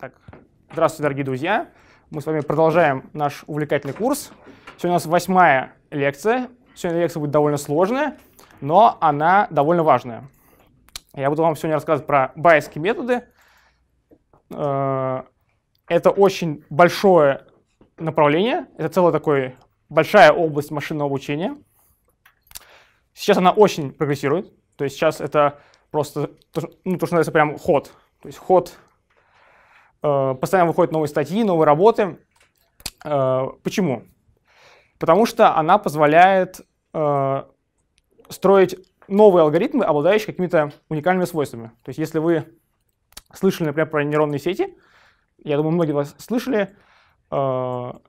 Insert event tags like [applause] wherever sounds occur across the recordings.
Так, здравствуйте, дорогие друзья. Мы с вами продолжаем наш увлекательный курс. Сегодня у нас восьмая лекция. Сегодня лекция будет довольно сложная, но она довольно важная. Я буду вам сегодня рассказывать про байские методы. Э, это очень большое направление. Это целая такой большая область машинного обучения. Сейчас она очень прогрессирует. То есть сейчас это просто, ну, то, что называется, прям ход. То есть ход Э, постоянно выходят новые статьи, новые работы. Э, почему? Потому что она позволяет э, строить новые алгоритмы, обладающие какими-то уникальными свойствами. То есть если вы слышали, например, про нейронные сети, я думаю, многие вас слышали, вот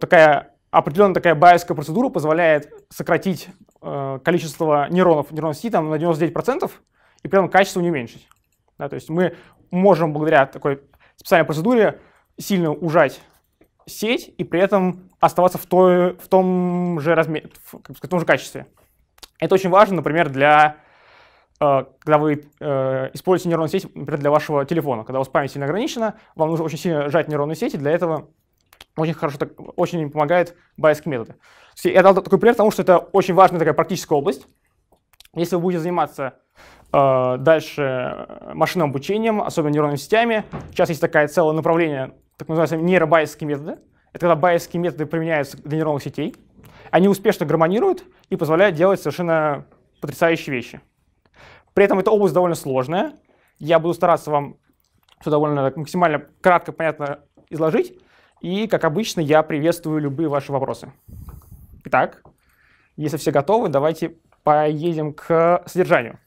такая определенная такая байская процедура позволяет сократить количество нейронов нейронной сети там, на 99% и при этом качество не уменьшить. Да, то есть мы можем благодаря такой специальной процедуре сильно ужать сеть и при этом оставаться в, той, в том же размере, в, в том же качестве. Это очень важно, например, для э, когда вы э, используете нейронную сеть, например, для вашего телефона, когда у вас память сильно ограничена, вам нужно очень сильно сжать нейронную сети для этого очень хорошо, так, очень помогает байск методы. Я дал такой пример, потому что это очень важная такая практическая область. Если вы будете заниматься Э, дальше э, машинным обучением, особенно нейронными сетями. Сейчас есть такое целое направление, так называемые нейробайесские методы. Это когда байесские методы применяются для нейронных сетей. Они успешно гармонируют и позволяют делать совершенно потрясающие вещи. При этом эта область довольно сложная. Я буду стараться вам все довольно максимально кратко, понятно изложить. И, как обычно, я приветствую любые ваши вопросы. Итак, если все готовы, давайте поедем к содержанию.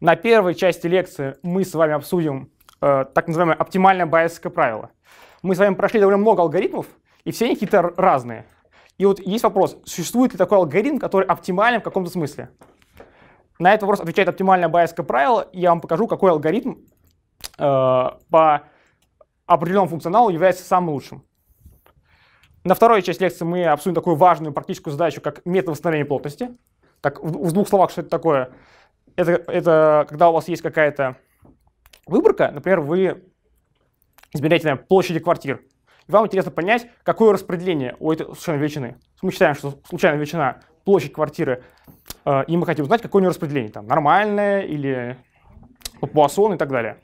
На первой части лекции мы с вами обсудим э, так называемое оптимальное байесское правило. Мы с вами прошли довольно много алгоритмов, и все они какие-то разные. И вот есть вопрос, существует ли такой алгоритм, который оптимален в каком-то смысле? На этот вопрос отвечает оптимальное байесское правило, и я вам покажу, какой алгоритм э, по определенному функционалу является самым лучшим. На второй части лекции мы обсудим такую важную практическую задачу, как метод восстановления плотности. Так, в, в двух словах, что это такое? это, это когда у вас есть какая-то выборка, например, вы измеряете наверное, площади квартир, и вам интересно понять, какое распределение у этой случайной величины. Мы считаем, что случайная величина – площадь квартиры, э, и мы хотим узнать, какое у нее распределение, там, нормальное или по Пуассон и так далее.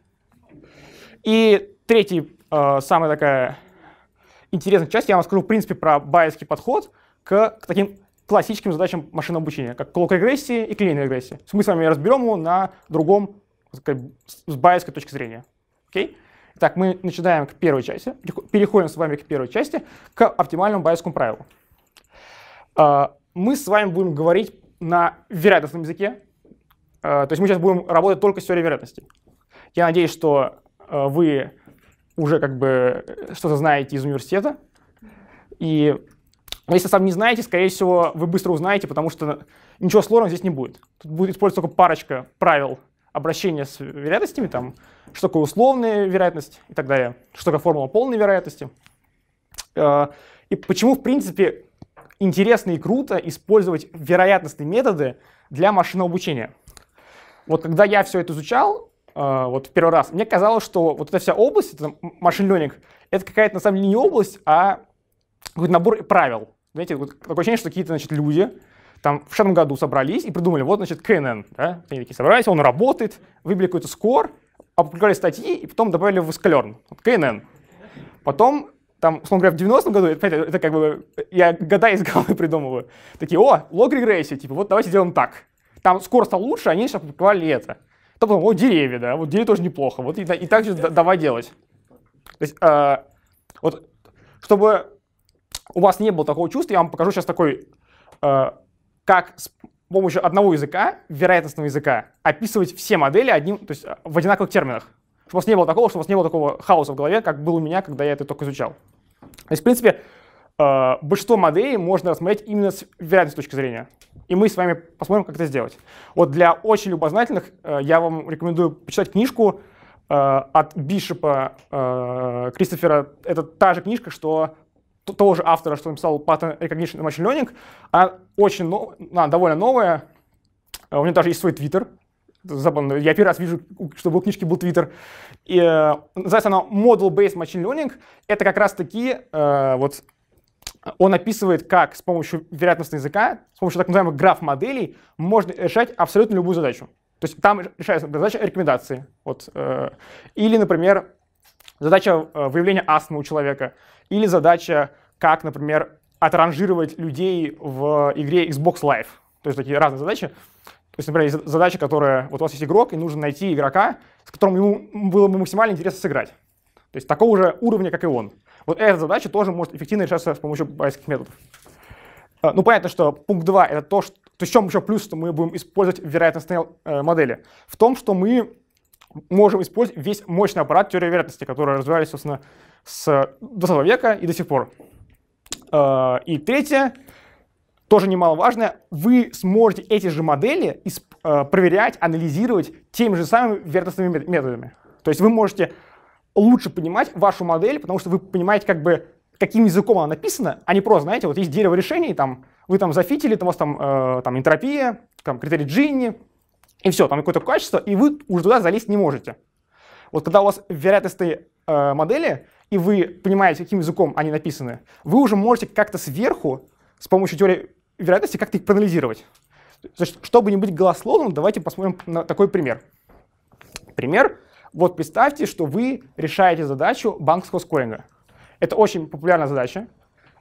И третий, э, самая такая интересная часть, я вам скажу в принципе, про байерский подход к, к таким классическим задачам машинного обучения, как клок регрессии и клинейной регрессии. Мы с вами разберем его на другом, с байской точки зрения. Окей? Okay? Итак, мы начинаем к первой части, переходим с вами к первой части, к оптимальному байскому правилу. А, мы с вами будем говорить на вероятностном языке, а, то есть мы сейчас будем работать только с теорией вероятности. Я надеюсь, что а, вы уже как бы что-то знаете из университета, и но если сами не знаете, скорее всего, вы быстро узнаете, потому что ничего сложного здесь не будет. Тут будет использоваться только парочка правил обращения с вероятностями, там, что такое условная вероятность и так далее, что такое формула полной вероятности. Э, и почему, в принципе, интересно и круто использовать вероятностные методы для машинного обучения. Вот когда я все это изучал, э, вот в первый раз, мне казалось, что вот эта вся область, это машин learning, это какая-то на самом деле не область, а какой-то набор правил. Знаете, вот такое ощущение, что какие-то значит, люди там в шестом году собрались и придумали, вот, значит, КНН, да? Они такие собрались, он работает, выбили какой-то скор, опубликовали статьи и потом добавили в Скалерн. Вот, КНН. Потом там, условно говоря, в 90 году, это, это как бы, я года из головы [laughs] придумываю, такие, о, лог регрессии, типа, вот давайте сделаем так. Там скорость стал лучше, они сейчас опубликовали это. То потом, о, деревья, да, вот деревья тоже неплохо, вот и, и так же давай делать. То есть, э, вот, чтобы у вас не было такого чувства, я вам покажу сейчас такой, э, как с помощью одного языка, вероятностного языка, описывать все модели одним, то есть э, в одинаковых терминах. Чтобы у вас не было такого, чтобы у вас не было такого хаоса в голове, как был у меня, когда я это только изучал. То есть, в принципе, э, большинство моделей можно рассмотреть именно с вероятностной точки зрения. И мы с вами посмотрим, как это сделать. Вот для очень любознательных э, я вам рекомендую почитать книжку э, от Бишопа э, Кристофера. Это та же книжка, что того же автора, что написал Pattern Recognition и Machine Learning. Она очень, нов... она довольно новая. У нее даже есть свой твиттер. Забавно. Я первый раз вижу, чтобы у книжки был твиттер. И, э, называется она Model-Based Machine Learning. Это как раз-таки э, вот он описывает, как с помощью вероятностного языка, с помощью так называемых граф-моделей, можно решать абсолютно любую задачу. То есть там решается задача рекомендации. Вот, э, или, например, задача э, выявления астмы у человека – или задача, как, например, отранжировать людей в игре Xbox Live. То есть такие разные задачи. То есть, например, есть задача, которая... Вот у вас есть игрок, и нужно найти игрока, с которым ему было бы максимально интересно сыграть. То есть такого же уровня, как и он. Вот эта задача тоже может эффективно решаться с помощью байских методов. А, ну, понятно, что пункт 2 — это то, что... То есть в чем еще плюс, что мы будем использовать вероятностные э, модели? В том, что мы можем использовать весь мощный аппарат теории вероятности, который развивались, собственно, с 20 века и до сих пор. Э, и третье, тоже немаловажное, вы сможете эти же модели э, проверять, анализировать теми же самыми вероятностными методами. То есть вы можете лучше понимать вашу модель, потому что вы понимаете, как бы, каким языком она написана, а не просто, знаете, вот есть дерево решений, там, вы там зафитили, там, у вас там, э, там энтропия, там критерий Джинни, и все, там какое-то качество, и вы уже туда залезть не можете. Вот когда у вас вероятностные э, модели, и вы понимаете, каким языком они написаны, вы уже можете как-то сверху с помощью теории вероятности как-то их проанализировать. Значит, чтобы не быть голословным, давайте посмотрим на такой пример. Пример. Вот представьте, что вы решаете задачу банковского скоринга. Это очень популярная задача.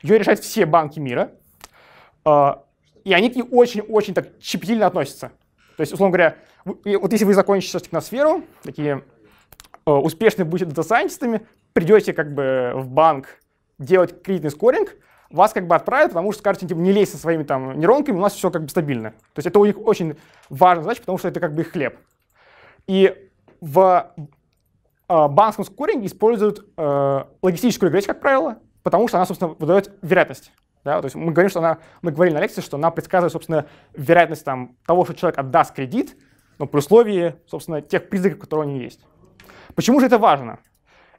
Ее решают все банки мира. А, и они к ней очень-очень так щепетильно относятся. То есть, условно говоря, вот если вы закончите сейчас такие э, успешные будете дата придете как бы в банк делать кредитный скоринг, вас как бы отправят, потому что скажете, типа, не лезь со своими там нейронками, у нас все как бы стабильно. То есть это у них очень важно, значит, потому что это как бы их хлеб. И в а, банковском скоринге используют э, логистическую регрессию, как правило, потому что она, собственно, выдает вероятность. Да? То есть мы говорим, что она, мы говорили на лекции, что она предсказывает, собственно, вероятность там, того, что человек отдаст кредит, но при условии, собственно, тех признаков, которые у него есть. Почему же это важно?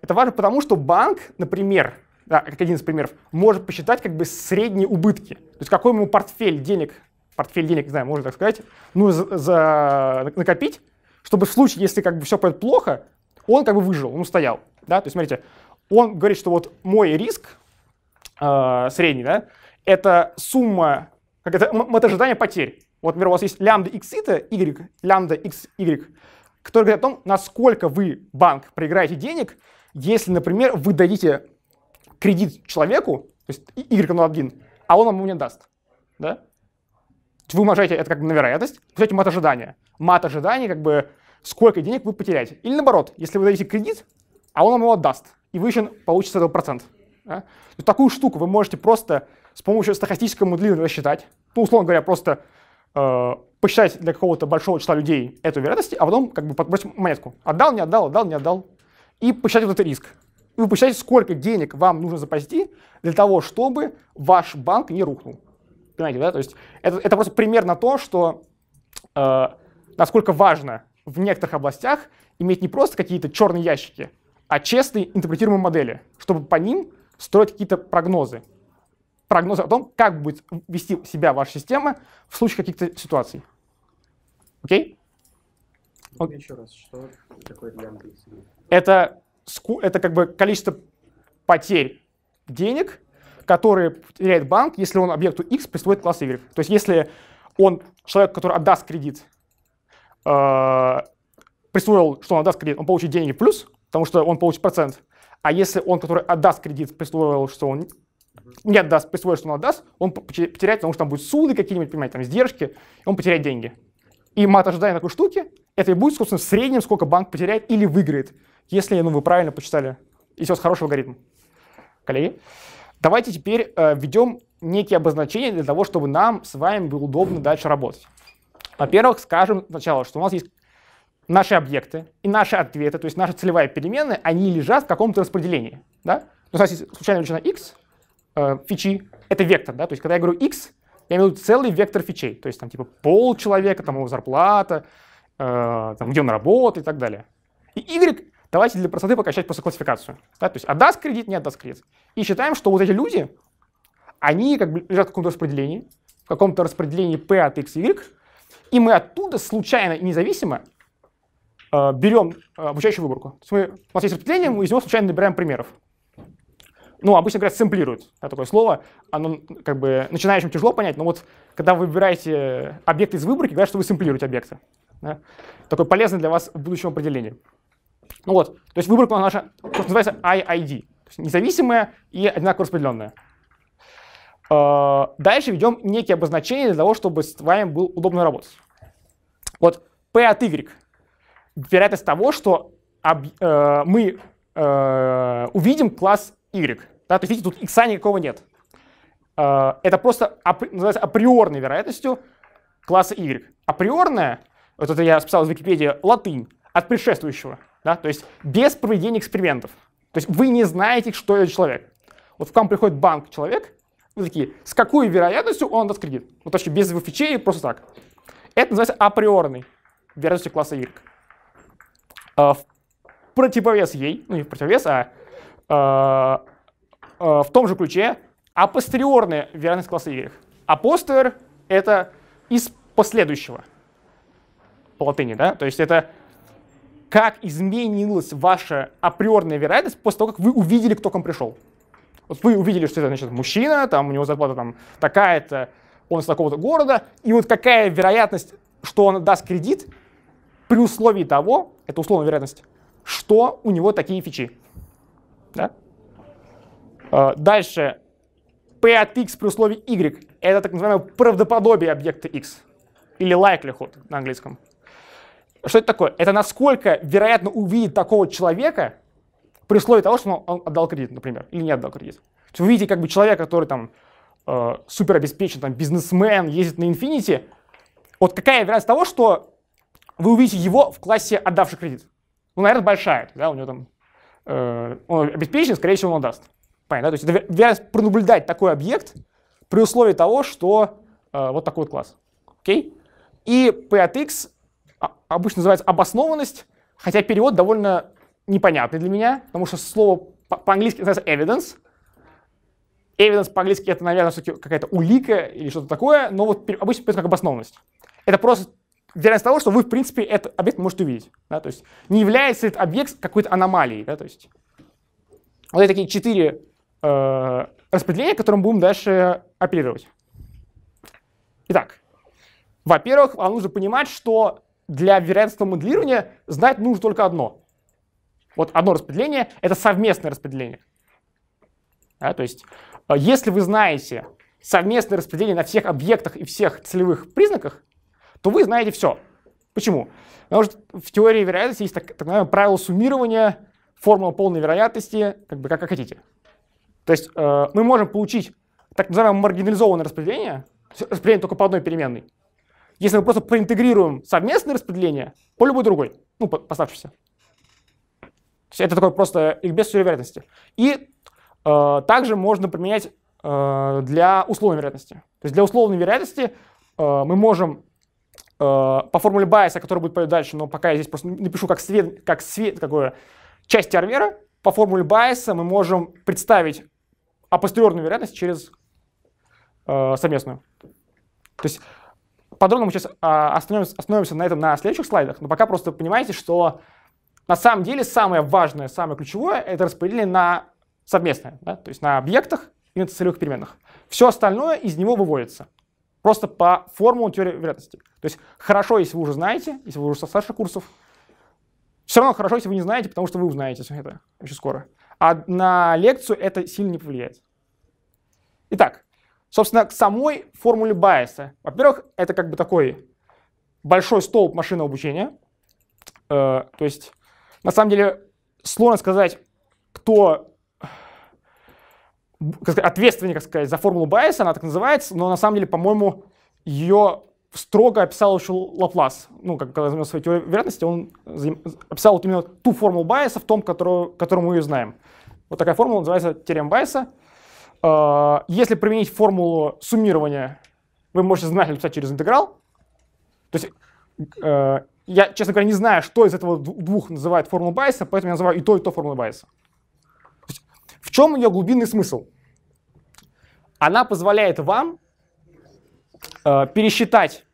Это важно потому, что банк, например, да, как один из примеров, может посчитать как бы средние убытки. То есть какой ему портфель денег, портфель денег, не знаю, можно так сказать, ну, за, за, накопить, чтобы в случае, если как бы все пойдет плохо, он как бы выжил, он устоял. Да? То есть, смотрите, он говорит, что вот мой риск э, средний, да, это сумма, как это, это ожидание потерь. Вот, например, у вас есть лямбда x y, лямбда x y, который говорит о том, насколько вы, банк, проиграете денег если, например, вы дадите кредит человеку, то есть y 1 а он вам его не даст, да? Вы умножаете это как бы на вероятность, пишете мат ожидания. Мат ожидания как бы сколько денег вы потеряете. Или наоборот, если вы дадите кредит, а он вам его отдаст, и вы еще получите этого процент. Да? То такую штуку вы можете просто с помощью стахастического моделирования рассчитать. Ну, условно говоря, просто э, посчитать для какого-то большого числа людей эту вероятность, а потом как бы подбросить монетку. Отдал, не отдал, отдал, не отдал и посчитать вот этот риск. И вы посчитаете, сколько денег вам нужно запасти для того, чтобы ваш банк не рухнул. Понимаете, да? То есть это, это просто пример на то, что э, насколько важно в некоторых областях иметь не просто какие-то черные ящики, а честные интерпретируемые модели, чтобы по ним строить какие-то прогнозы. Прогнозы о том, как будет вести себя ваша система в случае каких-то ситуаций. Окей? Он... Еще раз, что такое лямбда Это, это как бы количество потерь денег, которые теряет банк, если он объекту X присвоит класс Y. То есть если он, человек, который отдаст кредит, э, присвоил, что он отдаст кредит, он получит деньги плюс, потому что он получит процент. А если он, который отдаст кредит, присвоил, что он не отдаст, присвоил, что он отдаст, он потеряет, потому что там будут суды какие-нибудь, понимаете, там издержки, он потеряет деньги. И мат ожидания такой штуки, это и будет, собственно, в среднем, сколько банк потеряет или выиграет, если ну, вы правильно почитали И все, хороший алгоритм. Коллеги, давайте теперь э, введем некие обозначения для того, чтобы нам с вами было удобно дальше работать. Во-первых, скажем сначала, что у нас есть наши объекты и наши ответы, то есть наши целевые переменные, они лежат в каком-то распределении. Да? Ну, кстати, случайно величина x, э, фичи, это вектор. Да? То есть когда я говорю x, я имею в виду целый вектор фичей, то есть там типа пол человека, там его зарплата, э, там, где он работает и так далее. И Y давайте для простоты пока считать просто классификацию. Да? То есть отдаст кредит, не отдаст кредит. И считаем, что вот эти люди, они как бы лежат в каком-то распределении, в каком-то распределении P от X, и Y, и мы оттуда случайно и независимо э, берем э, обучающую выборку. То есть мы, у нас есть распределение, мы из него случайно набираем примеров ну, обычно говорят, сэмплируют, да, такое слово. Оно как бы начинающим тяжело понять, но вот когда вы выбираете объект из выборки, говорят, что вы сэмплируете объекты. Да? Такое полезное для вас в будущем определении. Ну вот, то есть выборка у нас наша просто называется IID, то есть независимая и одинаково распределенная. А, дальше ведем некие обозначения для того, чтобы с вами было удобно работать. Вот P от Y. Вероятность того, что э, мы э, увидим класс y. Да, то есть, видите, тут x никакого нет. А, это просто называется априорной вероятностью класса y. Априорная, вот это я списал из Википедии, латынь, от предшествующего. Да? То есть без проведения экспериментов. То есть вы не знаете, что это человек. Вот к вам приходит банк человек, вы такие, с какой вероятностью он даст кредит? Вот вообще без его фичей, просто так. Это называется априорной вероятностью класса Y. А, в противовес ей, ну не в противовес, а Э, э, в том же ключе апостериорная вероятность класса Y. Апостер — это из последующего по латыни, да? То есть это как изменилась ваша априорная вероятность после того, как вы увидели, кто к вам пришел. Вот вы увидели, что это значит мужчина, там у него зарплата там такая-то, он из такого-то города, и вот какая вероятность, что он даст кредит при условии того, это условная вероятность, что у него такие фичи. Да? А, дальше. P от x при условии y — это так называемое правдоподобие объекта x. Или likelihood на английском. Что это такое? Это насколько вероятно увидеть такого человека при условии того, что он отдал кредит, например, или не отдал кредит. вы видите как бы человека, который там э, супер обеспечен, там бизнесмен, ездит на Infinity. Вот какая вероятность того, что вы увидите его в классе отдавший кредит? Ну, наверное, большая. Да? У него там Э, он обеспечен, скорее всего, он даст. Понятно, да? То есть это вероятность пронаблюдать такой объект при условии того, что э, вот такой вот класс. Окей? И P от X а, обычно называется обоснованность, хотя перевод довольно непонятный для меня, потому что слово по-английски называется evidence. Evidence по-английски это, наверное, все-таки какая-то улика или что-то такое, но вот обычно пишется как обоснованность. Это просто вероятность того, что вы, в принципе, этот объект можете увидеть. Да? То есть не является этот объект какой-то аномалией. Да? То есть вот эти такие четыре э, распределения, которым будем дальше оперировать. Итак, во-первых, вам нужно понимать, что для вероятностного моделирования знать нужно только одно. Вот одно распределение — это совместное распределение. Да, то есть, э, если вы знаете совместное распределение на всех объектах и всех целевых признаках, то вы знаете все. Почему? Потому что в теории вероятности есть так, так называемое правило суммирования, формула полной вероятности, как бы как, хотите. То есть э, мы можем получить так называемое маргинализованное распределение, распределение только по одной переменной, если мы просто проинтегрируем совместное распределение по любой другой, ну, по оставшейся. То есть это такое просто без вероятности. И э, также можно применять э, для условной вероятности. То есть для условной вероятности э, мы можем Э, по формуле Байеса, который будет пойдет дальше, но пока я здесь просто напишу как свет, как свет, какое часть армера, по формуле Байеса мы можем представить апостериорную вероятность через э, совместную. То есть подробно мы сейчас а, остановимся, остановимся на этом на следующих слайдах, но пока просто понимаете, что на самом деле самое важное, самое ключевое — это распределение на совместное, да? то есть на объектах и на целевых переменных. Все остальное из него выводится. Просто по формулу теории вероятности. То есть хорошо, если вы уже знаете, если вы уже со старших курсов. Все равно хорошо, если вы не знаете, потому что вы узнаете все это очень скоро. А на лекцию это сильно не повлияет. Итак, собственно, к самой формуле байса. Во-первых, это как бы такой большой столб машинного обучения. Э, то есть, на самом деле, сложно сказать, кто ответственнее, как сказать, за формулу Байеса, она так называется, но на самом деле, по-моему, ее строго описал еще Лаплас. Ну, как, когда занимался своей теорией вероятности, он описал вот именно ту формулу Байеса в том, которую, которую мы ее знаем. Вот такая формула называется теорема Байеса. А, если применить формулу суммирования, вы можете знать написать через интеграл. То есть э, я, честно говоря, не знаю, что из этого двух называют формулу Байеса, поэтому я называю и то, и то формулу Байеса. В чем ее глубинный смысл? Она позволяет вам э, пересчитать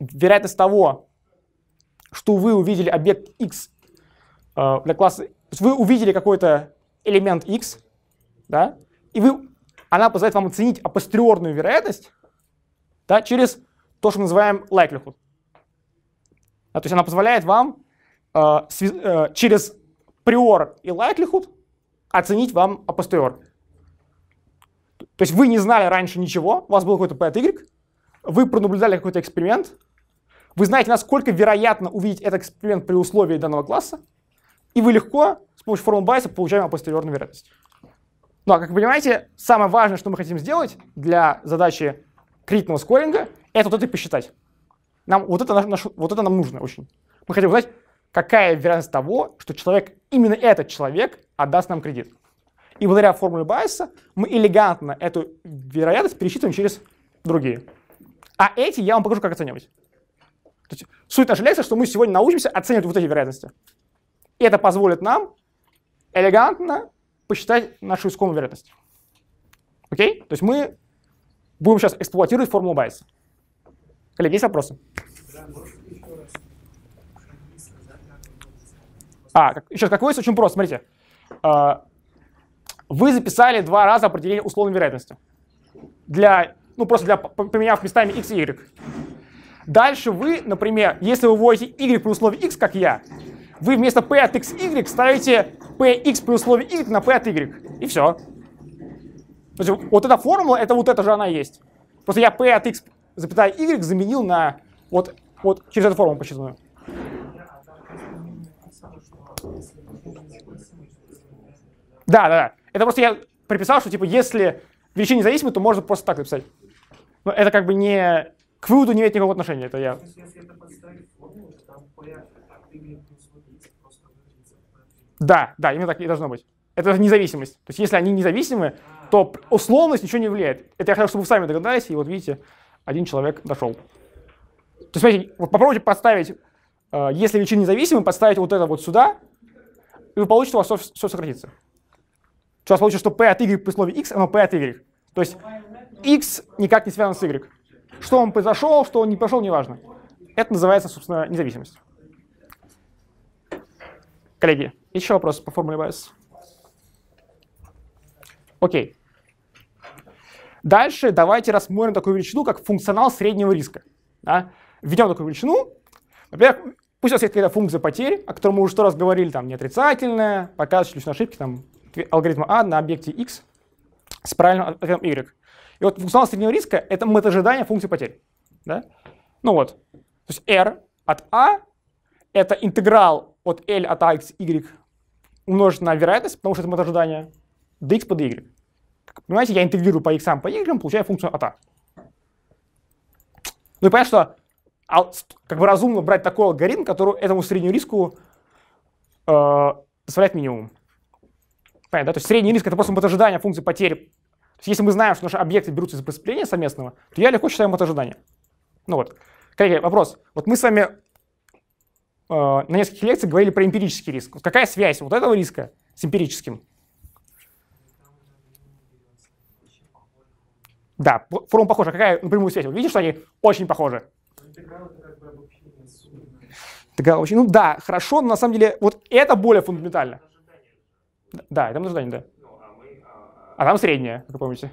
вероятность того, что вы увидели объект x э, для класса, то есть вы увидели какой-то элемент x, да, и вы, она позволяет вам оценить апостериорную вероятность да, через то, что мы называем likelihood. Да, то есть она позволяет вам э, э, через приор и likelihood оценить вам апостеор. То есть вы не знали раньше ничего, у вас был какой-то P от Y, вы пронаблюдали какой-то эксперимент, вы знаете, насколько вероятно увидеть этот эксперимент при условии данного класса, и вы легко с помощью формул Байса получаем апостериорную вероятность. Ну а как вы понимаете, самое важное, что мы хотим сделать для задачи критного скоринга, это вот это посчитать. Нам, вот, это наш, вот это нам нужно очень. Мы хотим узнать, какая вероятность того, что человек, именно этот человек отдаст нам кредит. И благодаря формуле Байса мы элегантно эту вероятность пересчитываем через другие. А эти я вам покажу, как оценивать. То есть суть нашей лекции, что мы сегодня научимся оценивать вот эти вероятности. И это позволит нам элегантно посчитать нашу искомую вероятность. Окей? То есть мы будем сейчас эксплуатировать формулу Байса. Коллеги, есть вопросы? Да, А, как, еще раз, как выяснилось, очень просто, смотрите. А, вы записали два раза определение условной вероятности. Для, ну, просто для, поменяв местами x и y. Дальше вы, например, если вы вводите y при условии x, как я, вы вместо p от x, y ставите px при условии y на p от y. И все. То есть вот эта формула, это вот эта же она есть. Просто я p от x, запятая y заменил на вот, вот через эту формулу посчитанную. Да, да, да. Это просто я приписал, что типа если величины независимы, то можно просто так написать. Но это как бы не к выводу не имеет никакого отношения. Это я. Да, да, именно так и должно быть. Это независимость. То есть если они независимы, то условность ничего не влияет. Это я хотел, чтобы вы сами догадались, и вот видите, один человек дошел. То есть, смотрите, вот попробуйте подставить, э, если величины независимы, подставить вот это вот сюда, и вы получите, у вас все, все сократится. Что у вас получится, что p от y при слове x, оно p от y. То есть x никак не связан с y. Что он произошел, что он не прошел, неважно. Это называется, собственно, независимость. Коллеги, еще вопрос по формуле Байес? Окей. Дальше давайте рассмотрим такую величину, как функционал среднего риска. Да? Введем такую величину. Во-первых, Пусть у нас есть какая-то функция потерь, о которой мы уже сто раз говорили, там, не отрицательная, показывающая ошибки, там, алгоритма А на объекте X с правильным ответом Y. И вот функционал среднего риска — это ожидание функции потерь. Да? Ну вот, то есть R от A а это интеграл от L от A, X, Y умножить на вероятность, потому что это мотожидание, dx под y. Понимаете, я интегрирую по x, по y, получаю функцию от А. Ну и понятно, что а как бы разумно брать такой алгоритм, который этому среднему риску э, минимум. Понятно, да? То есть средний риск — это просто мотожидание функции потерь. То есть если мы знаем, что наши объекты берутся из преступления совместного, то я легко считаю мотожидание. Ну вот. Коллеги, вопрос. Вот мы с вами э, на нескольких лекциях говорили про эмпирический риск. Вот какая связь вот этого риска с эмпирическим? Да, форма похожа. Какая напрямую связь? Вот видишь, что они очень похожи? Такая вообще, ну да, хорошо, но на самом деле вот это более фундаментально. Это да, это множдание, да. Ну, а, а, а, там среднее, как вы помните.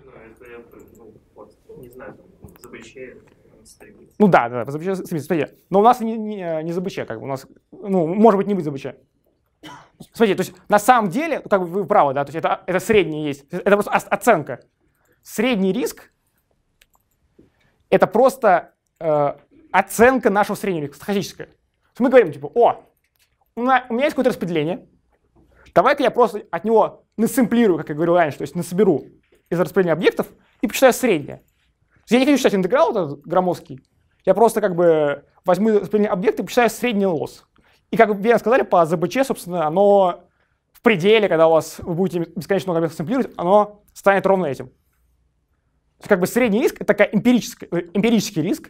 Ну, ну, э, ну да, да, да запрещает стремиться. Смотрите, но у нас не, не, не ЗБЧ, как бы у нас, ну, может быть, не быть ЗБЧ. Смотрите, то есть на самом деле, как бы вы правы, да, то есть это, это среднее есть, это просто оценка. Средний риск — это просто э, оценка нашего среднего стахастическая. Мы говорим, типа, о, у меня, есть какое-то распределение, давай-ка я просто от него насэмплирую, как я говорил раньше, то есть насоберу из распределения объектов и посчитаю среднее. Я не хочу считать интеграл этот громоздкий, я просто как бы возьму распределение объекта и посчитаю средний лосс. И как вы верно сказали, по ЗБЧ, собственно, оно в пределе, когда у вас вы будете бесконечно много объектов сэмплировать, оно станет ровно этим. То есть как бы средний риск — это такая эмпирический, э, эмпирический риск,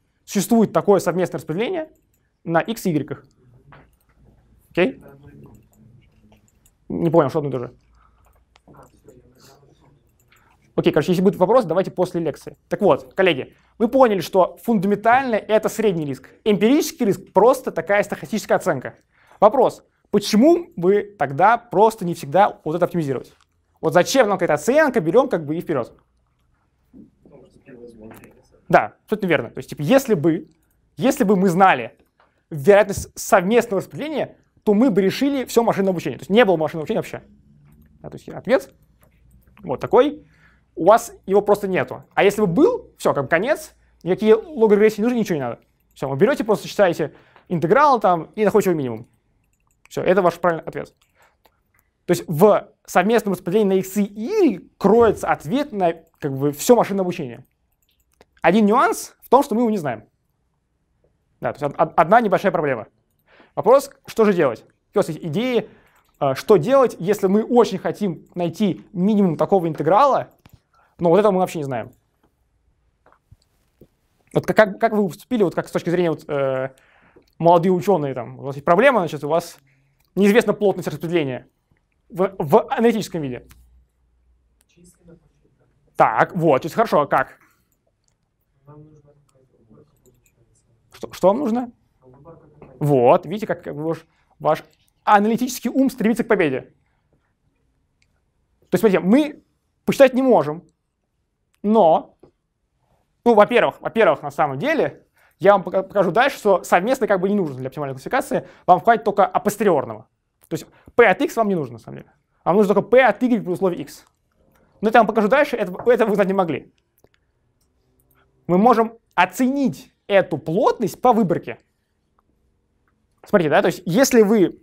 существует такое совместное распределение на x и y. Окей? Okay? Не понял, что одно и то же. Окей, okay, короче, если будет вопрос, давайте после лекции. Так вот, коллеги, мы поняли, что фундаментально это средний риск. Эмпирический риск — просто такая стахастическая оценка. Вопрос, почему мы тогда просто не всегда вот это оптимизировать? Вот зачем нам какая-то оценка, берем как бы и вперед. Да, абсолютно верно. То есть, типа, если бы, если бы мы знали вероятность совместного распределения, то мы бы решили все машинное обучение. То есть не было машинного обучения вообще. Да, то есть ответ вот такой. У вас его просто нету. А если бы был, все, как бы конец, никакие логарегрессии нужны, ничего не надо. Все, вы берете, просто считаете интеграл там и находите его минимум. Все, это ваш правильный ответ. То есть в совместном распределении на x и y кроется ответ на как бы, все машинное обучение. Один нюанс в том, что мы его не знаем. Да, то есть одна небольшая проблема. Вопрос, что же делать? То есть идеи, э, что делать, если мы очень хотим найти минимум такого интеграла, но вот этого мы вообще не знаем. Вот как, как вы поступили, вот как с точки зрения вот, э, молодые ученые, там, у вас есть проблема, значит, у вас неизвестна плотность распределения в, в аналитическом виде. Так, вот, то есть хорошо, а как? Что, что вам нужно? Вот, видите, как, ваш, ваш аналитический ум стремится к победе. То есть, смотрите, мы посчитать не можем, но, ну, во-первых, во-первых, на самом деле, я вам покажу дальше, что совместно как бы не нужно для оптимальной классификации, вам хватит только апостериорного. То есть p от x вам не нужно, на самом деле. Вам нужно только p от y при условии x. Но это я вам покажу дальше, это, это вы знать не могли. Мы можем оценить эту плотность по выборке. Смотрите, да, то есть если вы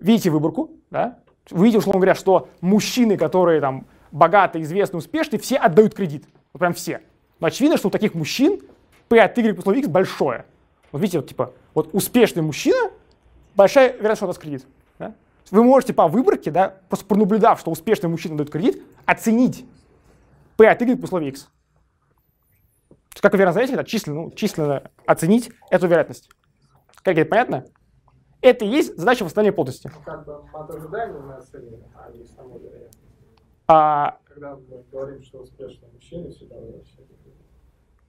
видите выборку, да, вы видите, условно говоря, что мужчины, которые там богаты, известны, успешны, все отдают кредит. Вот прям все. Но очевидно, что у таких мужчин P от Y условия X большое. Вот видите, вот типа, вот успешный мужчина, большая вероятность, что он даст кредит. Да? Вы можете по выборке, да, просто пронаблюдав, что успешный мужчина дает кредит, оценить P от Y условия X. Как уверенно заметить, это численно, ну, численно оценить эту вероятность. Как это понятно? Это и есть задача восстановления плотности. Ну, как бы от ожидания мы оценили, а не само а... Когда мы говорим, что успешный мужчина всегда вообще...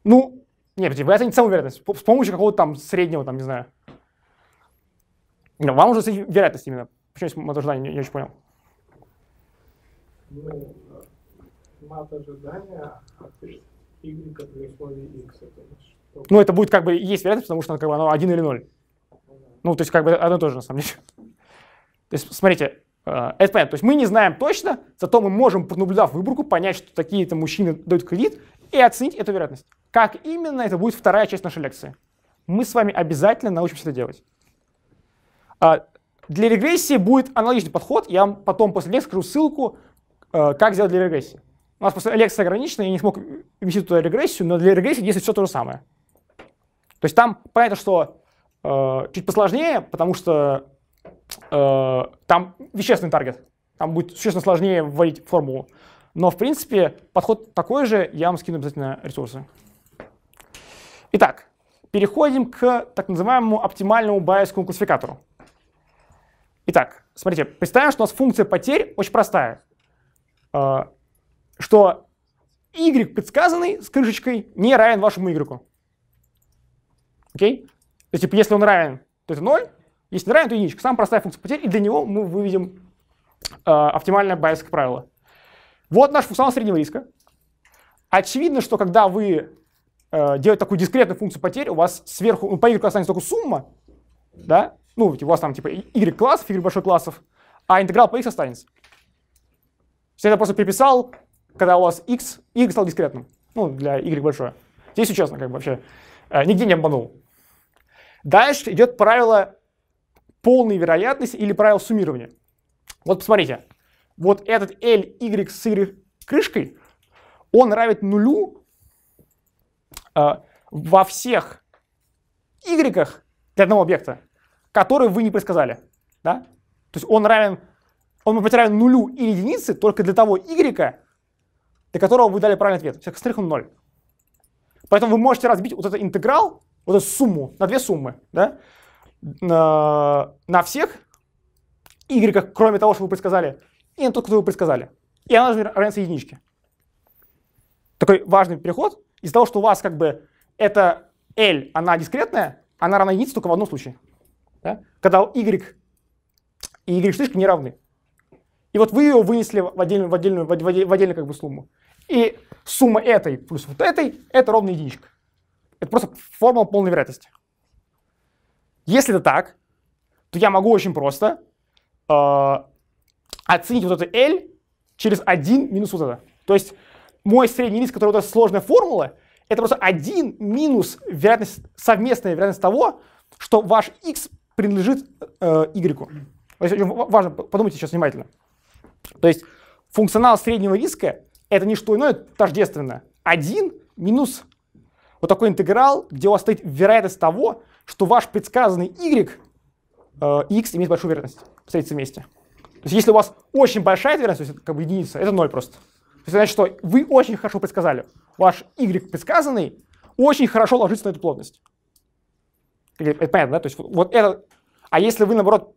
Ну, нет, вы оцените самоуверенность с помощью какого-то там среднего, там, не знаю. Но вам уже оценить вероятность именно. Почему мат ожидания, не, не очень понял. Ну, э, мат ожидания, y при условии x. Это Ну, это будет как бы есть вероятность, потому что оно, ну, как бы, оно 1 или 0. Ну, то есть как бы одно тоже на самом деле. То есть, смотрите, э, это понятно. То есть мы не знаем точно, зато мы можем, наблюдав выборку, понять, что такие-то мужчины дают кредит, и оценить эту вероятность. Как именно, это будет вторая часть нашей лекции. Мы с вами обязательно научимся это делать. А, для регрессии будет аналогичный подход. Я вам потом после лекции скажу ссылку, э, как сделать для регрессии. У нас просто лекция ограничена, я не смог ввести туда регрессию, но для регрессии действует все то же самое. То есть там понятно, что э, чуть посложнее, потому что э, там вещественный таргет. Там будет существенно сложнее вводить формулу. Но, в принципе, подход такой же. Я вам скину обязательно ресурсы. Итак, переходим к так называемому оптимальному байескому классификатору. Итак, смотрите, представим, что у нас функция потерь очень простая. Э, что y, предсказанный с крышечкой, не равен вашему y. Окей? То есть, типа, если он равен, то это 0, если не равен, то единичка. Самая простая функция потерь, и для него мы выведем э, оптимальное байесское правило. Вот наш функционал среднего риска. Очевидно, что когда вы э, делаете такую дискретную функцию потерь, у вас сверху, ну, по y останется только сумма, да, ну, у вас там типа y классов, y большой классов, а интеграл по x останется. То есть я просто переписал когда у вас x, y стал дискретным, ну, для y большое. Здесь честно, как бы вообще э, нигде не обманул. Дальше идет правило полной вероятности или правило суммирования. Вот посмотрите, вот этот L, Y с Y крышкой, он равен нулю э, во всех Y для одного объекта, который вы не предсказали. Да? То есть он равен, он может быть равен нулю или единице только для того Y, для которого вы дали правильный ответ. Всех остальных он ноль. Поэтому вы можете разбить вот этот интеграл, вот эту сумму, на две суммы, да? на, на всех y, кроме того, что вы предсказали, и на тот, кто вы предсказали. И она же равняется единичке. Такой важный переход. Из-за того, что у вас как бы эта L, она дискретная, она равна единице только в одном случае. Да? Когда y и y' не равны. И вот вы ее вынесли в отдельную, в отдельную, в отдельную, как бы сумму. И сумма этой плюс вот этой – это ровно единичка. Это просто формула полной вероятности. Если это так, то я могу очень просто э, оценить вот это L через 1 минус вот это. То есть мой средний риск, который вот эта сложная формула, это просто 1 минус вероятность, совместная вероятность того, что ваш x принадлежит э, y. Важно, подумайте сейчас внимательно. То есть функционал среднего риска — это не что иное, тождественно. 1 минус вот такой интеграл, где у вас стоит вероятность того, что ваш предсказанный y, э, x имеет большую вероятность встретиться вместе. То есть если у вас очень большая вероятность, то есть как бы единица, это 0 просто. То есть значит, что вы очень хорошо предсказали. Ваш y предсказанный очень хорошо ложится на эту плотность. Это понятно, да? То есть вот это... А если вы, наоборот,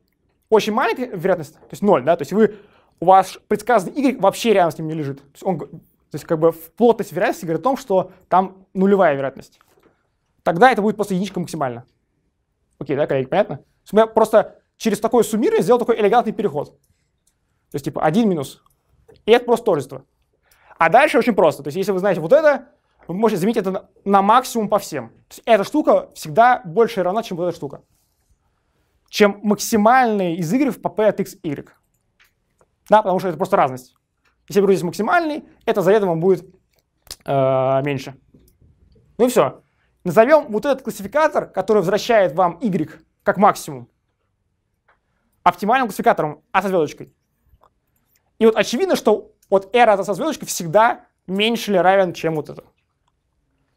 очень маленькая вероятность, то есть 0, да, то есть вы у вас предсказанный Y вообще рядом с ним не лежит. То есть, он, то есть как бы плотность вероятности говорит о том, что там нулевая вероятность. Тогда это будет просто единичка максимально. Окей, да, коллеги, понятно? То есть, я просто через такое суммирование сделал такой элегантный переход. То есть типа один минус. И это просто тождество. А дальше очень просто. То есть если вы знаете вот это, вы можете заменить это на, на максимум по всем. То есть эта штука всегда больше равна, чем вот эта штука. Чем максимальный из y по p от x, y да, потому что это просто разность. Если я беру здесь максимальный, это заведомо будет э, меньше. Ну и все. Назовем вот этот классификатор, который возвращает вам y как максимум, оптимальным классификатором А со звездочкой. И вот очевидно, что вот R от а со звездочкой всегда меньше или равен, чем вот это. То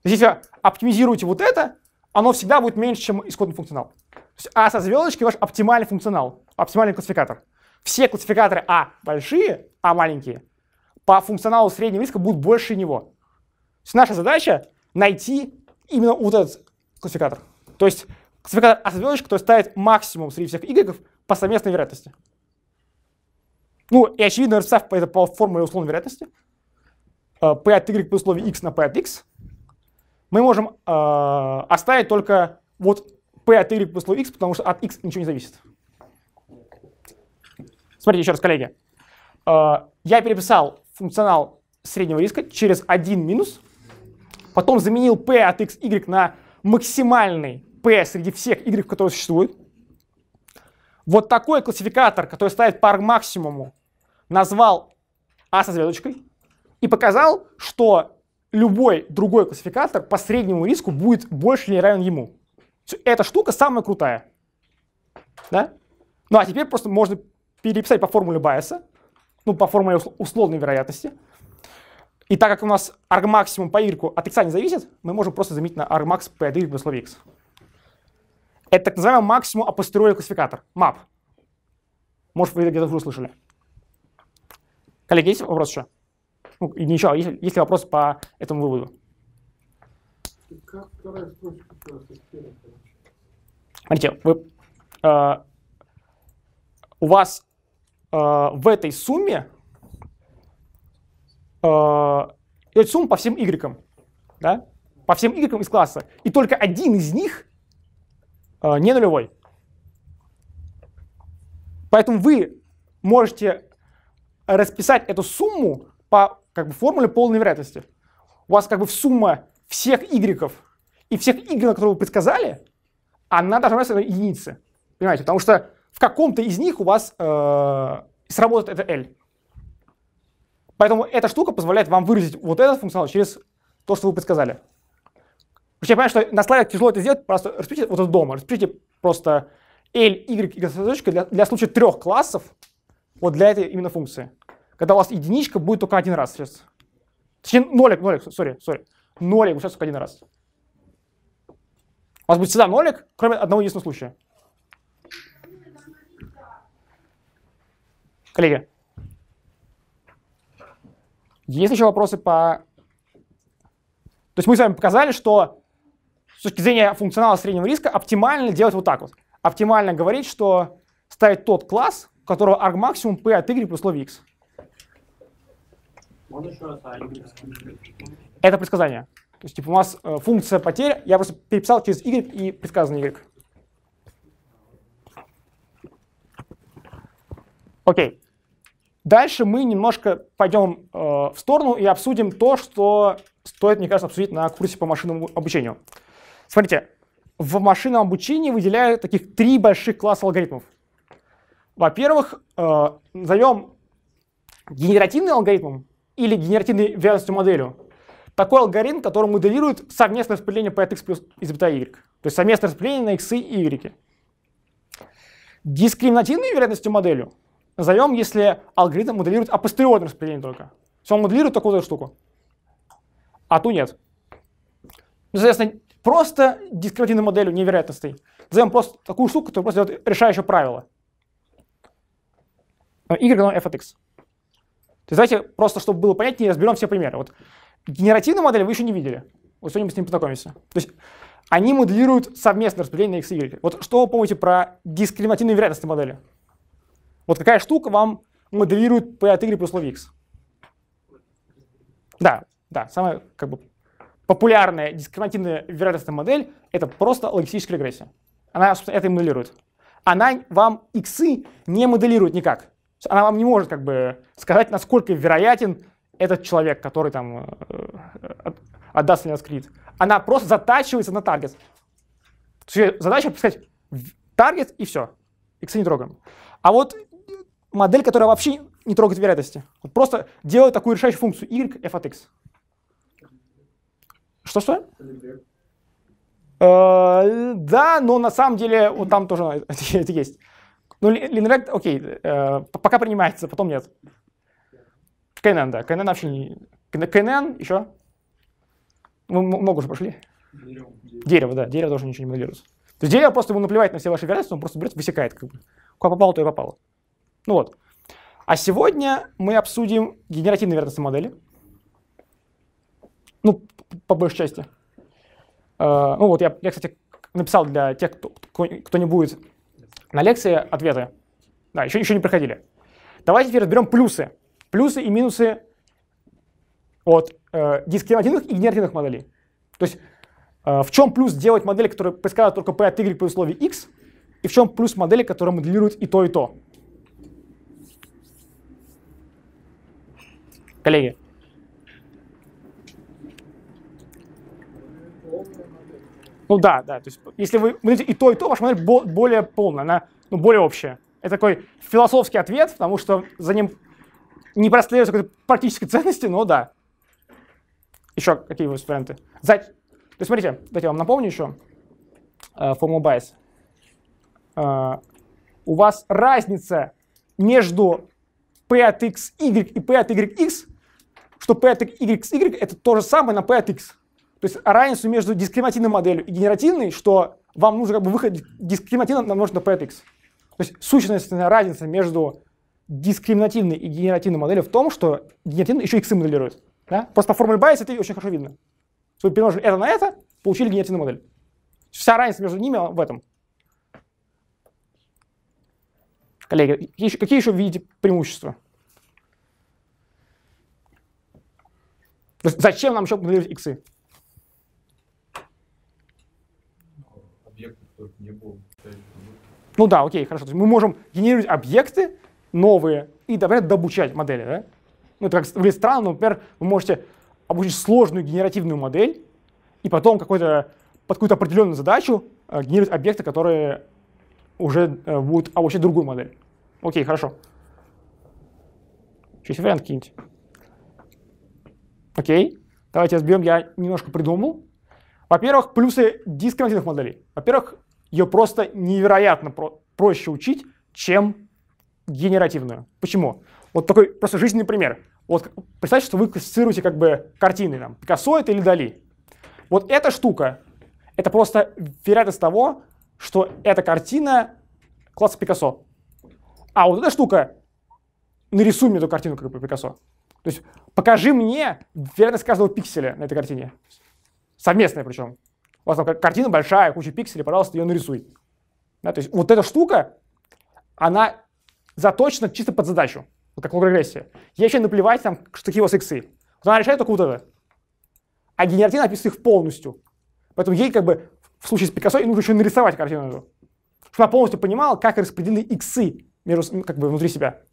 есть, если вы оптимизируете вот это, оно всегда будет меньше, чем исходный функционал. То есть А со звездочкой ваш оптимальный функционал, оптимальный классификатор все классификаторы А большие, А маленькие, по функционалу среднего риска будут больше него. То есть наша задача найти именно вот этот классификатор. То есть классификатор А звездочка, который ставит максимум среди всех Y по совместной вероятности. Ну и очевидно, расписав это по формуле условной вероятности, э, P от Y при условии X на P от X, мы можем э, оставить только вот P от Y при условии X, потому что от X ничего не зависит. Смотрите еще раз, коллеги. Э, я переписал функционал среднего риска через один минус, потом заменил p от x, y на максимальный p среди всех y, которые существуют. Вот такой классификатор, который ставит пар максимуму, назвал а со звездочкой и показал, что любой другой классификатор по среднему риску будет больше или равен ему. Эта штука самая крутая. Да? Ну а теперь просто можно переписать по формуле Байеса, ну, по формуле условной вероятности. И так как у нас максимум по Y от X не зависит, мы можем просто заменить на аргмакс P по Y плюс слове X. Это так называемый максимум апостериори классификатор, MAP. Может, вы где-то уже слышали. Коллеги, есть вопрос еще? Ну, и ничего, есть, есть ли вопрос по этому выводу? Смотрите, вы, э, у вас Э, в этой сумме, э, это сумма по всем y, да? по всем y из класса, и только один из них э, не нулевой. Поэтому вы можете расписать эту сумму по как бы, формуле полной вероятности. У вас как бы сумма всех y и всех y, которые вы предсказали, она должна равняться единице. Понимаете? Потому что в каком-то из них у вас э, сработает это L. Поэтому эта штука позволяет вам выразить вот этот функционал через то, что вы подсказали. Причем я понимаю, что на слайдах тяжело это сделать, просто распишите вот это дома, распишите просто L, Y и для, для случая трех классов, вот для этой именно функции. Когда у вас единичка будет только один раз сейчас. Точнее, нолик, нолик, сори, сори. Нолик сейчас только один раз. У вас будет всегда нолик, кроме одного единственного случая. Коллеги, есть еще вопросы по... То есть мы с вами показали, что с точки зрения функционала среднего риска оптимально делать вот так вот. Оптимально говорить, что ставить тот класс, у которого аргмаксимум p от y при условии x. А, Это предсказание. То есть типа у нас э, функция потерь, я просто переписал через y и предсказано y. Окей. Дальше мы немножко пойдем э, в сторону и обсудим то, что стоит, мне кажется, обсудить на курсе по машинному обучению. Смотрите, в машинном обучении выделяют таких три больших класса алгоритмов. Во-первых, э, назовем генеративный алгоритмом или генеративной вероятностью моделью. Такой алгоритм, который моделирует совместное распределение по x плюс из бета y. То есть совместное распределение на x и y. Дискриминативной вероятностью моделью – Назовем, если алгоритм моделирует апостериорное распределение только. То есть он моделирует такую вот эту штуку. А ту нет. Ну, соответственно, просто дискретивную моделью невероятностей. Назовем просто такую штуку, которая просто дает решающее правило. Э, y равно f от x. То есть давайте просто, чтобы было понятнее, разберем все примеры. Вот генеративную модель вы еще не видели. Вот сегодня мы с ним познакомимся. То есть они моделируют совместное распределение x и y. Вот что вы помните про дискриминативные вероятностные модели? Вот какая штука вам моделирует P от Y плюс log X? Да, да, самая как бы популярная дискриминативная вероятностная модель – это просто логистическая регрессия. Она, собственно, это и моделирует. Она вам иксы не моделирует никак. Она вам не может как бы сказать, насколько вероятен этот человек, который там э, отдаст или нас кредит. Она просто затачивается на таргет. Задача, сказать, таргет и все. Иксы не трогаем. А вот модель, которая вообще не трогает вероятности. Вот просто делает такую решающую функцию y f от x. Что-что? Э, да, но на самом деле вот там тоже [laughs] это есть. Ну, линрект, окей, э, пока принимается, потом нет. КНН, да, КНН вообще не... КНН еще? Ну, Мы много уже прошли. Дерево. дерево, да, дерево тоже ничего не моделируется. То есть дерево просто ему наплевать на все ваши вероятности, он просто берет, высекает. Как бы. Куда попало, то и попало. Ну вот. А сегодня мы обсудим генеративные вероятностные модели. Ну, по большей части. Э, ну вот, я, я, кстати, написал для тех, кто, кто не будет на лекции, ответы. Да, еще, еще не проходили. Давайте теперь разберем плюсы. Плюсы и минусы от э, дискриминативных и генеративных моделей. То есть э, в чем плюс делать модели, которые предсказывают только p от y при условии x, и в чем плюс модели, которые моделируют и то, и то. коллеги. Ну да, да. То есть, если вы видите, и то, и то, ваша модель более полная, она ну, более общая. Это такой философский ответ, потому что за ним не прослеживается какой-то практической ценности, но да. Еще какие вы варианты? За... То есть, смотрите, давайте я вам напомню еще uh, э, форму bias. Э, у вас разница между p от x, y и p от y, x что P от y это то же самое на P от x. То есть разницу между дискриминативной моделью и генеративной, что вам нужно как бы выход дискриминативно намножить на P от x. То есть сущностная разница между дискриминативной и генеративной моделью в том, что генеративная еще x моделирует. Да? Просто по формуле Байес это очень хорошо видно. Вы перемножили это на это, получили генеративную модель. Вся разница между ними в этом. Коллеги, какие еще видите преимущества? Зачем нам еще моделировать иксы? Ну да, окей, хорошо. То есть мы можем генерировать объекты новые и, например, добучать модели. Да? Ну, это как выглядит странно, но, например, вы можете обучить сложную генеративную модель и потом какой-то, под какую-то определенную задачу э, генерировать объекты, которые уже э, будут обучать другую модель. Окей, хорошо. Еще есть вариант какие-нибудь? Окей, давайте разберем, я немножко придумал. Во-первых, плюсы дисконтинных моделей. Во-первых, ее просто невероятно про проще учить, чем генеративную. Почему? Вот такой просто жизненный пример. Вот представьте, что вы классифицируете как бы картины, там, Пикассо это или Дали. Вот эта штука, это просто вероятность того, что эта картина класса Пикассо. А вот эта штука, нарисуй мне эту картину как бы Пикассо. То есть покажи мне вероятность каждого пикселя на этой картине. Совместная причем. У вас там картина большая, куча пикселей, пожалуйста, ее нарисуй. Да, то есть вот эта штука, она заточена чисто под задачу, вот как логогрессия. Ей еще наплевать, там, что такие у вас иксы. Вот она решает только вот это. А генеративно описывает их полностью. Поэтому ей как бы в случае с Пикассо ей нужно еще нарисовать картину эту. Чтобы она полностью понимала, как распределены иксы между, как бы, внутри себя.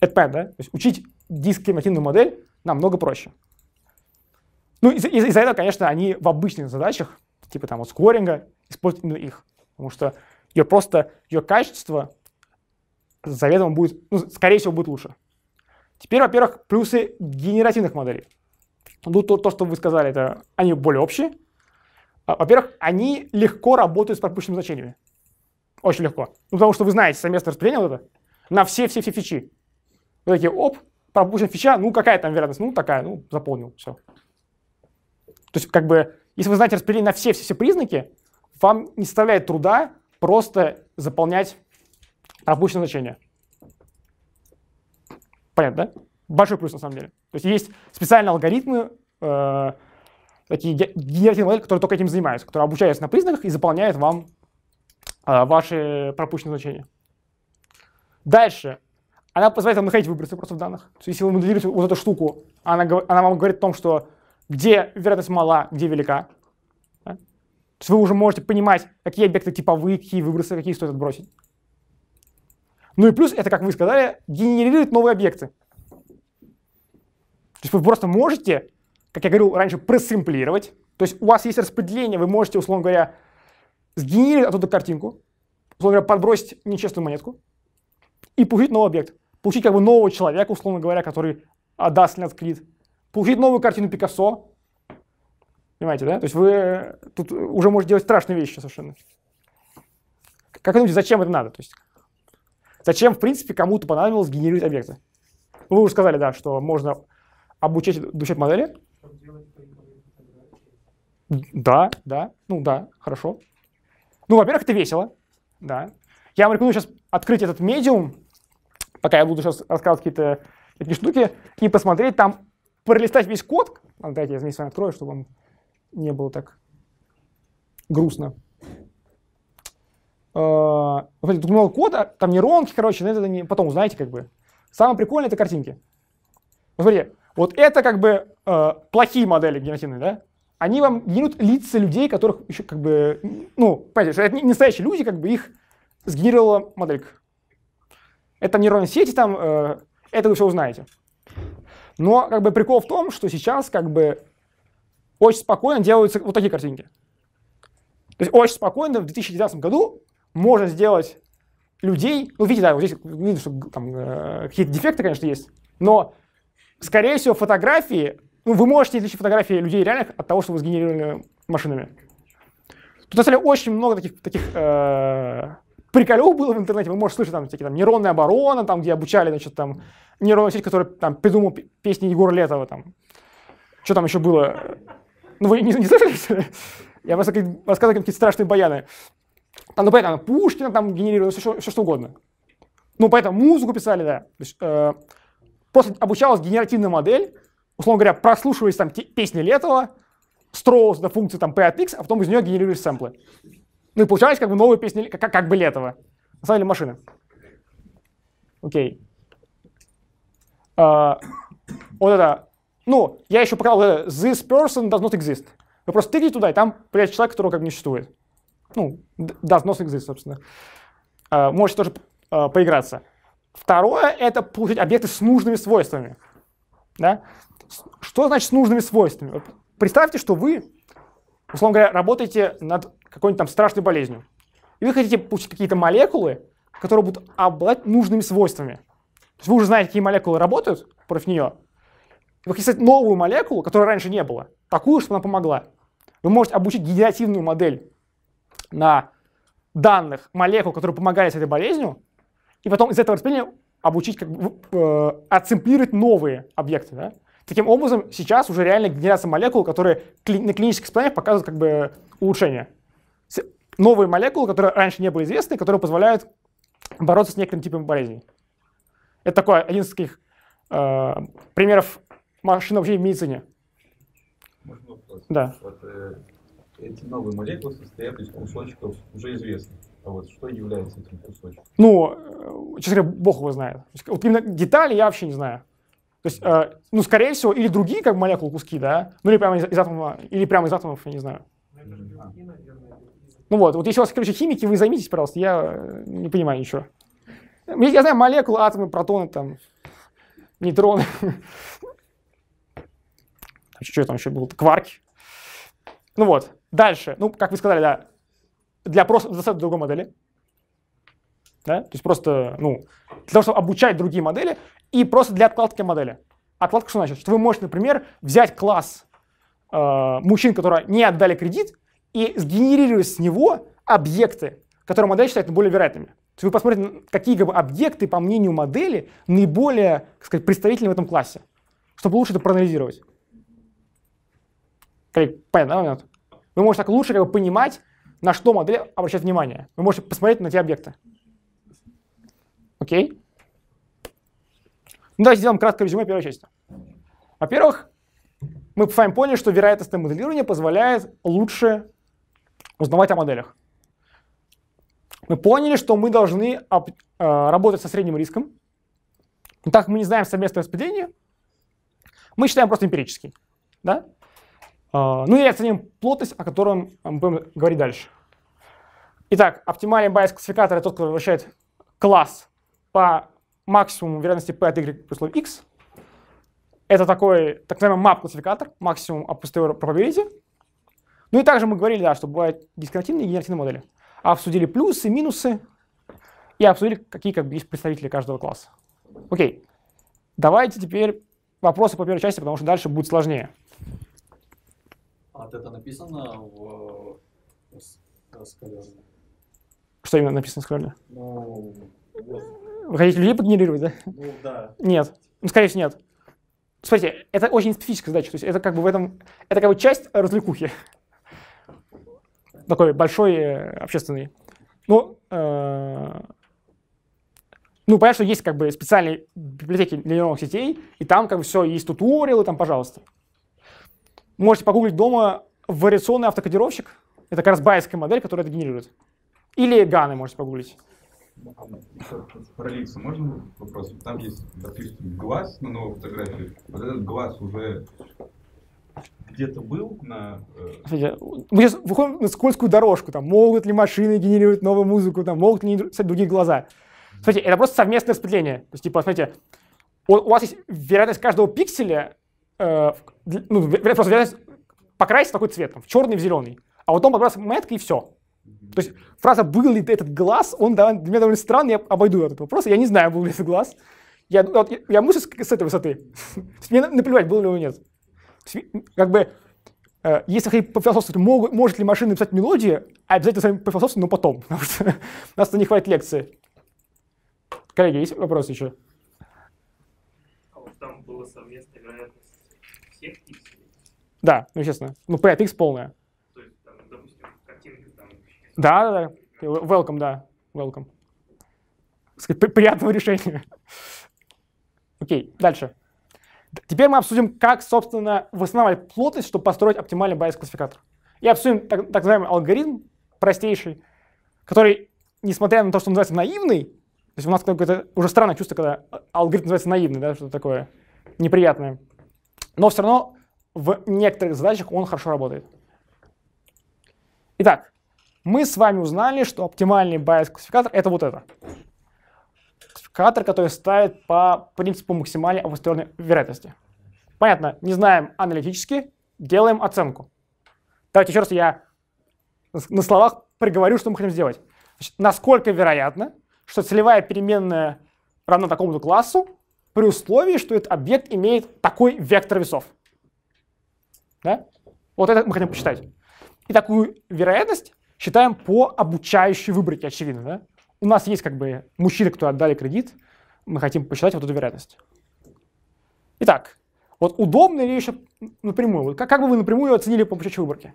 ETP, да, то есть учить дискриминативную модель намного проще. Ну, из-за из из этого, конечно, они в обычных задачах, типа там вот скоринга, используют именно их, потому что ее просто, ее качество заведомо будет, ну, скорее всего, будет лучше. Теперь, во-первых, плюсы генеративных моделей. Ну, то, то, что вы сказали, это они более общие. А, во-первых, они легко работают с пропущенными значениями. Очень легко. Ну, потому что вы знаете совместное распределение вот это на все-все-все фичи. Вы такие, оп, пропущена фича, ну какая там вероятность? Ну такая, ну заполнил, все. То есть как бы, если вы знаете распределение на все-все-все признаки, вам не составляет труда просто заполнять пропущенное значение. Понятно, да? Большой плюс на самом деле. То есть есть специальные алгоритмы, э, такие генеративные модели, которые только этим занимаются, которые обучаются на признаках и заполняют вам э, ваши пропущенные значения. Дальше она позволяет вам находить выбросы просто в данных. То есть, если вы моделируете вот эту штуку, она, она вам говорит о том, что где вероятность мала, где велика. Да? То есть вы уже можете понимать, какие объекты типовые, какие выбросы, какие стоит отбросить. Ну и плюс, это, как вы сказали, генерирует новые объекты. То есть вы просто можете, как я говорил раньше, просимплировать. То есть у вас есть распределение, вы можете, условно говоря, сгенерировать оттуда картинку, условно говоря, подбросить нечестную монетку и получить новый объект получить как бы нового человека, условно говоря, который отдаст или кредит, получить новую картину Пикассо. Понимаете, да? То есть вы э, тут уже можете делать страшные вещи совершенно. Как вы думаете, зачем это надо? То есть, зачем, в принципе, кому-то понадобилось генерировать объекты? Ну, вы уже сказали, да, что можно обучать, обучать модели. Да, да, ну да, хорошо. Ну, во-первых, это весело, да. Я вам рекомендую сейчас открыть этот медиум, пока я буду сейчас рассказывать какие-то эти штуки, и посмотреть там, пролистать весь код. А, давайте я вместе с вами открою, чтобы вам не было так грустно. Uh, э, смотрите, тут много кода, там нейронки, короче, но это не, потом узнаете как бы. Самое прикольное — это картинки. Вот вот это как бы э, плохие модели генеративные, да? Они вам генерируют лица людей, которых еще как бы, ну, понимаете, что это не настоящие люди, как бы их сгенерировала моделька. Это нейронные сети, там, э, это вы все узнаете. Но как бы прикол в том, что сейчас как бы очень спокойно делаются вот такие картинки. То есть очень спокойно в 2019 году можно сделать людей, ну видите, да, вот здесь видно, что там э, какие-то дефекты, конечно, есть, но, скорее всего, фотографии, ну вы можете отличить фотографии людей реальных от того, что вы сгенерировали машинами. Тут, на самом деле, очень много таких, таких э, приколев было в интернете, вы можете слышать там всякие там нейронная оборона, там, где обучали, значит, там, нейронную сеть, которая там придумал песни Егора Летова, там. Что там еще было? Ну, вы не, не слышали? Я просто рассказывал какие-то страшные баяны. Там, ну, понятно, Пушкина там генерировалось, все, все что угодно. Ну, поэтому музыку писали, да. То есть, э, просто обучалась генеративная модель, условно говоря, прослушивались там песни Летова, строилась на функции там P от X, а потом из нее генерировались сэмплы. Ну и получалось как бы новая песня, как, как бы летово. На самом деле машина. Окей. А, вот это. Ну, я еще показал вот это. This person does not exist. Вы просто тыкните туда, и там появляется человек, которого как бы не существует. Ну, does not exist, собственно. А, можете тоже а, поиграться. Второе — это получить объекты с нужными свойствами. Да? Что значит с нужными свойствами? Представьте, что вы, условно говоря, работаете над какой-нибудь там страшной болезнью. И вы хотите получить какие-то молекулы, которые будут обладать нужными свойствами. То есть вы уже знаете, какие молекулы работают против нее. Вы хотите создать новую молекулу, которой раньше не было, такую, чтобы она помогла. Вы можете обучить генеративную модель на данных молекул, которые помогали с этой болезнью, и потом из этого распределения обучить, как бы, э, отсемплировать новые объекты. Да? Таким образом, сейчас уже реально генерация молекул, которые кли- на клинических испытаниях показывают как бы улучшение новые молекулы, которые раньше не были известны, которые позволяют бороться с некоторым типом болезней. Это такой один из таких э, примеров машин вообще в медицине. Можно вопрос? Да. Вот, э, эти новые молекулы состоят из кусочков уже известных. А вот что является этим кусочком? Ну, э, честно говоря, бог его знает. Вот именно детали я вообще не знаю. То есть, э, ну, скорее всего, или другие как молекулы куски, да, ну или прямо из, из атома, или прямо из атомов, я не знаю. Это белки, наверное. Ну вот, вот если у вас, короче, химики, вы займитесь, пожалуйста, я э, не понимаю ничего. Я знаю молекулы, атомы, протоны, там, нейтроны. А что там еще было? Кварки. Ну вот, дальше. Ну, как вы сказали, да, для просто достаточно другой модели. Да? То есть просто, ну, для того, чтобы обучать другие модели и просто для откладки модели. Откладка что значит? Что вы можете, например, взять класс э, мужчин, которые не отдали кредит, и сгенерировать с него объекты, которые модель считает наиболее вероятными. То есть вы посмотрите, какие как бы, объекты, по мнению модели, наиболее так сказать, представительны в этом классе, чтобы лучше это проанализировать. Понятно, да, Вы можете так лучше как бы, понимать, на что модель обращает внимание. Вы можете посмотреть на те объекты. Окей? Ну, давайте сделаем краткое резюме первой части. Во-первых, мы с вами поняли, что вероятностное моделирование позволяет лучше узнавать о моделях. Мы поняли, что мы должны об, э, работать со средним риском. Но так как мы не знаем совместное распределение, мы считаем просто эмпирически. Да? Э, ну и оценим плотность, о котором мы будем говорить дальше. Итак, оптимальный байс это тот, который возвращает класс по максимуму вероятности p от y при условии x. Это такой так называемый map-классификатор, максимум of posterior probability. Ну и также мы говорили, да, что бывают дисконтинные и генеративные модели. А обсудили плюсы, минусы и обсудили, какие как бы есть представители каждого класса. Окей, давайте теперь вопросы по первой части, потому что дальше будет сложнее. А это написано в скале? Что именно написано в скале? Ну, Вы хотите людей подгенерировать, да? Ну, да. Нет. Ну, скорее всего, нет. Смотрите, это очень специфическая задача. То есть это как бы в этом... Это как бы часть развлекухи такой большой э, общественный. Ну, э, ну, понятно, что есть как бы специальные библиотеки для нейронных сетей, и там как бы все, есть туториалы, там, пожалуйста. Можете погуглить дома вариационный автокодировщик. Это как раз байская модель, которая это генерирует. Или ганы можете погуглить. Про лица можно вопрос? Там есть, допустим, глаз на новой фотографии. Вот этот глаз уже где-то был на... Э... Мы сейчас выходим на скользкую дорожку, там, могут ли машины генерировать новую музыку, там, могут ли кстати, другие глаза. Смотрите, это просто совместное распределение. То есть, типа, смотрите, у, у вас есть вероятность каждого пикселя, э, ну, просто вероятность покрасить такой цвет, там, в черный, в зеленый. А потом как раз метка и все. То есть фраза «был ли этот глаз?» он для меня довольно странный, я обойду этот вопрос. Я не знаю, был ли этот глаз. Я, ну, я, я мыслю с, с этой высоты. [laughs] Мне наплевать, был ли он или нет. Как бы, э, если хотите пофилософствовать, мог, может ли машина написать мелодию, обязательно с вами пофилософствуем, но потом, [laughs] потому что у нас не хватит лекции. Коллеги, есть вопросы еще? А вот там была совместная вероятность всех пикселей? Да, ну честно, Ну, P от X полная. То есть, там, допустим, картинка там... Да, да, да. Welcome, да. Welcome. Сказать, приятного решения. [laughs] Окей, okay, дальше. Теперь мы обсудим, как, собственно, восстанавливать плотность, чтобы построить оптимальный байс-классификатор. И обсудим так, так называемый алгоритм, простейший, который, несмотря на то, что он называется наивный, то есть у нас какое-то уже странное чувство, когда алгоритм называется наивный, да, что-то такое неприятное, но все равно в некоторых задачах он хорошо работает. Итак, мы с вами узнали, что оптимальный байс-классификатор — это вот это классификатор, который ставит по принципу максимальной обусловленной вероятности. Понятно, не знаем аналитически, делаем оценку. Давайте еще раз я на словах приговорю, что мы хотим сделать. Значит, насколько вероятно, что целевая переменная равна такому-то классу при условии, что этот объект имеет такой вектор весов. Да? Вот это мы хотим посчитать. И такую вероятность считаем по обучающей выборке, очевидно. Да? у нас есть как бы мужчины, которые отдали кредит, мы хотим посчитать вот эту вероятность. Итак, вот удобно ли еще напрямую? Вот как, как бы вы напрямую оценили по ключевой выборке?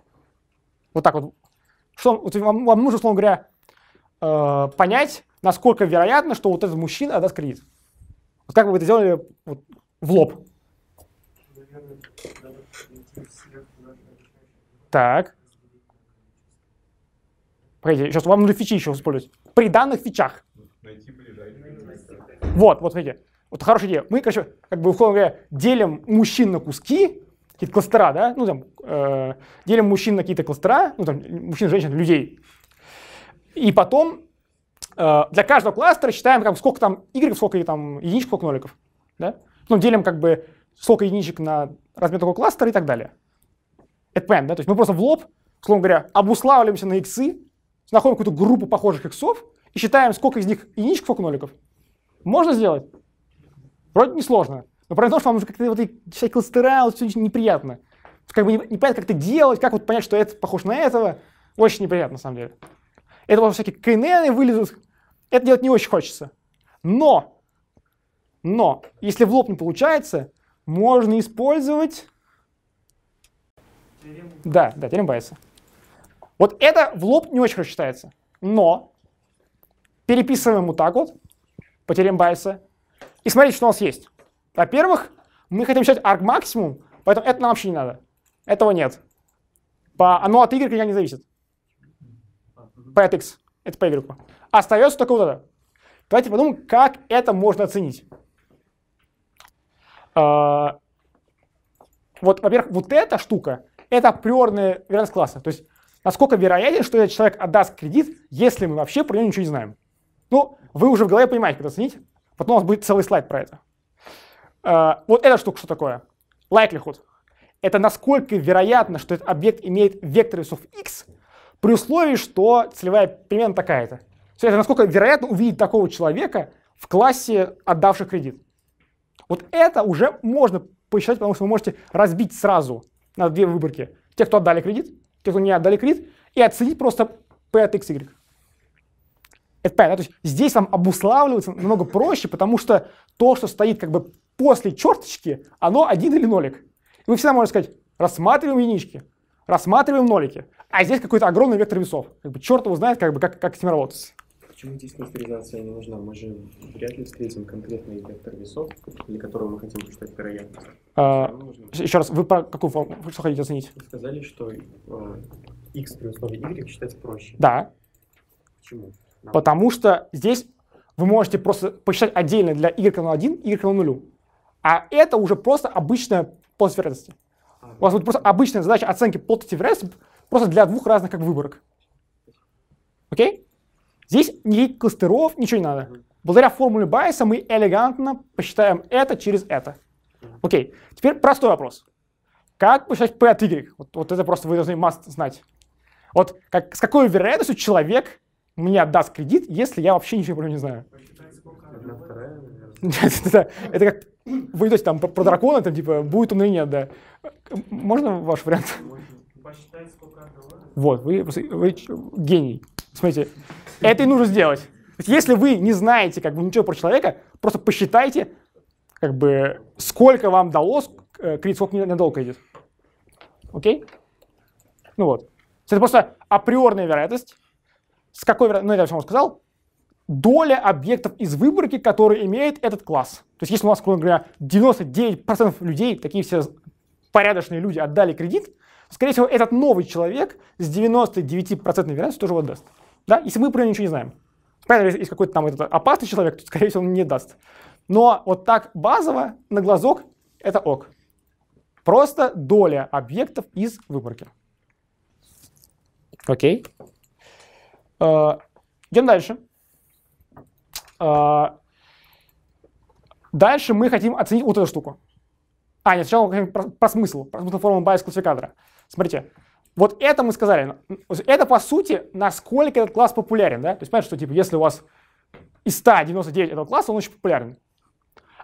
Вот так вот. Что, вот вам, вам нужно, условно говоря, э, понять, насколько вероятно, что вот этот мужчина отдаст кредит. Вот как бы вы это сделали вот, в лоб? Так. Погодите, сейчас вам нужно фичи еще использовать. При данных фичах. Найти вот, вот смотрите. Вот хорошая идея. Мы, короче, как бы, условно говоря, делим мужчин на куски, какие-то кластера, да, ну там, э, делим мужчин на какие-то кластера, ну там, мужчин, женщин, людей. И потом э, для каждого кластера считаем, как, сколько там y, сколько там единичек, сколько ноликов, да. Ну, делим как бы сколько единичек на размер такого кластера и так далее. Это понятно, да? То есть мы просто в лоб, условно говоря, обуславливаемся на иксы, находим какую-то группу похожих иксов и считаем, сколько из них единичек, сколько ноликов. Можно сделать? Вроде несложно. Но проблема в том, что вам уже как-то вот всякие кластера, вот все неприятно. Как бы непонятно, как это делать, как вот понять, что это похож на этого. Очень неприятно, на самом деле. Это вам всякие КНН вылезут. Это делать не очень хочется. Но, но, если в лоб не получается, можно использовать... Теорему. Да, да, теорема Байеса. Вот это в лоб не очень хорошо считается. Но переписываем вот так вот, по Байса, и смотрите, что у нас есть. Во-первых, мы хотим считать арг максимум, поэтому это нам вообще не надо. Этого нет. По, оно от y не зависит. по от x. Это по y. Остается только вот это. Давайте подумаем, как это можно оценить. А, вот, во-первых, вот эта штука — это априорная вероятность класса. То есть насколько вероятен, что этот человек отдаст кредит, если мы вообще про него ничего не знаем. Ну, вы уже в голове понимаете, как это оценить. Потом у нас будет целый слайд про это. А, вот эта штука что такое? Likelihood. Это насколько вероятно, что этот объект имеет вектор весов x при условии, что целевая примерно такая-то. То есть это насколько вероятно увидеть такого человека в классе отдавших кредит. Вот это уже можно посчитать, потому что вы можете разбить сразу на две выборки. Те, кто отдали кредит, те, кто не отдали кредит, и отследить просто P от XY. Это p, Да? То есть здесь вам обуславливается намного проще, потому что то, что стоит как бы после черточки, оно один или нолик. И вы всегда можете сказать, рассматриваем единички, рассматриваем нолики, а здесь какой-то огромный вектор весов. Как бы черт его знает, как, бы, как, как с ним работать почему здесь кластеризация не нужна? Мы же вряд ли встретим конкретный вектор весов, для которого мы хотим посчитать вероятность. А, еще раз, вы про какую форму, что хотите оценить? Вы сказали, что э, а, x при условии y считать проще. Да. Почему? Нам Потому что здесь вы можете просто посчитать отдельно для y равно 1 y равно 0. А это уже просто обычная плотность вероятности. А, У вас будет просто обычная задача оценки плотности вероятности просто для двух разных как выборок. Окей? Okay? Здесь никаких кластеров, ничего не надо. Благодаря формуле Байса мы элегантно посчитаем это через это. Окей, теперь простой вопрос. Как посчитать P от Y? Вот, вот это просто вы должны must знать. Вот как, с какой вероятностью человек мне даст кредит, если я вообще ничего про него не знаю? [laughs] Это как вы идете там про дракона, там типа будет он или нет, да. Можно ваш вариант? Вот, вы, вы гений. Смотрите, это и нужно сделать. Если вы не знаете как бы ничего про человека, просто посчитайте, как бы, сколько вам далось э, кредит, сколько недолго идет. Окей? Ну вот. Это просто априорная вероятность. С какой вероятностью, ну это я вам сказал, доля объектов из выборки, которые имеет этот класс. То есть если у нас, кроме говоря, 99% людей, такие все порядочные люди, отдали кредит, скорее всего, этот новый человек с 99% вероятностью тоже его отдаст. Да? Если мы про него ничего не знаем. Понятно, если какой-то там этот опасный человек, то, скорее всего, он не даст. Но вот так базово, на глазок, это ок. Просто доля объектов из выборки. Окей. Э, идем дальше. Э, дальше мы хотим оценить вот эту штуку. А, нет, сначала мы хотим про, про смысл, про смысл формы байс классификатора. Смотрите, вот это мы сказали. Это, по сути, насколько этот класс популярен. Да? То есть, понимаете, что типа, если у вас из 199 этого класса, он очень популярен.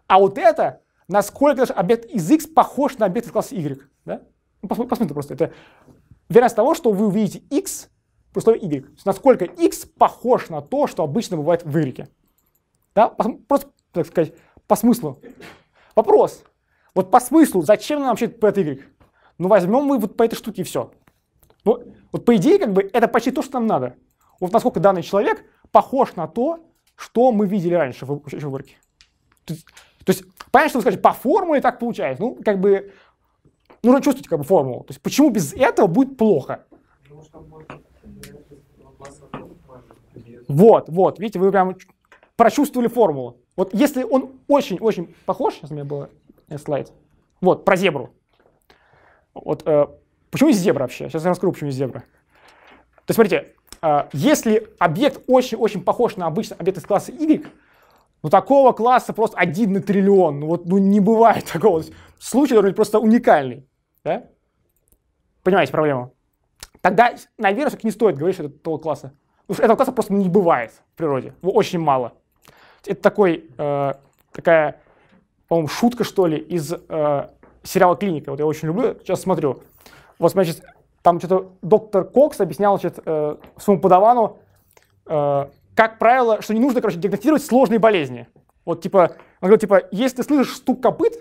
А вот это, насколько наш объект из X похож на объект из класса Y. Да? Ну, посмотрите просто. Это вероятность того, что вы увидите X при условии Y. То есть, насколько X похож на то, что обычно бывает в Y. Да? Просто, так сказать, по смыслу. Вопрос. Вот по смыслу, зачем нам вообще этот Y? Ну, возьмем мы вот по этой штуке и все. Но вот по идее, как бы, это почти то, что нам надо. Вот насколько данный человек похож на то, что мы видели раньше в выборке. То есть, то есть понятно, что вы скажете, по формуле так получается. Ну, как бы, нужно чувствовать как бы формулу. То есть почему без этого будет плохо? Вот, вот, видите, вы прям прочувствовали формулу. Вот если он очень-очень похож, сейчас у меня был слайд, вот, про зебру. Вот, э, Почему есть зебра вообще? Сейчас я раскрою, почему есть зебра. То есть, смотрите, а, если объект очень-очень похож на обычный объект из класса Y, ну такого класса просто один на триллион. Ну вот ну, не бывает [laughs] такого. Случай должен быть просто уникальный. Да? Понимаете проблему? Тогда, наверное, все-таки не стоит говорить, что это того класса. Потому что этого класса просто не бывает в природе. Его очень мало. Это такой, э, такая, по-моему, шутка, что ли, из э, сериала «Клиника». Вот я очень люблю, сейчас смотрю вот, значит, там что-то доктор Кокс объяснял, значит, э, своему подавану, э, как правило, что не нужно, короче, диагностировать сложные болезни. Вот, типа, он говорил, типа, если ты слышишь стук копыт,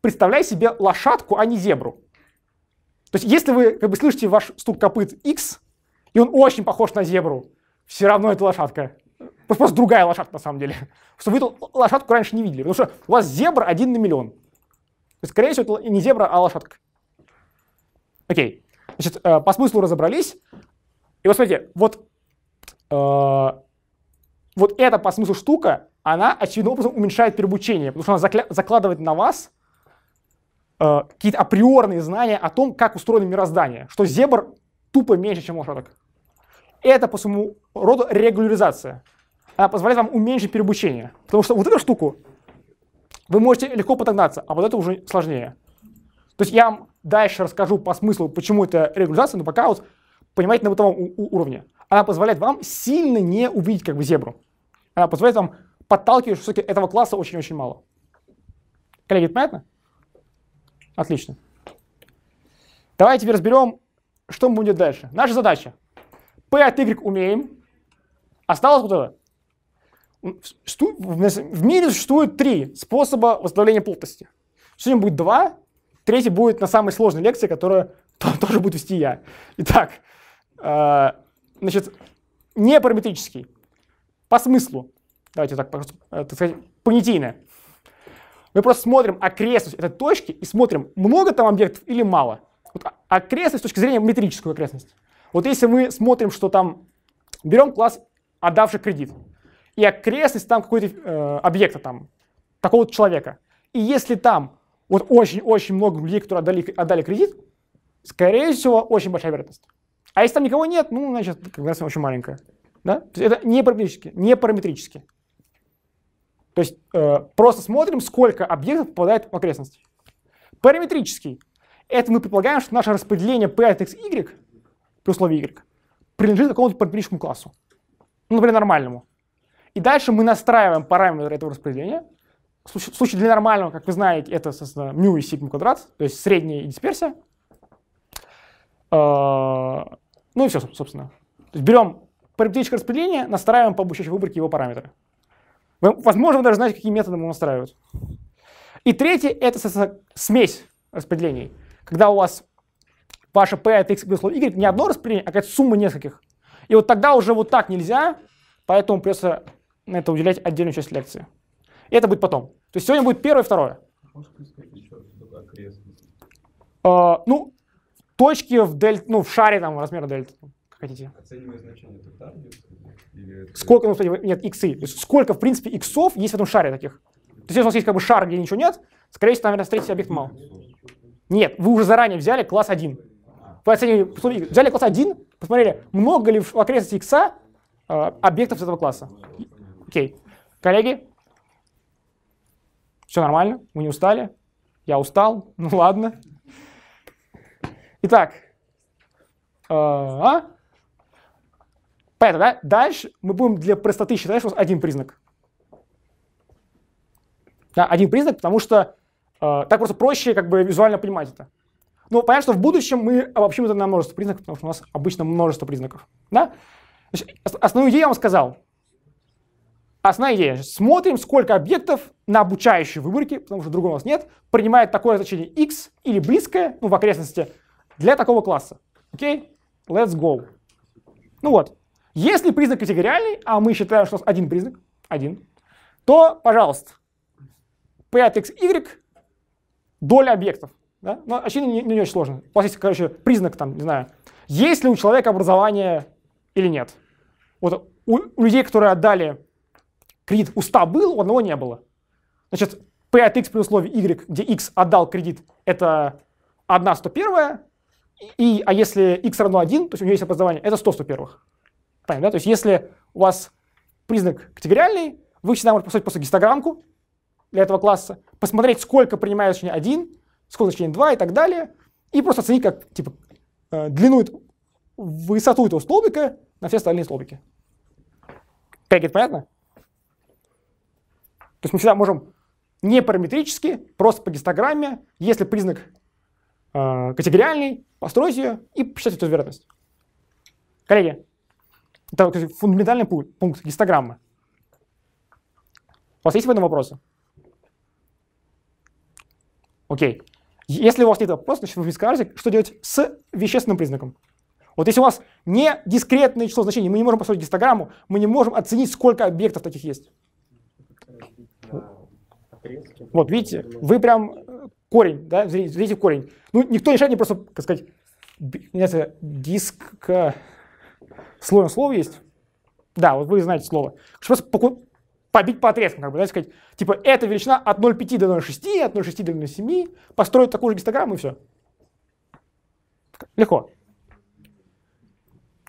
представляй себе лошадку, а не зебру. То есть, если вы, как бы, слышите ваш стук копыт X, и он очень похож на зебру, все равно это лошадка. Просто, просто другая лошадка, на самом деле. Что вы эту лошадку раньше не видели, потому что у вас зебра один на миллион. То есть, скорее всего, это не зебра, а лошадка. Окей. Значит, э, по смыслу разобрались. И вот смотрите, вот, э, вот эта по смыслу штука, она очевидным образом уменьшает переобучение, потому что она закля- закладывает на вас э, какие-то априорные знания о том, как устроено мироздание, что зебр тупо меньше, чем лошадок. Это по своему роду регуляризация. Она позволяет вам уменьшить переобучение, потому что вот эту штуку вы можете легко подогнаться, а вот это уже сложнее. То есть я вам дальше расскажу по смыслу, почему это регуляризация, но пока вот понимаете на бытовом уровне. Она позволяет вам сильно не увидеть как бы зебру. Она позволяет вам подталкивать, что этого класса очень-очень мало. Коллеги, это понятно? Отлично. Давайте теперь разберем, что будет дальше. Наша задача. P от Y умеем. Осталось вот это. В мире существует три способа восстановления плотности. Сегодня будет два, Третий будет на самой сложной лекции, которую [laughs] тоже буду вести я. Итак, э, значит, не параметрический, по смыслу. Давайте так, э, так сказать, понятийное. Мы просто смотрим окрестность этой точки и смотрим, много там объектов или мало. Вот окрестность с точки зрения метрическую окрестность. Вот если мы смотрим, что там берем класс, отдавший кредит, и окрестность там какой-то э, объекта там, такого человека. И если там вот очень-очень много людей, которые отдали, отдали кредит, скорее всего, очень большая вероятность. А если там никого нет, ну, значит, как раз очень маленькая. Да? То есть это не параметрически, не параметрически. То есть э, просто смотрим, сколько объектов попадает в окрестности. Параметрический. Это мы предполагаем, что наше распределение P от x, y при условии y принадлежит какому-то параметрическому классу. Ну, например, нормальному. И дальше мы настраиваем параметры этого распределения – в случае для нормального, как вы знаете, это, собственно μ и сигма квадрат, то есть средняя дисперсия. А, ну и все, собственно. То есть берем параметрическое распределение, настраиваем по обучающей выборке его параметры. Вы, возможно, вы даже знаете, какие методы ему настраивают. И третье – это соответственно, смесь распределений. Когда у вас ваше p от x плюс y не одно распределение, а какая-то сумма нескольких. И вот тогда уже вот так нельзя, поэтому придется на это уделять отдельную часть лекции это будет потом. То есть сегодня будет первое, второе. Можешь сказать еще, что окрестность? А, ну, точки в дельт, ну, в шаре там размера дельта, как хотите. Сколько, ну, кстати, нет, иксы. сколько, в принципе, иксов есть в этом шаре таких. То есть если у нас есть как бы шар, где ничего нет, скорее всего, наверное, встретите объект мало. Нет, вы уже заранее взяли класс 1. Вы оценили, взяли класс 1, посмотрели, много ли в окрестности икса э, объектов с этого класса. Окей. Коллеги, все нормально? мы не устали? Я устал? [laughs] Ну ладно. Итак, э, а? Понятно, да? Дальше мы будем для простоты считать, что у нас один признак. Да, один признак, потому что э, так просто проще как бы визуально понимать это. Но ну, понятно, что в будущем мы обобщим это на множество признаков, потому что у нас обычно множество признаков. Да? Значит, основную идею я вам сказал. Основная идея. Смотрим, сколько объектов на обучающей выборке, потому что другого у нас нет, принимает такое значение x или близкое, ну, в окрестности, для такого класса. Окей? Okay? Let's go. Ну вот. Если признак категориальный, а мы считаем, что у нас один признак, один, то, пожалуйста, p от x, y доля объектов. Да? Но ну, очевидно, не, не очень сложно. У вас есть, короче, признак там, не знаю, есть ли у человека образование или нет. Вот у, у людей, которые отдали кредит у 100 был, у одного не было. Значит, P от X при условии Y, где X отдал кредит, это 1 101, и, а если X равно 1, то есть у него есть образование, это 100 101. Понятно, да? То есть если у вас признак категориальный, вы всегда можете поставить просто гистограммку для этого класса, посмотреть, сколько принимает значение 1, сколько значение 2 и так далее, и просто оценить как типа, э, длину, высоту этого столбика на все остальные столбики. Как это понятно? То есть мы всегда можем не параметрически, просто по гистограмме, если признак э, категориальный, построить ее и посчитать эту вероятность. Коллеги, это кстати, фундаментальный пункт, пункт гистограммы. У вас есть в этом вопросы? Окей. Если у вас нет вопроса, значит, вы мне скажете, что делать с вещественным признаком. Вот если у вас не дискретное число значений, мы не можем построить гистограмму, мы не можем оценить, сколько объектов таких есть. Вот, видите, вы прям э, корень, да, Видите корень. Ну, никто не решает, не просто, как сказать, это диск, сложное слово есть. Да, вот вы знаете слово. Просто побить по отрезкам, как бы, да, сказать, типа, эта величина от 0,5 до 0,6, от 0,6 до 0,7, построить такую же гистограмму и все. Легко.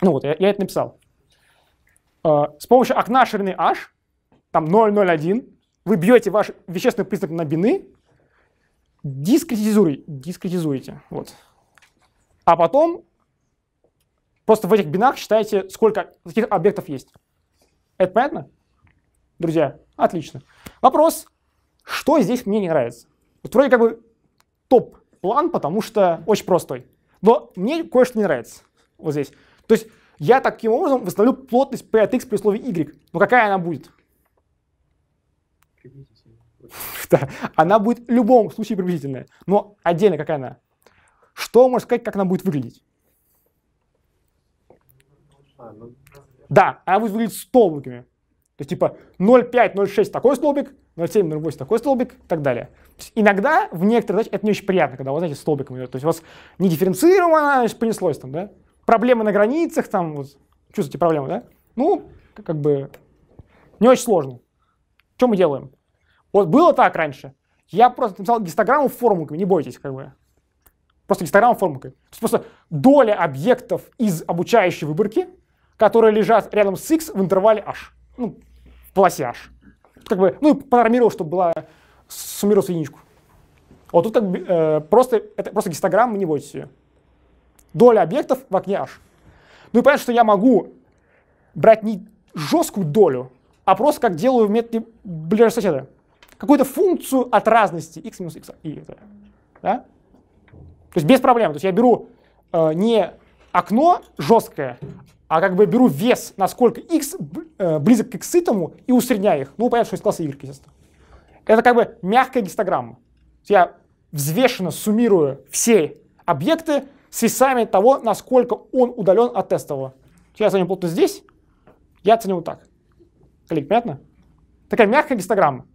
Ну вот, я, я это написал. Э, с помощью окна ширины h, там 0,01, вы бьете ваш вещественный признак на бины, дискретизируй, дискретизуете. Вот. А потом просто в этих бинах считаете, сколько таких объектов есть. Это понятно? Друзья, отлично. Вопрос, что здесь мне не нравится? Вот вроде как бы топ-план, потому что очень простой. Но мне кое-что не нравится вот здесь. То есть я таким образом восстановлю плотность P от X при условии Y. Но какая она будет? она будет в любом случае приблизительная. Но отдельно какая она? Что можно сказать, как она будет выглядеть? А, ну, да, она будет выглядеть столбиками. То есть типа 0,5, 0,6 такой столбик, 0,7, 0,8 такой столбик и так далее. иногда в некоторых задачах это не очень приятно, когда у вас, знаете, столбиком идет. То есть у вас не дифференцировано, значит, понеслось там, да? Проблемы на границах, там, вот, чувствуете проблемы, да? Ну, как бы не очень сложно. Что мы делаем? Вот было так раньше. Я просто написал гистограмму формулками, не бойтесь, как бы. Просто гистограмму формулками. То есть просто доля объектов из обучающей выборки, которые лежат рядом с x в интервале h. Ну, в полосе h. Как бы, ну, пронормировал, чтобы была, суммировал единичку. Вот тут как бы, э, просто, это просто гистограмма, не бойтесь ее. Доля объектов в окне h. Ну и понятно, что я могу брать не жесткую долю, опрос, как делаю в методе ближе соседа. Какую-то функцию от разности x минус x и да? То есть без проблем. То есть я беру э, не окно жесткое, а как бы беру вес, насколько x э, близок к x этому, и усредняю их. Ну, понятно, что из класса y, естественно. Это как бы мягкая гистограмма. Я взвешенно суммирую все объекты с весами того, насколько он удален от тестового. Я оценил плотность здесь, я ценю вот так. Коллеги, понятно? Такая мягкая гистограмма.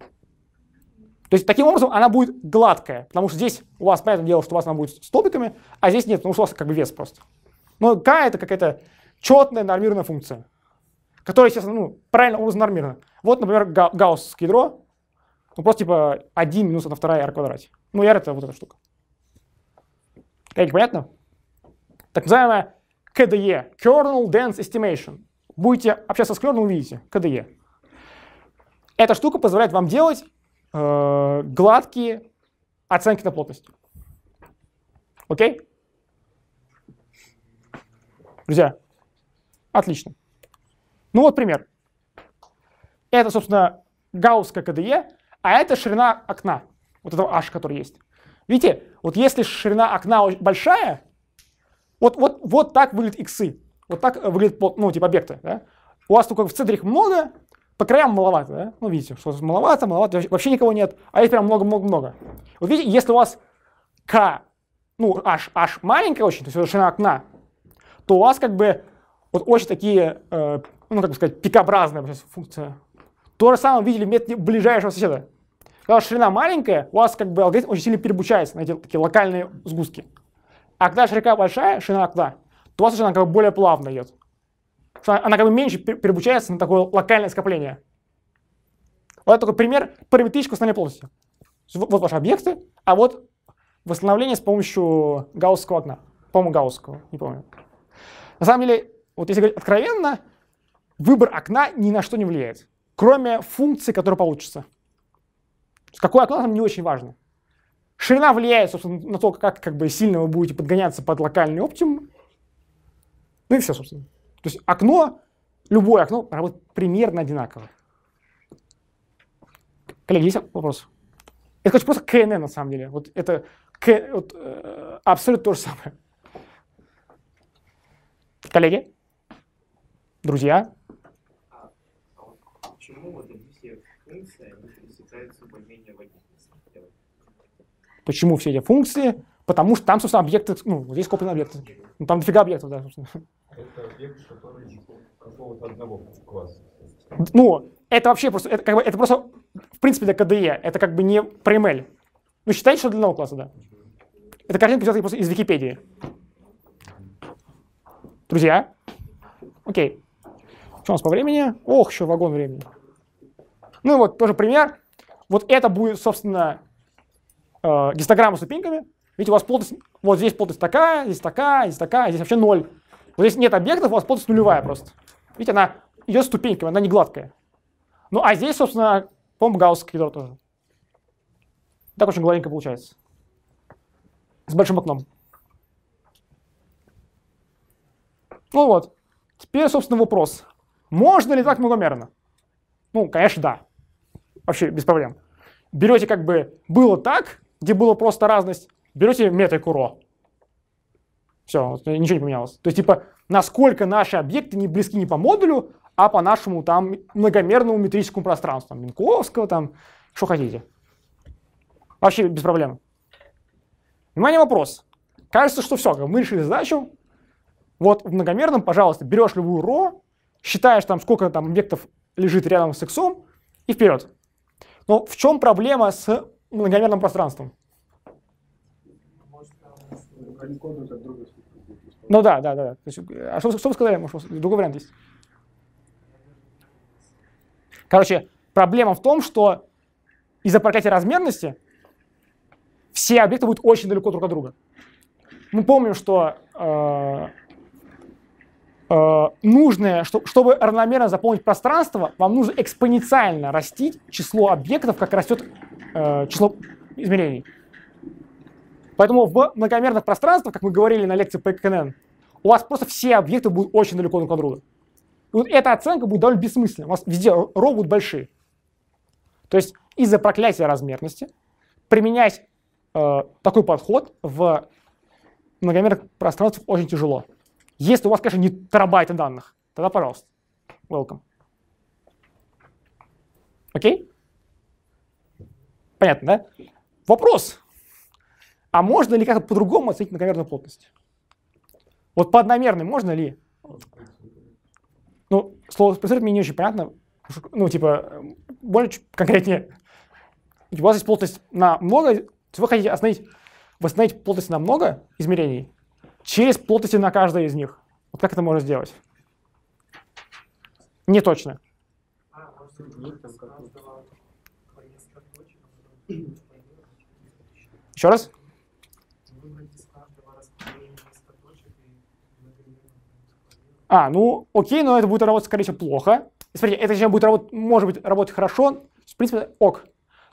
То есть таким образом она будет гладкая, потому что здесь у вас, понятное дело, что у вас она будет столбиками, а здесь нет, потому что у вас как бы вес просто. Но k это какая-то четная нормированная функция, которая, естественно, ну, правильно образом нормирована. Вот, например, гаусс гауссское ядро, ну просто типа 1 минус 1 вторая r квадрате. Ну r это вот эта штука. Коллеги, понятно? Так называемая KDE, Kernel Dense Estimation будете общаться с клером, увидите КДЕ. Эта штука позволяет вам делать э, гладкие оценки на плотность. Окей? Друзья, отлично. Ну вот пример. Это, собственно, гаусское КДЕ, а это ширина окна, вот этого H, который есть. Видите, вот если ширина окна большая, вот, вот, вот так выглядят иксы. Вот так выглядит ну, типа объекты. Да? У вас только в центре их много, по краям маловато, да? Ну, видите, что маловато, маловато, вообще никого нет, а есть прям много-много-много. Вот видите, если у вас к, ну, h, h маленькая очень, то есть ширина окна, то у вас как бы вот очень такие, э, ну, как бы сказать, пикообразная функция. То же самое видели в методе ближайшего соседа. Когда ширина маленькая, у вас как бы алгоритм очень сильно перебучается на эти такие локальные сгустки. А когда ширина большая, ширина окна, то у вас уже она как бы более плавно идет. Что она, она как бы меньше переобучается на такое локальное скопление. Вот это такой пример параметрического восстановления плотности. Вот, вот ваши объекты, а вот восстановление с помощью гауссского окна. По-моему, гаусского, не помню. На самом деле, вот если говорить откровенно, выбор окна ни на что не влияет, кроме функции, которая получится. Какое окно нам не очень важно. Ширина влияет, собственно, на то, как, как бы сильно вы будете подгоняться под локальный оптимум. Ну и все, собственно. То есть окно, любое окно работает примерно одинаково. Коллеги, есть вопрос? Это, короче, просто КН на самом деле. Вот это к, вот, э, абсолютно то же самое. Коллеги? Друзья? А, почему вот эти все функции они пересекаются более-менее в одних местах? Почему все эти функции? Потому что там, собственно, объекты, ну, здесь коплены объекты. Ну, там дофига объектов, да, собственно. Это объект, который какого-то одного класса. Ну, это вообще просто, это, как бы, это просто, в принципе, для КДЕ, это как бы не PrimL. Ну, считайте, что для одного класса, да. Это картинка взята просто из Википедии. Друзья, окей. Что у нас по времени? Ох, еще вагон времени. Ну и вот тоже пример. Вот это будет, собственно, э, гистограмма с ступеньками. Видите, у вас плотность, вот здесь плотность такая, здесь такая, здесь такая, здесь вообще ноль. Вот здесь нет объектов, у вас плотность нулевая просто. Видите, она идет ступеньками, она не гладкая. Ну, а здесь, собственно, по-моему, гаусское тоже. Так очень гладенько получается. С большим окном. Ну вот. Теперь, собственно, вопрос. Можно ли так многомерно? Ну, конечно, да. Вообще без проблем. Берете как бы было так, где была просто разность, берете метакуро. Все, ничего не поменялось. То есть, типа, насколько наши объекты не близки не по модулю, а по нашему там многомерному метрическому пространству, там, Минковского, там, что хотите. Вообще без проблем. Внимание, вопрос. Кажется, что все, мы решили задачу. Вот в многомерном, пожалуйста, берешь любую ро, считаешь там, сколько там объектов лежит рядом с x, и вперед. Но в чем проблема с многомерным пространством? Может, ну да, да, да. Есть, а что, что вы сказали? Может, другой вариант есть? Короче, проблема в том, что из-за проклятия размерности все объекты будут очень далеко друг от друга. Мы помним, что э, э, нужное, что, чтобы равномерно заполнить пространство, вам нужно экспоненциально растить число объектов, как растет э, число измерений. Поэтому в многомерных пространствах, как мы говорили на лекции по ЭКНН, у вас просто все объекты будут очень далеко друг от друга. И вот эта оценка будет довольно бессмысленной. У вас везде ро будут большие. То есть из-за проклятия размерности применять э, такой подход в многомерных пространствах очень тяжело. Если у вас, конечно, не терабайты данных, тогда пожалуйста. Welcome. Окей? Понятно, да? Вопрос. А можно ли как-то по-другому оценить многомерную плотность? Вот по одномерной можно ли? Ну, слово «спрессировать» мне не очень понятно. Ну, типа, более конкретнее. У вас есть плотность на много, вы хотите остановить, восстановить плотность на много измерений через плотности на каждое из них. Вот как это можно сделать? Не точно. Еще раз? А, ну, окей, но это будет работать, скорее всего, плохо. И смотрите, это сейчас будет работать, может быть, работать хорошо. В принципе, ок.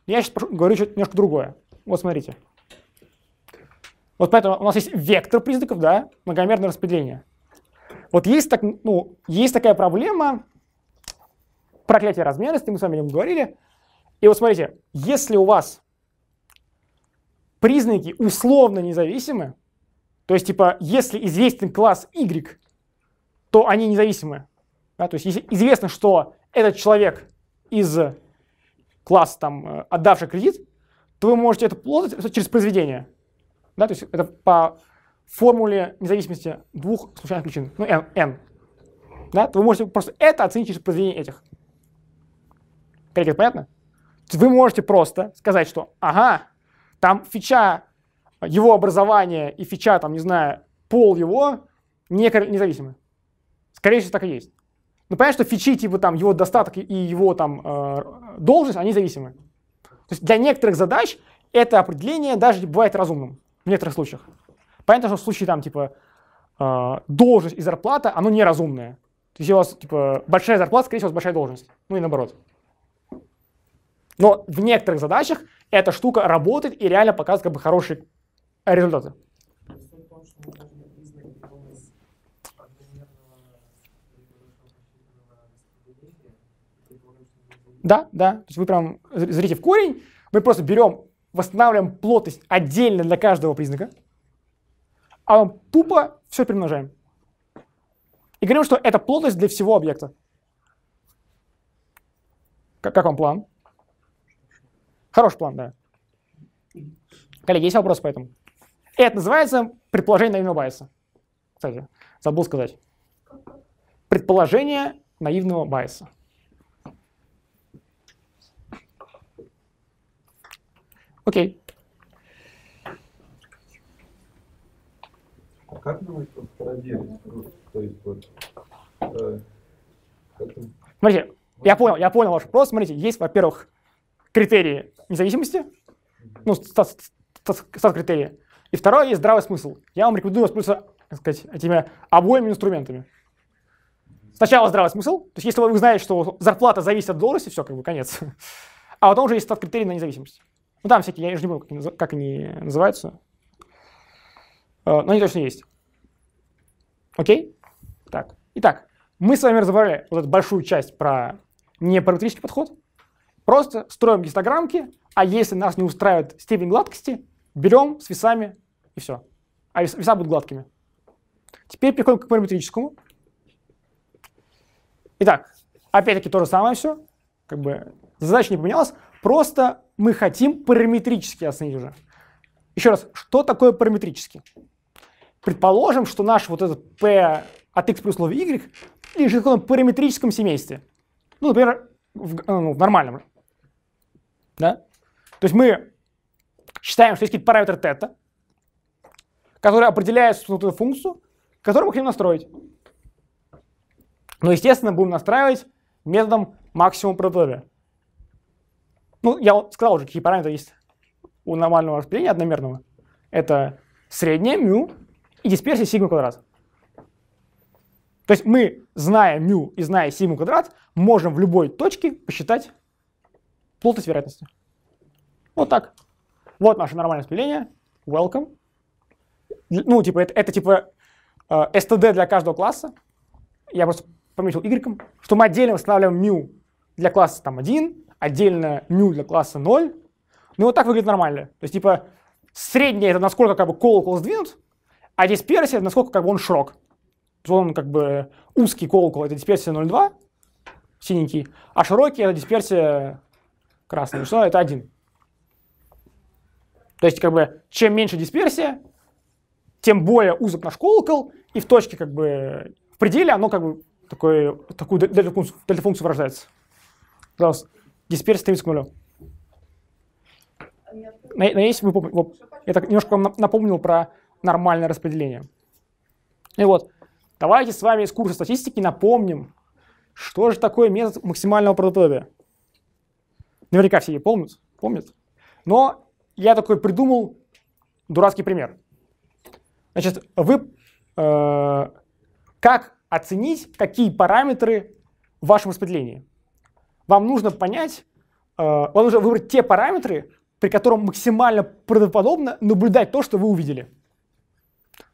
Но я сейчас пошу, говорю что-то немножко другое. Вот смотрите. Вот поэтому у нас есть вектор признаков, да, многомерное распределение. Вот есть, так, ну, есть такая проблема, проклятие размерности, мы с вами о нем говорили. И вот смотрите, если у вас признаки условно независимы, то есть, типа, если известен класс Y, то они независимы. Да? То есть если известно, что этот человек из э, класса, там, э, отдавший кредит, то вы можете это плотность через произведение. Да? То есть это по формуле независимости двух случайных причин, ну, n, n. Да? То вы можете просто это оценить через произведение этих. Коллеги, это понятно? То есть вы можете просто сказать, что ага, там фича его образования и фича, там, не знаю, пол его не независимы. Скорее всего, так и есть. Но ну, понятно, что фичи, типа там его достаток и его там э, должность, они зависимы. То есть для некоторых задач это определение даже бывает разумным в некоторых случаях. Понятно, что в случае там типа э, должность и зарплата, оно неразумное. То есть у вас типа большая зарплата, скорее всего, у вас большая должность. Ну и наоборот. Но в некоторых задачах эта штука работает и реально показывает как бы хорошие результаты. Да, да. То есть вы прям зрите в корень. Мы просто берем, восстанавливаем плотность отдельно для каждого признака, а вам тупо все перемножаем. И говорим, что это плотность для всего объекта. Как, как вам план? Хороший план, да. Коллеги, есть вопрос по этому? Это называется предположение наивного байса. Кстати, забыл сказать. Предположение наивного байса. Окей. А как нам это проверить? вот, э, Смотрите, я понял, я понял ваш вопрос. Смотрите, есть, во-первых, критерии независимости, ну, стат, стат критерии. И второе есть здравый смысл. Я вам рекомендую воспользоваться, так сказать, этими обоими инструментами. Сначала здравый смысл, то есть если вы знаете, что зарплата зависит от должности, все, как бы конец. А потом уже есть стат критерий на независимость. Ну, там всякие, я же не помню, как они называются. Э, но они точно есть. Окей? Так. Итак, мы с вами разобрали вот эту большую часть про непараметрический подход. Просто строим гистограммки, а если нас не устраивает степень гладкости, берем с весами и все. А веса будут гладкими. Теперь переходим к параметрическому. Итак, опять-таки то же самое все. Как бы задача не поменялась. Просто мы хотим параметрически оценить уже. Еще раз, что такое параметрически? Предположим, что наш вот этот p от x плюс условия y лежит в каком-то параметрическом семействе. Ну, например, в, ну, в нормальном. Да? То есть мы считаем, что есть какие-то параметры тета, которые определяют эту функцию, которую мы хотим настроить. Но, естественно, будем настраивать методом максимум проблемы. Ну, я сказал уже, какие параметры есть у нормального распределения одномерного. Это среднее, μ и дисперсия сигма квадрат. То есть мы, зная μ и зная сигму квадрат, можем в любой точке посчитать плотность вероятности. Вот так. Вот наше нормальное распределение. Welcome. Ну, типа, это, это типа э, СТД для каждого класса. Я просто пометил Y, что мы отдельно восстанавливаем μ для класса там 1, отдельно new для класса 0. Ну, вот так выглядит нормально. То есть, типа, среднее это насколько как бы колокол сдвинут, а дисперсия это насколько как бы он широк. То есть он как бы узкий колокол, это дисперсия 0,2, синенький, а широкий это дисперсия красный, что ну, это 1. То есть, как бы, чем меньше дисперсия, тем более узок наш колокол, и в точке, как бы, в пределе оно, как бы, такой, такую дельта-функцию дельта вырождается. Пожалуйста. Теперь стремится к нулю. Надеюсь, вы помните. Я так немножко вам напомнил про нормальное распределение. И вот, давайте с вами из курса статистики напомним, что же такое метод максимального правдоподобия. Наверняка все помнят, помнят. Но я такой придумал дурацкий пример. Значит, вы э, как оценить, какие параметры в вашем распределении? Вам нужно понять, э, вам нужно выбрать те параметры, при котором максимально правдоподобно наблюдать то, что вы увидели.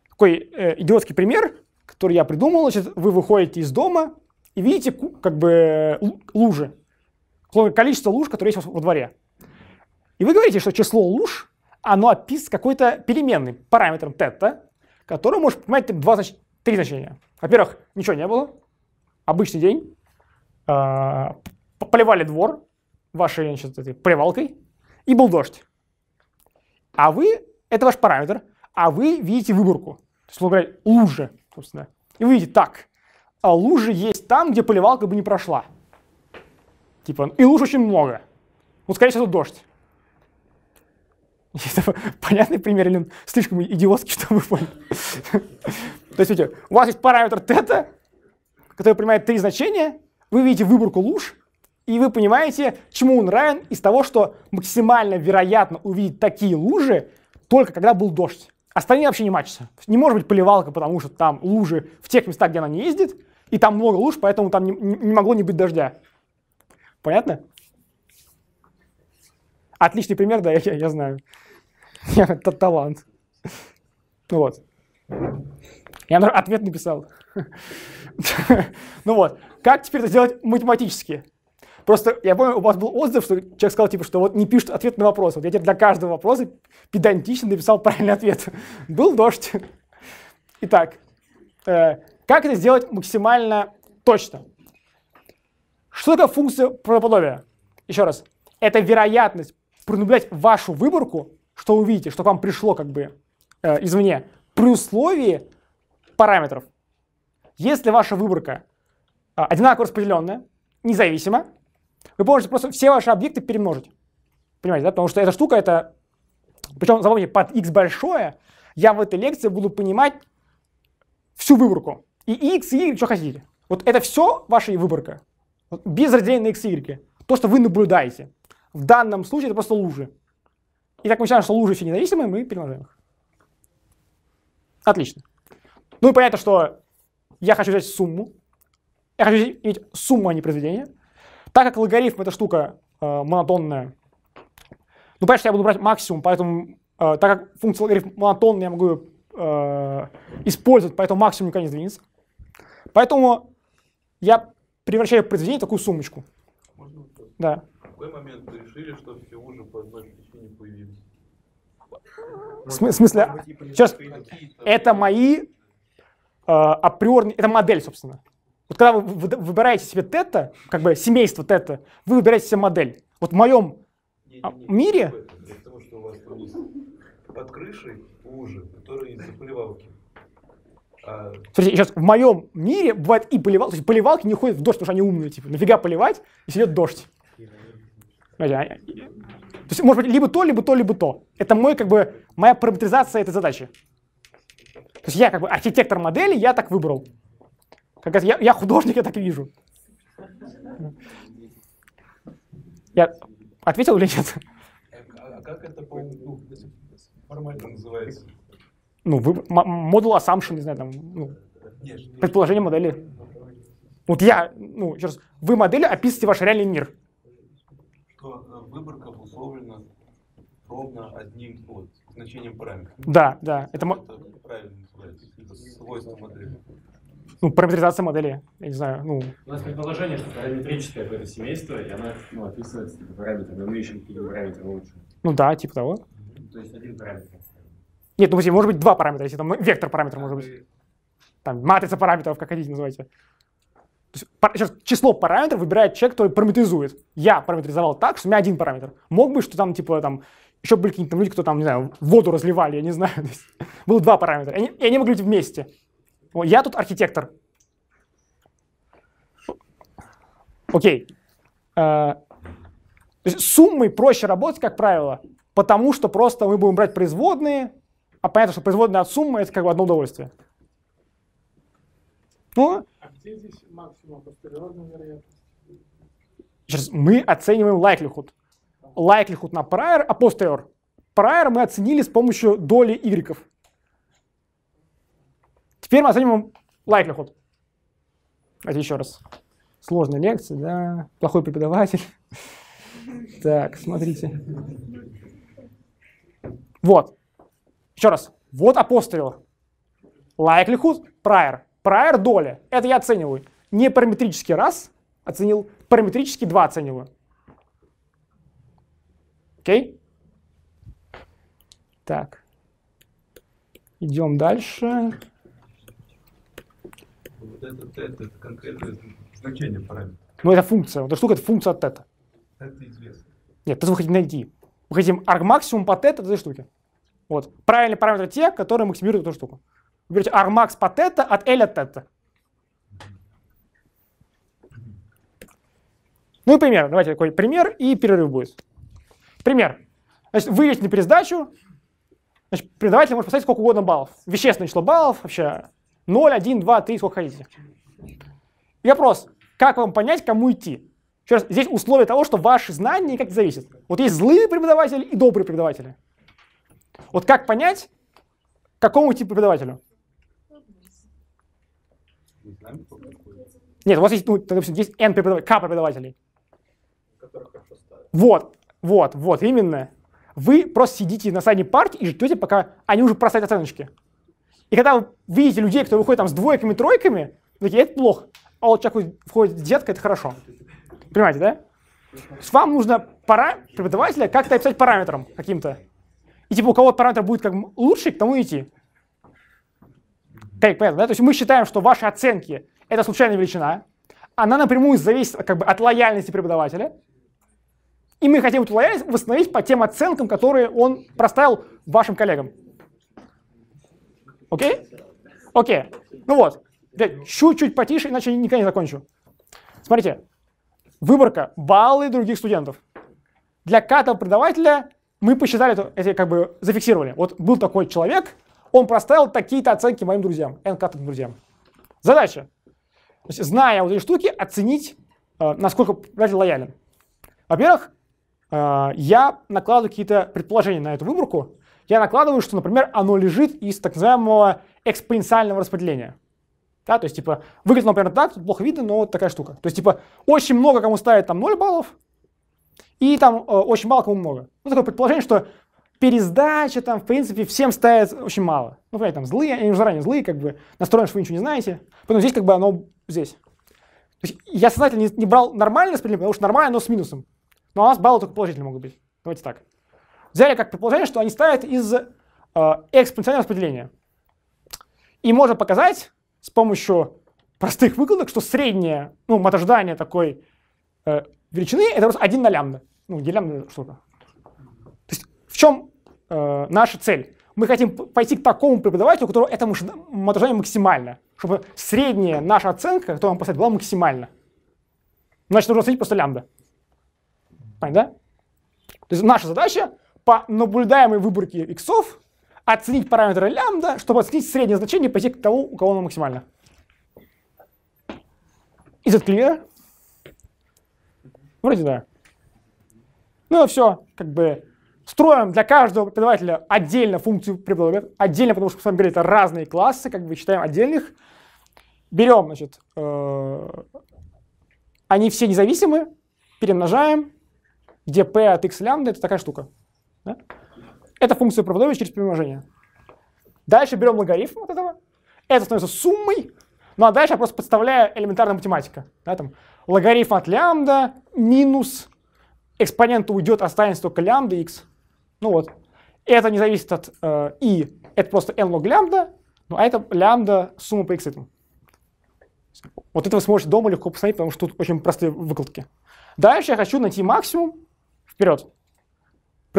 Такой э, идиотский пример, который я придумал. Значит, вы выходите из дома и видите как бы э, лужи, количество луж, которые есть у вас во дворе. И вы говорите, что число луж, оно описано какой-то переменной параметром тета, который может понимать два, знач... три значения. Во-первых, ничего не было, обычный день, а, поливали двор вашей значит, этой поливалкой, и был дождь. А вы, это ваш параметр, а вы видите выборку. То есть, говоря, лужи, собственно. И вы видите, так, а лужи есть там, где поливалка бы не прошла. Типа, и луж очень много. Вот, ну, скорее всего, дождь. Это понятный пример или он слишком идиотский, что вы поняли? То есть у вас есть параметр тета, который принимает три значения, вы видите выборку луж, и вы понимаете, чему он равен из того, что максимально вероятно увидеть такие лужи только когда был дождь. Остальные вообще не мачатся. Не может быть поливалка, потому что там лужи в тех местах, где она не ездит, и там много луж, поэтому там не, не могло не быть дождя. Понятно? Отличный пример, да, я, [laughs] я, я знаю. Это [laughs] талант. Вот. Я ответ написал. [laughs] Ну вот. Как теперь это сделать математически? Просто я помню, у вас был отзыв, что человек сказал, типа, что вот не пишут ответ на вопрос. Вот я тебе для каждого вопроса педантично написал правильный ответ. [laughs] Был дождь. Итак, э, как это сделать максимально точно? Что такое функция правоподобия? Еще раз. Это вероятность проявлять вашу выборку, что вы видите, что к вам пришло как бы э, извне, при условии параметров. Если ваша выборка э, одинаково распределенная, независимо, вы можете просто все ваши объекты перемножить. Понимаете, да? Потому что эта штука, это... Причем, запомните, под x большое я в этой лекции буду понимать всю выборку. И x, и y, что хотите. Вот это все ваша выборка. Вот без разделения на x, и y. То, что вы наблюдаете. В данном случае это просто лужи. И так мы считаем, что лужи все независимые, мы перемножаем их. Отлично. Ну и понятно, что я хочу взять сумму. Я хочу иметь сумму, а не произведение. Так как логарифм эта штука э, монотонная, ну, понятно, что я буду брать максимум, поэтому, э, так как функция логарифм монотонная, я могу э, использовать, поэтому максимум никогда не сдвинется. Поэтому я превращаю в произведение в такую сумочку. Можно да. В какой момент вы решили, что все уже по одной причине появились? В смысле? Сейчас, это мои э, априорные, это модель, собственно. Вот когда вы выбираете себе тета, как бы семейство тета, вы выбираете себе модель. Вот в моем не, не, а, не, мире... Потому что у вас там есть под крышей лужи, которые из-за поливалки. А... Смотрите, сейчас в моем мире бывает и поливалки, то есть поливалки не ходят в дождь, потому что они умные, типа, нафига поливать, если идет дождь. А, то есть может быть либо то, либо то, либо то. Это мой, как бы, моя параметризация этой задачи. То есть я как бы архитектор модели, я так выбрал. Как раз я, я художник, я так вижу. Я ответил или нет? А как это по ну, формально называется? Ну, вы, модул assumption, не знаю, там, ну, предположение модели. Вот я, ну, еще раз, вы модели описываете ваш реальный мир. Что э, выборка обусловлена ровно одним ну, вот, значением параметра. Да, да. Это, это правильно называется, это свойство модели ну, параметризация модели, я не знаю, ну... У нас предположение, что параметрическое это семейство, и оно, ну, описывается типа, параметрами, мы ищем какие-то параметры лучше. Ну да, типа того. То есть один параметр. Нет, ну, может быть, два параметра, если там вектор параметр может быть. Там матрица параметров, как хотите называйте. То есть, сейчас число параметров выбирает человек, кто параметризует. Я параметризовал так, что у меня один параметр. Мог бы, что там, типа, там, еще были какие-то люди, кто там, не знаю, воду разливали, я не знаю. [laughs] Было два параметра, и они, и они могли быть вместе. Я тут архитектор. Окей. Э, то есть суммой проще работать, как правило, потому что просто мы будем брать производные, а понятно, что производные от суммы — это как бы одно удовольствие. Ну, а где здесь максимум природной Сейчас мы оцениваем likelihood. Likelihood на prior, а posterior. Prior мы оценили с помощью доли y. Теперь мы оценим likelihood. Это еще раз. Сложная лекция, да? Плохой преподаватель. [laughs] Так, смотрите. Вот. Еще раз. Вот апостол. Likelihood prior. Prior доля. Это я оцениваю. Не параметрический раз оценил, параметрический два оцениваю. Окей? Так. Идем дальше вот это тета, это конкретное значение параметра. Но ну, это функция, вот эта штука это функция от тета. Это известно. Нет, это мы хотим найти. Мы хотим аргмаксимум по тета этой штуки. Вот. Правильные параметры те, которые максимируют эту штуку. Вы берете армакс по тета от L от тета. Ну и пример. Давайте такой пример, и перерыв будет. Пример. Значит, выявить на пересдачу. Значит, предаватель может поставить сколько угодно баллов. Вещественное число баллов, вообще 0, 1, 2, 3, сколько хотите. И вопрос, как вам понять, кому идти? Еще раз, здесь условие того, что ваши знания как-то зависят. Вот есть злые преподаватели и добрые преподаватели. Вот как понять, какому идти преподавателю? Нет, у вас есть, ну, допустим, есть N преподавателей, K преподавателей. Вот, вот, вот, именно. Вы просто сидите на сайте партии и ждете, пока они уже просят оценочки. И когда вы видите людей, кто выходит там с двойками, тройками, такие, это плохо. А вот человек входит с деткой, это хорошо. Понимаете, да? То есть вам нужно пара преподавателя как-то описать параметром каким-то. И типа у кого параметр будет как лучше, к тому идти. Так, понятно, да? То есть мы считаем, что ваши оценки – это случайная величина. Она напрямую зависит как бы, от лояльности преподавателя. И мы хотим эту лояльность восстановить по тем оценкам, которые он проставил вашим коллегам. Окей? Окей. Ну вот. Чуть-чуть потише, иначе я никогда не закончу. Смотрите. Выборка. Баллы других студентов. Для ката-преподавателя мы посчитали, эти как бы зафиксировали. Вот был такой человек, он проставил такие-то оценки моим друзьям, n-катным друзьям. Задача. Есть, зная вот эти штуки, оценить, э, насколько преподаватель лоялен. Во-первых, э, я накладываю какие-то предположения на эту выборку, я накладываю, что, например, оно лежит из так называемого экспоненциального распределения. Да, то есть, типа, выглядит, например, так, тут плохо видно, но вот такая штука. То есть, типа, очень много кому ставят там 0 баллов, и там э, очень мало кому много. Ну, такое предположение, что пересдача там, в принципе, всем ставит очень мало. Ну, понятно, там злые, они уже заранее злые, как бы, настроены, что вы ничего не знаете. Поэтому здесь как бы оно здесь. То есть я сознательно не, не брал нормальное распределение, потому что нормально, но с минусом. Но у нас баллы только положительные могут быть. Давайте так взяли как предположение, что они ставят из э, экспоненциального распределения. И можно показать с помощью простых выкладок, что среднее ну, матождание такой э, величины это просто 1 на лямбда. Ну, где лямбда что-то. То есть в чем э, наша цель? Мы хотим пойти к такому преподавателю, у которого это матождание максимально, чтобы средняя наша оценка, которую он поставит, была максимальна. Значит, нужно оценить просто лямбда. Понятно, да? То есть наша задача по наблюдаемой выборке иксов оценить параметры лямбда, чтобы оценить среднее значение и пойти к тому, у кого оно максимально. Is it Вроде да. Ну все, как бы строим для каждого преподавателя отдельно функцию преподавателя, отдельно, потому что на самом деле это разные классы, как бы считаем отдельных. Берем, значит, э, они все независимы, перемножаем, где p от x лямбда, это такая штука. Да? Это функция проводимая через перемножение. Дальше берем логарифм от этого. Это становится суммой. Ну а дальше я просто подставляю элементарная математика. Да, там, логарифм от лямбда минус экспонента уйдет, останется только лямбда x. Ну вот. Это не зависит от э, i. Это просто n лог лямбда. Ну а это лямбда сумма по x этому. Вот это вы сможете дома легко посмотреть, потому что тут очень простые выкладки. Дальше я хочу найти максимум. Вперед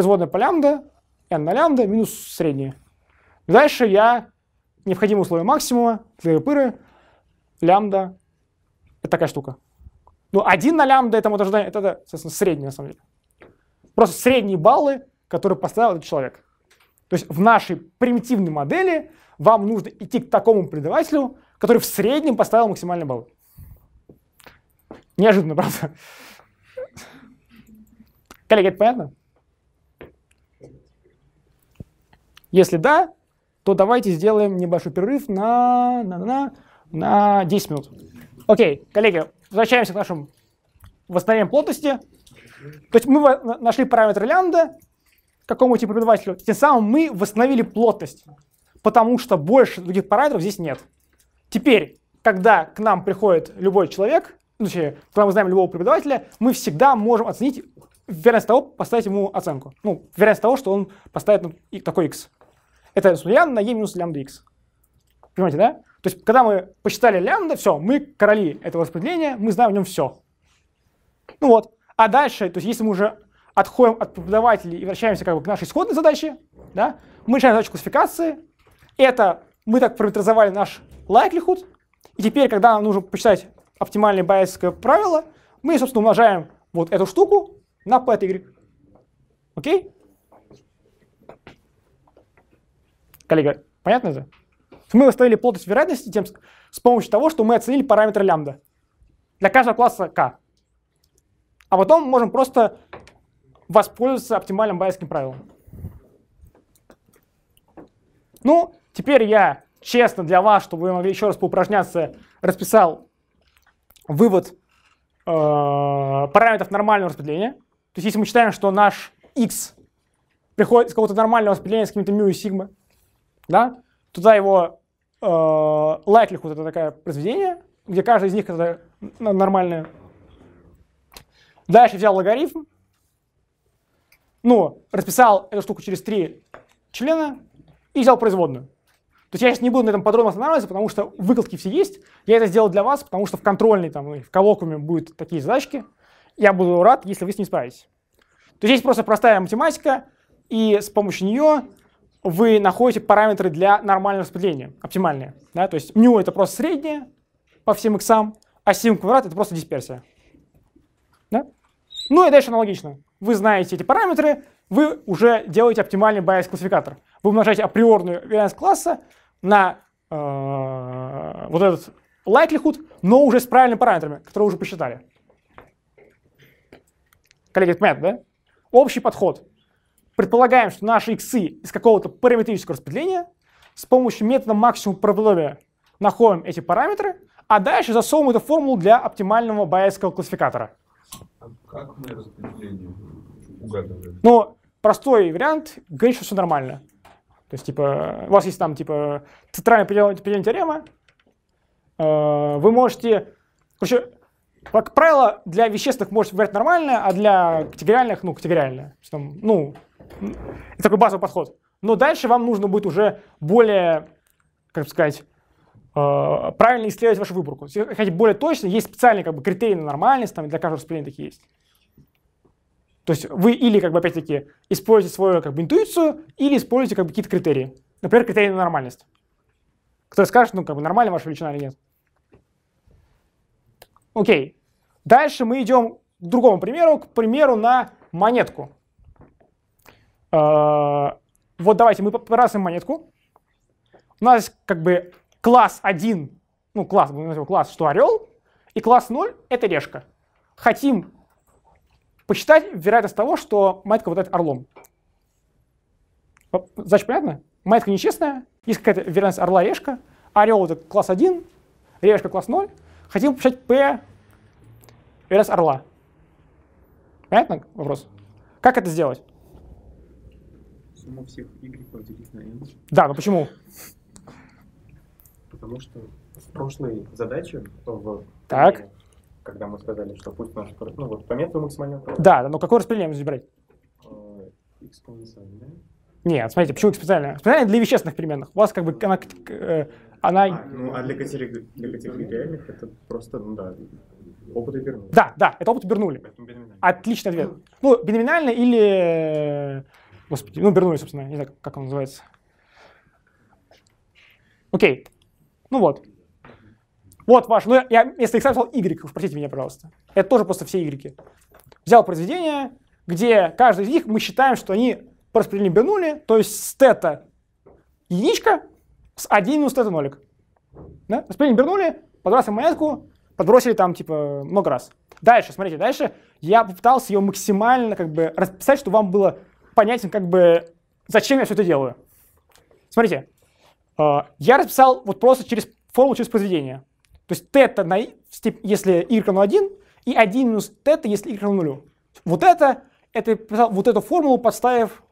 производная по лямбда, n на лямбда минус средняя. Дальше я необходимые условия максимума, тыры-пыры, лямбда. Это такая штука. Ну, 1 на лямбда это, это, это соответственно, средний, на самом деле. Просто средние баллы, которые поставил этот человек. То есть в нашей примитивной модели вам нужно идти к такому предавателю, который в среднем поставил максимальные баллы. Неожиданно, правда? Коллеги, это понятно? Если да, то давайте сделаем небольшой перерыв на, на, на, на 10 минут. Окей, коллеги, возвращаемся к нашему восстановлению плотности. То есть мы нашли параметр лямбда какому-то преподавателю, тем самым мы восстановили плотность, потому что больше других параметров здесь нет. Теперь, когда к нам приходит любой человек, ну, точнее, когда мы знаем любого преподавателя, мы всегда можем оценить вероятность того, поставить ему оценку. Ну, вероятность того, что он поставит ну, такой x. Это равенство на е минус лямбда x. Понимаете, да? То есть, когда мы посчитали лямбда, все, мы короли этого распределения, мы знаем в нем все. Ну вот. А дальше, то есть, если мы уже отходим от преподавателей и возвращаемся как бы, к нашей исходной задаче, да, мы решаем задачу классификации. Это мы так параметризовали наш likelihood. И теперь, когда нам нужно посчитать оптимальное байесское правило, мы, собственно, умножаем вот эту штуку на p от y. Окей? Коллега, понятно же? Мы восстановили плотность вероятности тем, с помощью того, что мы оценили параметры лямбда для каждого класса k. А потом можем просто воспользоваться оптимальным байским правилом. Ну, теперь я честно для вас, чтобы вы могли еще раз поупражняться, расписал вывод э, параметров нормального распределения. То есть если мы считаем, что наш x приходит из какого-то нормального распределения с какими то мю и сигма, да, туда его э, лайклих это такое произведение, где каждый из них это нормальное. Дальше взял логарифм, ну, расписал эту штуку через три члена и взял производную. То есть я сейчас не буду на этом подробно останавливаться, потому что выкладки все есть. Я это сделал для вас, потому что в контрольной там, в коллокуме будут такие задачки. Я буду рад, если вы с ней справитесь. То есть здесь просто простая математика, и с помощью нее вы находите параметры для нормального распределения, оптимальные. Да? То есть μ это просто среднее по всем иксам, а 7 квадрат это просто дисперсия. Да? Ну и дальше аналогично. Вы знаете эти параметры, вы уже делаете оптимальный байс-классификатор. Вы умножаете априорную вероятность класса на -э вот этот likelihood, но уже с правильными параметрами, которые уже посчитали. Коллеги, это понятно, да? Общий подход предполагаем, что наши иксы из какого-то параметрического распределения, с помощью метода максимум правдоподобия находим эти параметры, а дальше засовываем эту формулу для оптимального байесского классификатора. А как мы распределение угадываем? Ну, простой вариант, говорит, что все нормально. То есть, типа, у вас есть там, типа, центральная определение теорема, э, вы можете... Короче, как правило, для вещественных может выбирать нормальное, а для категориальных, ну, категориальное. что Там, ну, это такой базовый подход. Но дальше вам нужно будет уже более, как сказать, э, правильно исследовать вашу выборку. Хотя более точно, есть специальные как бы, критерии на нормальность, там для каждого распределения такие есть. То есть вы или, как бы, опять-таки, используете свою как бы, интуицию, или используете как бы, какие-то критерии. Например, критерии на нормальность. Кто скажет, ну, как бы, нормально ваша величина или нет. Окей. Дальше мы идем к другому примеру, к примеру на монетку. А, вот давайте мы подбрасываем монетку. У нас как бы класс 1, ну класс, будем называть класс, что орел, и класс 0 — это решка. Хотим посчитать вероятность того, что монетка вот этот орлом. Значит, понятно? Монетка нечестная, есть какая-то вероятность орла решка, орел — это класс 1, решка — класс 0. Хотим посчитать p вероятность орла. Понятно вопрос? Как это сделать? Почему всех Y поделить на N? Да, но ну почему? Потому что в прошлой задаче, в так. когда мы сказали, что пусть наш... Ну, вот по методу максимального... Да, но какое распределение здесь брать? Экспоненциальное. Нет, смотрите, почему экспоненциальное? Экспоненциальное для вещественных переменных. У вас как бы она... Э, она... А, ну, а для категорий, для категориальных это просто, ну да, опыт обернули. Да, да, это опыт обернули. Отличный ответ. Ну, биноминально или э, Господи, ну, Бернули, собственно, не знаю, как он называется. Окей, ну вот. Вот ваш, ну, я если X написал Y, простите меня, пожалуйста. Это тоже просто все Y. Взял произведение, где каждый из них мы считаем, что они по распределению Бернули, то есть с тета единичка, с 1 минус тета нолик. Да? Распределение Бернули, подбросили монетку, подбросили там типа много раз. Дальше, смотрите, дальше я попытался ее максимально как бы расписать, чтобы вам было понятен как бы, зачем я все это делаю. Смотрите, э, я расписал вот просто через формулу, через произведение. То есть тета, на, если y равно 1, и 1 минус тета, если y равно 0. Вот это, это писал вот эту формулу, подставив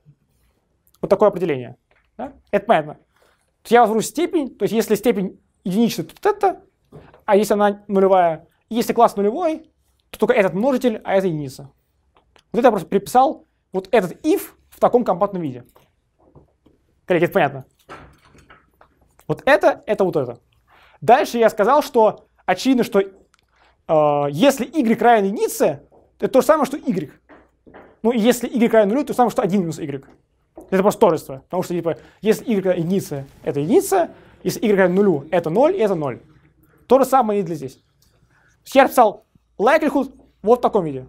вот такое определение. Да? Это понятно. То есть я возьму степень, то есть если степень единичная, то тета, а если она нулевая, если класс нулевой, то только этот множитель, а это единица. Вот это я просто переписал вот этот if в таком компактном виде. Коллеги, это понятно. Вот это, это вот это. Дальше я сказал, что очевидно, что э, если y равен единице, это то же самое, что y. Ну, и если y равен нулю, то то же самое, что 1 минус y. Это просто тождество. Потому что, типа, если y равен единице, это единица. Если y равен нулю, это 0, и это 0. То же самое и для здесь. Я написал likelihood вот в таком виде.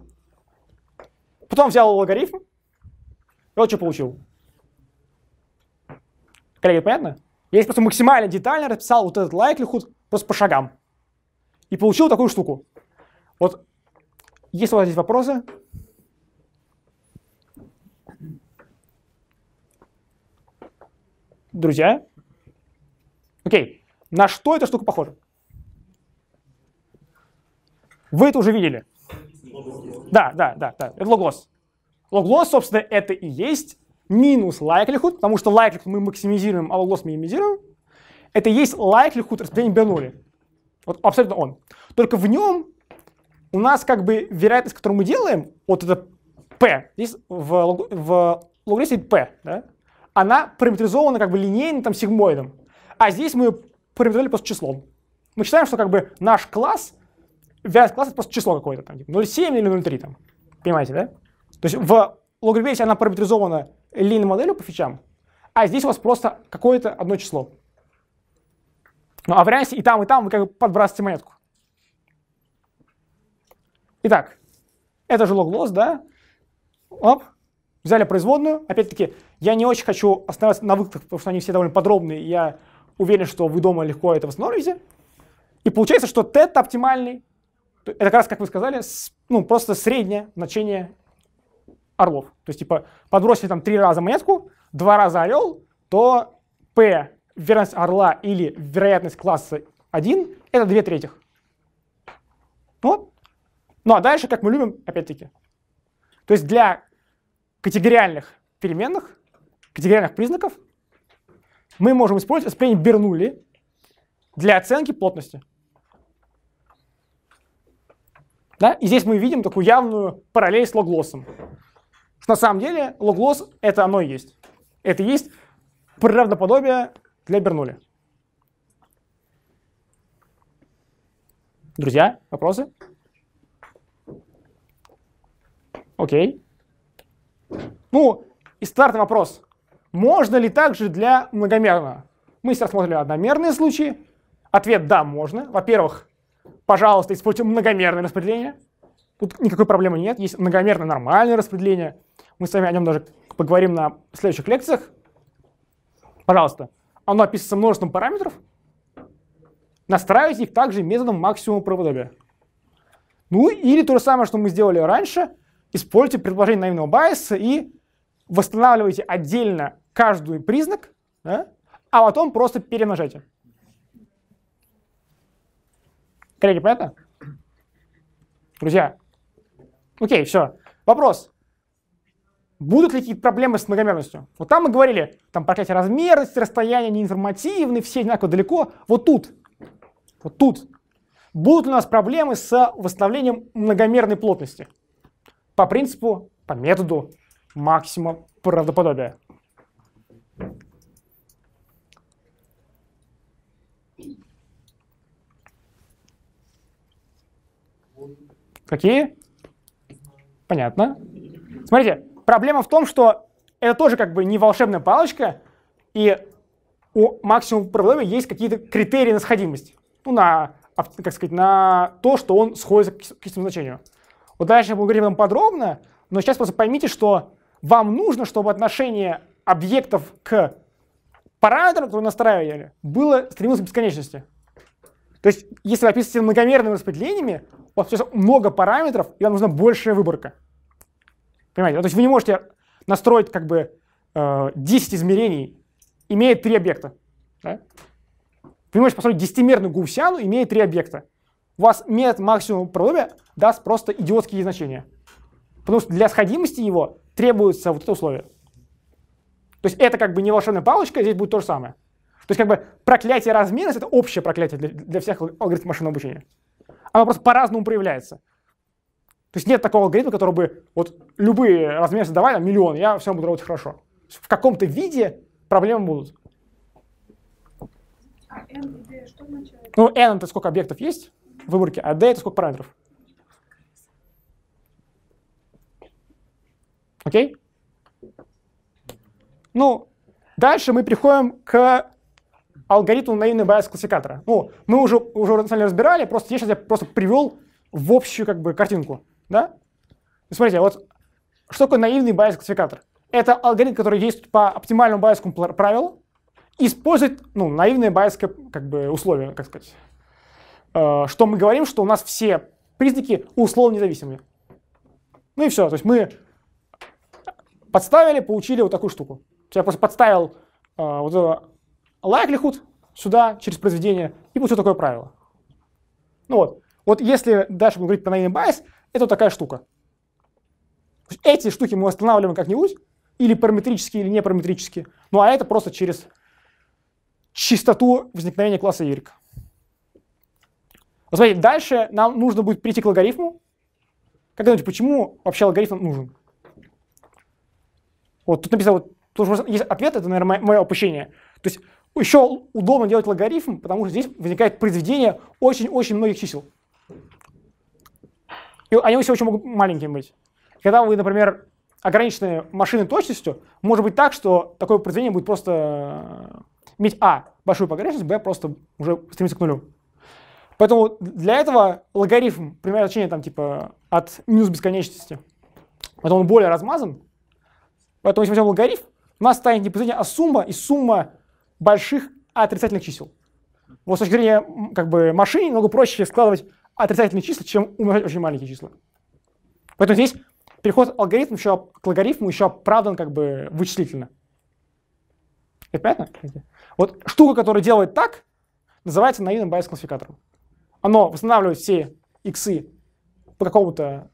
Потом взял логарифм, вот что получил. Коллеги, понятно? Я здесь просто максимально детально расписал вот этот likelihood просто по шагам. И получил такую штуку. Вот, если у вас здесь вопросы, друзья. Окей, на что эта штука похожа? Вы это уже видели. Да, да, да, да. Это логос. Логлосс, собственно, это и есть минус likelihood, потому что likelihood мы максимизируем, а логлосс минимизируем. Это и есть likelihood распределения Бернули. Вот абсолютно он. Только в нем у нас как бы вероятность, которую мы делаем, вот это P, здесь в, в логарифме P, да, она параметризована как бы линейным там сигмоидом. А здесь мы ее параметризовали просто числом. Мы считаем, что как бы наш класс, вязь класс это просто число какое-то, там, типа 0,7 или 0,3 там. Понимаете, да? То есть в логарифме она параметризована линейной моделью по фичам, а здесь у вас просто какое-то одно число. Ну, а в реальности и там, и там вы как бы подбрасываете монетку. Итак, это же лог-лосс, да? Оп, взяли производную. Опять-таки, я не очень хочу останавливаться на выкладках, потому что они все довольно подробные, и я уверен, что вы дома легко это восстановите. И получается, что тет оптимальный, это как раз, как вы сказали, ну, просто среднее значение орлов. То есть, типа, подбросили там три раза монетку, два раза орел, то P верность орла или вероятность класса 1 — это две третьих. Вот. Ну, ну а дальше, как мы любим, опять-таки. То есть для категориальных переменных, категориальных признаков мы можем использовать распределение Бернули для оценки плотности. Да? И здесь мы видим такую явную параллель с логлоссом что на самом деле лог-лосс — это оно и есть. Это и есть правдоподобие для Бернули. Друзья, вопросы? Окей. Ну, и стартовый вопрос. Можно ли также для многомерного? Мы сейчас смотрели одномерные случаи. Ответ «да, можно». Во-первых, пожалуйста, используйте многомерное распределение. Тут никакой проблемы нет. Есть многомерное нормальное распределение – мы с вами о нем даже поговорим на следующих лекциях. Пожалуйста. Оно описывается множеством параметров. Настраивайте их также методом максимума правдоподобия. Ну или то же самое, что мы сделали раньше. Используйте предположение наивного байса и восстанавливайте отдельно каждый признак, да, а потом просто перемножайте. Коллеги, понятно? Друзья? Окей, все. Вопрос будут ли какие-то проблемы с многомерностью. Вот там мы говорили, там проклятие размерности, расстояние неинформативны, все одинаково далеко. Вот тут, вот тут, будут ли у нас проблемы с восстановлением многомерной плотности по принципу, по методу максима правдоподобия. Какие? Понятно. Смотрите, Проблема в том, что это тоже как бы не волшебная палочка, и у максимум проблемы есть какие-то критерии на сходимость. Ну, на, как сказать, на то, что он сходится к истинному значению. Вот дальше мы поговорим вам подробно, но сейчас просто поймите, что вам нужно, чтобы отношение объектов к параметрам, которые настраивали, было стремилось к бесконечности. То есть, если вы описываете многомерными распределениями, у вас много параметров, и вам нужна большая выборка. Понимаете? Ну, то есть вы не можете настроить как бы 10 э, измерений, имея три объекта. Да? Вы можете построить десятимерную гаусиану, имея три объекта. У вас метод максимум проломе даст просто идиотские значения. Потому что для сходимости его требуется вот это условие. То есть это как бы не волшебная палочка, здесь будет то же самое. То есть как бы проклятие размерности — это общее проклятие для, для всех алгоритмов машинного обучения. Оно просто по-разному проявляется. То есть нет такого алгоритма, который бы вот любые размеры задавали, там, миллион, я все буду работать хорошо. В каком-то виде проблемы будут. А N что Ну, N это сколько объектов есть в выборке, а D это сколько параметров. Окей? Ну, дальше мы приходим к алгоритму наивный байс классификатора. Ну, мы уже, уже на разбирали, просто я сейчас я просто привел в общую как бы картинку. Да? Смотрите, вот что такое наивный байс-классификатор? Это алгоритм, который действует по оптимальному байскому правилу, использует ну, наивные байские как бы, условия, как сказать. Э, что мы говорим, что у нас все признаки условно независимые. Ну и все, то есть мы подставили, получили вот такую штуку. Я просто подставил э, вот это likelihood сюда через произведение и получил такое правило. Ну вот. Вот если дальше мы говорить про наивный байс, это такая штука. Эти штуки мы восстанавливаем как-нибудь, или параметрические, или не параметрические. Ну а это просто через чистоту возникновения класса Y. Вот смотрите, дальше нам нужно будет прийти к логарифму. Как думаете, почему вообще логарифм нужен? Вот тут написано, вот, потому что есть ответ, это, наверное, мое, мое опущение. То есть еще удобно делать логарифм, потому что здесь возникает произведение очень-очень многих чисел. И они у очень могут маленькими быть. Когда вы, например, ограничены машиной точностью, может быть так, что такое произведение будет просто э, иметь а. большую погрешность, б. просто уже стремится к нулю. Поэтому для этого логарифм примерно значение там типа от минус бесконечности, поэтому он более размазан. Поэтому если возьмем логарифм, у нас станет не произведение, а сумма и сумма больших отрицательных чисел. Вот с точки зрения как бы, машины немного проще складывать отрицательные числа, чем умножать очень маленькие числа. Поэтому здесь переход алгоритм еще, к логарифму еще оправдан как бы вычислительно. Это понятно? Вот штука, которая делает так, называется наивным байс-классификатором. Оно восстанавливает все иксы по какому-то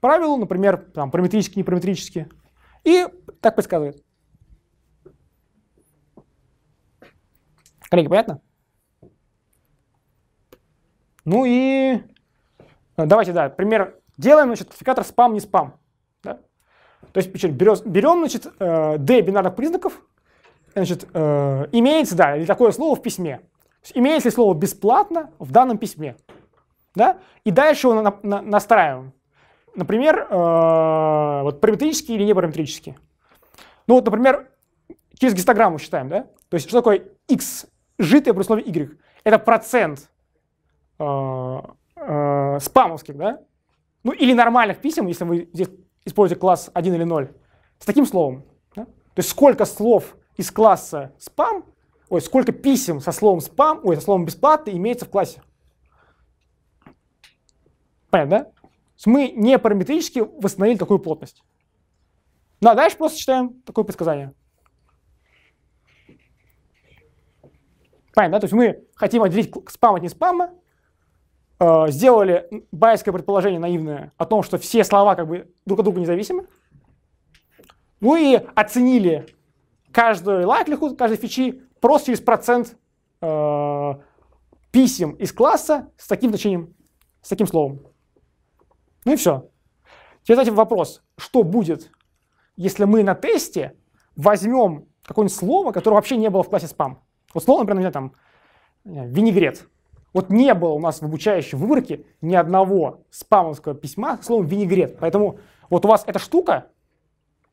правилу, например, там, параметрически, непараметрически, и так предсказывает. Коллеги, понятно? Ну и э, давайте, да, пример. Делаем, значит, классификатор спам, не спам. Да? То есть берем, берем значит, э, D бинарных признаков, значит, э, имеется, да, или такое слово в письме. Имеется ли слово бесплатно в данном письме. Да? И дальше его на, на, настраиваем. Например, э, вот параметрические или не непараметрические. Ну вот, например, через гистограмму считаем, да? То есть что такое x житое при условии y? Это процент Э, э, спамовских, да? Ну или нормальных писем, если вы здесь используете класс 1 или 0, с таким словом. Да? То есть сколько слов из класса спам, ой, сколько писем со словом спам, ой, со словом бесплатно имеется в классе. Понятно, да? мы не параметрически восстановили такую плотность. Ну а дальше просто читаем такое предсказание. Понятно, да? То есть мы хотим отделить спам от не спама, Э, сделали байское предположение наивное о том, что все слова как бы друг от друга независимы, ну и оценили каждую likelihood, каждой фичи просто через процент э, писем из класса с таким значением, с таким словом. Ну и все. Теперь задайте вопрос, что будет, если мы на тесте возьмем какое-нибудь слово, которое вообще не было в классе спам. Вот слово, например, у меня там винегрет. Вот не было у нас в обучающей выборке ни одного спамовского письма с словом винегрет. Поэтому вот у вас эта штука,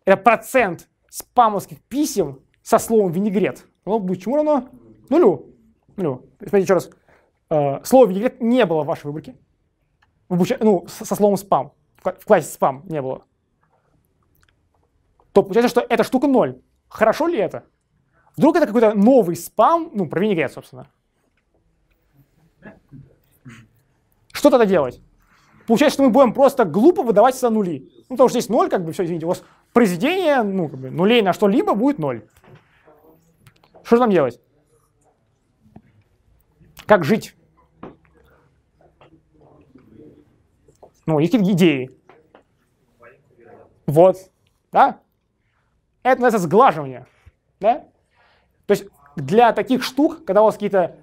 это процент спамовских писем со словом винегрет. Оно ну, будет чему равно? Нулю. Нулю. Смотрите еще раз. Э, слово винегрет не было в вашей выборке. В обуч... Ну, со словом спам. В классе спам не было. То получается, что эта штука ноль. Хорошо ли это? Вдруг это какой-то новый спам, ну, про винегрет, собственно. Что тогда делать? Получается, что мы будем просто глупо выдавать сюда нули. Ну, потому что здесь ноль, как бы, все, извините, у вас произведение ну, как бы, нулей на что-либо будет ноль. Что же нам делать? Как жить? Ну, есть какие-то идеи. Вот. Да? Это называется сглаживание. Да? То есть для таких штук, когда у вас какие-то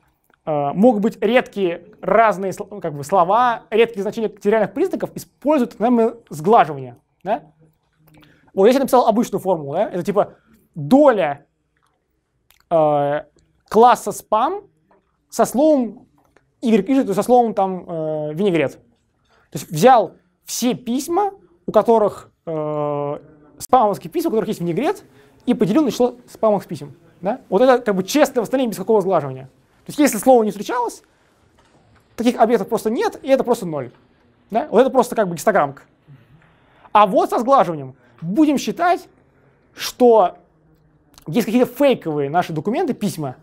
а, могут быть редкие разные как бы, слова, редкие значения территориальных признаков используют так называемое сглаживание. Да? Вот здесь я написал обычную формулу. Да? Это типа доля э, класса спам со словом y, y, то со словом там э, винегрет. То есть взял все письма, у которых э, спамовские письма, у которых есть винегрет, и поделил на число спамовских писем. Да? Вот это как бы честное восстановление без какого сглаживания. То есть если слово не встречалось, таких объектов просто нет, и это просто ноль. Да? Вот это просто как бы гистограммка. А вот со сглаживанием будем считать, что есть какие-то фейковые наши документы, письма,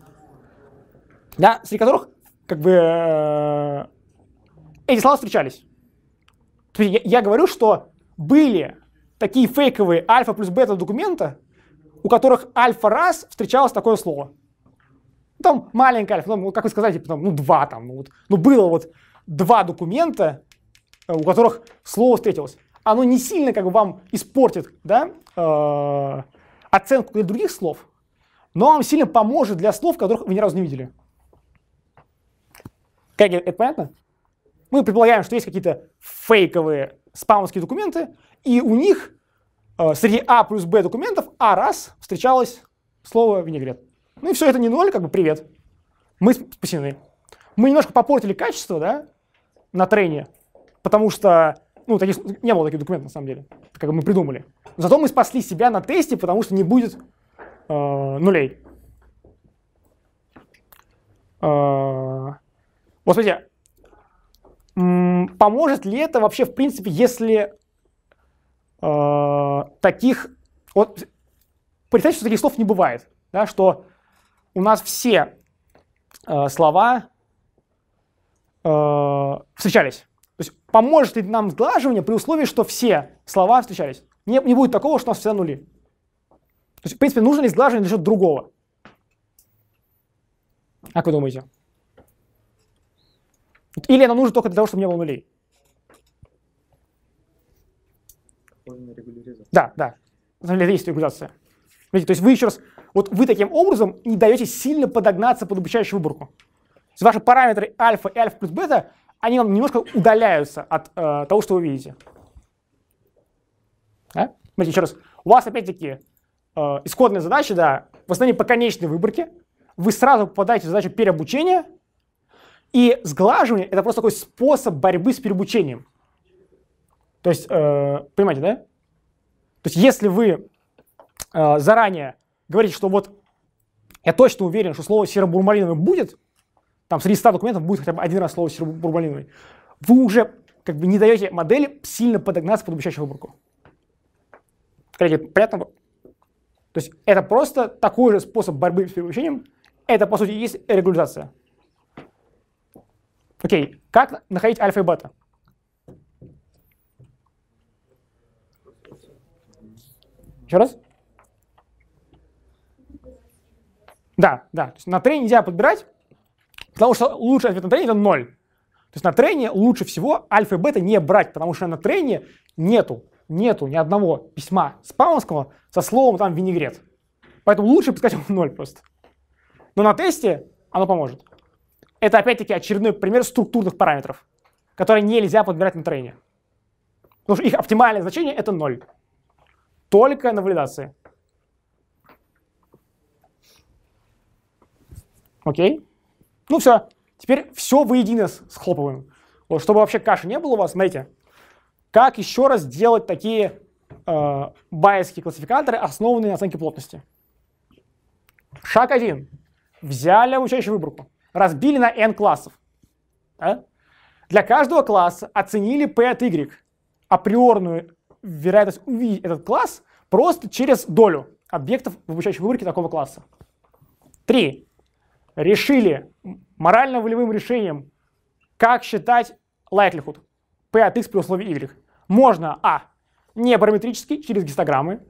да, среди которых как бы э, эти слова встречались. Я, я говорю, что были такие фейковые альфа плюс бета документа, у которых альфа раз встречалось такое слово. Потом маленькая альфа, ну, как вы сказали, типа, ну, два там, ну, вот, ну, было вот два документа, э, у которых слово встретилось. Оно не сильно как бы вам испортит, да, э, оценку для других слов, но вам сильно поможет для слов, которых вы ни разу не видели. Как это понятно? Мы предполагаем, что есть какие-то фейковые спамовские документы, и у них э, среди А плюс Б документов А раз встречалось слово винегрет. Ну и все, это не ноль, как бы привет. Мы спасены. Мы немножко попортили качество, да, на трене, потому что, ну, таких, не было таких документов на самом деле, как мы придумали. Но зато мы спасли себя на тесте, потому что не будет э, нулей. Э, вот смотрите, поможет ли это вообще в принципе, если э, таких... Вот, представьте, что таких слов не бывает, да, что у нас все э, слова э, встречались. То есть поможет ли нам сглаживание при условии, что все слова встречались? Не, не будет такого, что у нас все нули. То есть, в принципе, нужно ли сглаживание для чего-то другого? Как вы думаете? Или оно нужно только для того, чтобы не было нулей? Да, да. На самом деле, есть регуляция. Видите, то есть вы еще раз вот вы таким образом не даете сильно подогнаться под обучающую выборку. То есть ваши параметры альфа и альфа плюс бета, они вам немножко удаляются от э, того, что вы видите. Да? Смотрите, еще раз. У вас, опять-таки, э, исходная задача, да, в основном по конечной выборке. Вы сразу попадаете в задачу переобучения, и сглаживание — это просто такой способ борьбы с переобучением. То есть, э, понимаете, да? То есть, если вы э, заранее говорить, что вот я точно уверен, что слово серобурмалиновый будет, там среди 100 документов будет хотя бы один раз слово серобурмалиновый, вы уже как бы не даете модели сильно подогнаться под обучающую выборку. Коллеги, понятно? То есть это просто такой же способ борьбы с переобучением. Это, по сути, и есть регуляризация. Окей, как находить альфа и бета? Еще раз? Да, да. То есть на трейне нельзя подбирать, потому что лучший ответ на трейне – это ноль. То есть на трейне лучше всего альфа и бета не брать, потому что на трейне нету, нету ни одного письма спамовского со словом там винегрет. Поэтому лучше пускать ноль просто. Но на тесте оно поможет. Это опять-таки очередной пример структурных параметров, которые нельзя подбирать на трейне. Потому что их оптимальное значение это ноль. Только на валидации. Окей. Ну все, теперь все воедино схлопываем. Вот, чтобы вообще каши не было у вас, смотрите, как еще раз делать такие э, байесские классификаторы, основанные на оценке плотности. Шаг один. Взяли обучающую выборку, разбили на n классов. Да? Для каждого класса оценили p от y, априорную вероятность увидеть этот класс просто через долю объектов в обучающей выборке такого класса. Три решили морально-волевым решением, как считать likelihood p от x при условии y. Можно а. не параметрически через гистограммы,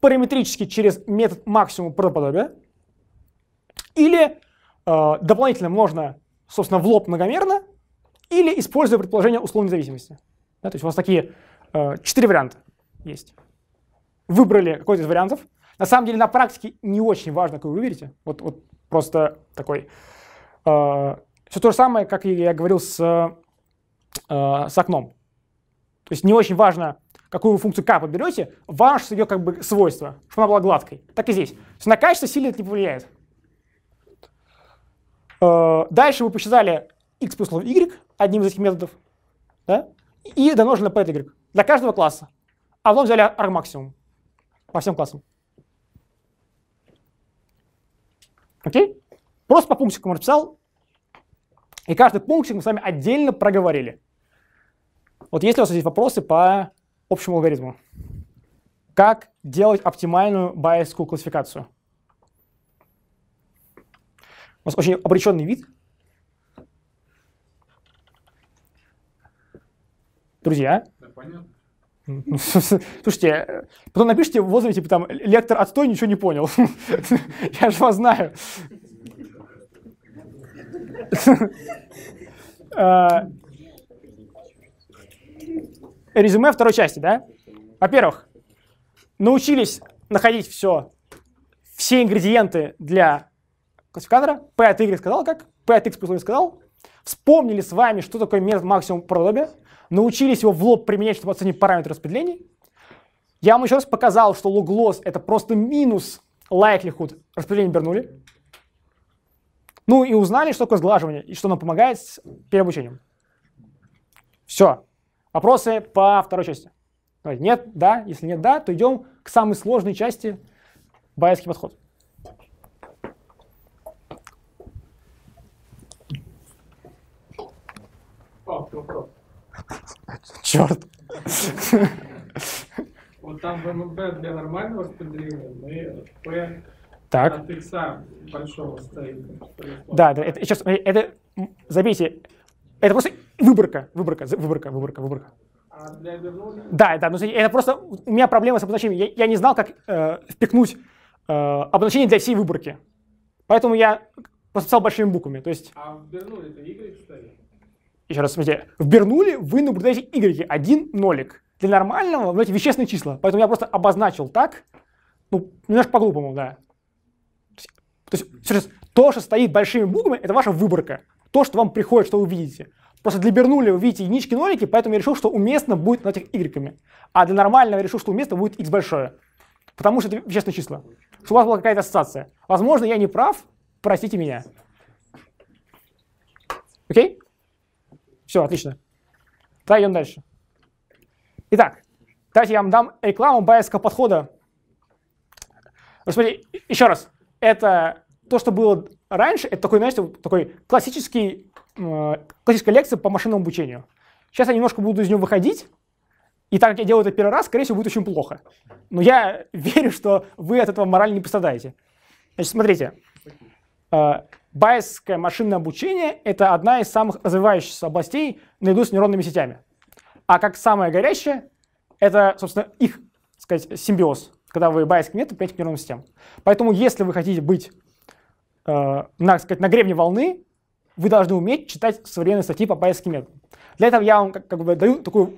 параметрически через метод максимум правдоподобия, или э, дополнительно можно, собственно, в лоб многомерно, или используя предположение условной зависимости. Да, то есть у вас такие э, четыре варианта есть. Выбрали какой-то из вариантов. На самом деле на практике не очень важно, какой вы выберете. Вот, вот просто такой... Э, а, все то же самое, как я говорил с, э, с окном. То есть не очень важно, какую вы функцию k подберете, важно ее как бы свойство, чтобы она была гладкой. Так и здесь. То есть на качество сильно это не повлияет. Э, дальше вы посчитали x плюс y одним из этих методов, да? и домножили на p от y для каждого класса. А потом взяли R максимум по всем классам. Окей? Просто по пунктикам расписал, и каждый пунктик мы с вами отдельно проговорили. Вот если у вас есть вопросы по общему алгоритму. Как делать оптимальную байесскую классификацию? У нас очень обреченный вид. Друзья. Да, понятно. Слушайте, потом напишите в отзыве, типа там, лектор отстой, ничего не понял. [laughs] Я же вас знаю. [laughs] А, резюме второй части, да? Во-первых, научились находить все, все ингредиенты для классификатора. P от Y сказал как? P от X плюс сказал. Вспомнили с вами, что такое метод максимум проби научились его в лоб применять, чтобы оценить параметры распределений. Я вам еще раз показал, что лог-лосс это просто минус likelihood распределения Бернули. Ну и узнали, что такое сглаживание и что нам помогает с переобучением. Все. Вопросы по второй части. Нет, да. Если нет, да, то идем к самой сложной части байский подход. Пап, вопрос. Черт. Вот там в ММП для нормального спиндрига, мы P так. от X большого стоит. Да, да, это, сейчас, э, это, забейте, это просто выборка, выборка, выборка, выборка, выборка. А для да, да, но это просто у меня проблема с обозначением. Я, я не знал, как э, впихнуть э, обозначение для всей выборки. Поэтому я написал большими буквами. То есть... А в Бернуле это Y стоит? еще раз, смотрите, в Бернуле вы наблюдаете y, один нолик. Для нормального вы знаете вещественные числа, поэтому я просто обозначил так, ну, немножко по-глупому, да. То есть, то, есть, то, что стоит большими буквами, это ваша выборка. То, что вам приходит, что вы видите. Просто для Бернули вы видите единички, нолики, поэтому я решил, что уместно будет на этих y. А для нормального я решил, что уместно будет x большое. Потому что это вещественные числа. Что у вас была какая-то ассоциация. Возможно, я не прав, простите меня. Окей? Okay? Все, отлично. Давай идем дальше. Итак, давайте я вам дам рекламу байерского подхода. Смотри, еще раз. Это то, что было раньше, это такой, знаете, такой классический, э, классическая лекция по машинному обучению. Сейчас я немножко буду из него выходить, и так как я делаю это первый раз, скорее всего, будет очень плохо. Но я [laughs] верю, что вы от этого морально не пострадаете. Значит, смотрите. Э, Байесское машинное обучение – это одна из самых развивающихся областей наряду с нейронными сетями. А как самое горячее – это, собственно, их, так сказать, симбиоз, когда вы байесские методы применяете к нейронным системам. Поэтому если вы хотите быть, э, на, сказать, на гребне волны, вы должны уметь читать современные статьи по байесским методам. Для этого я вам как, как бы даю такую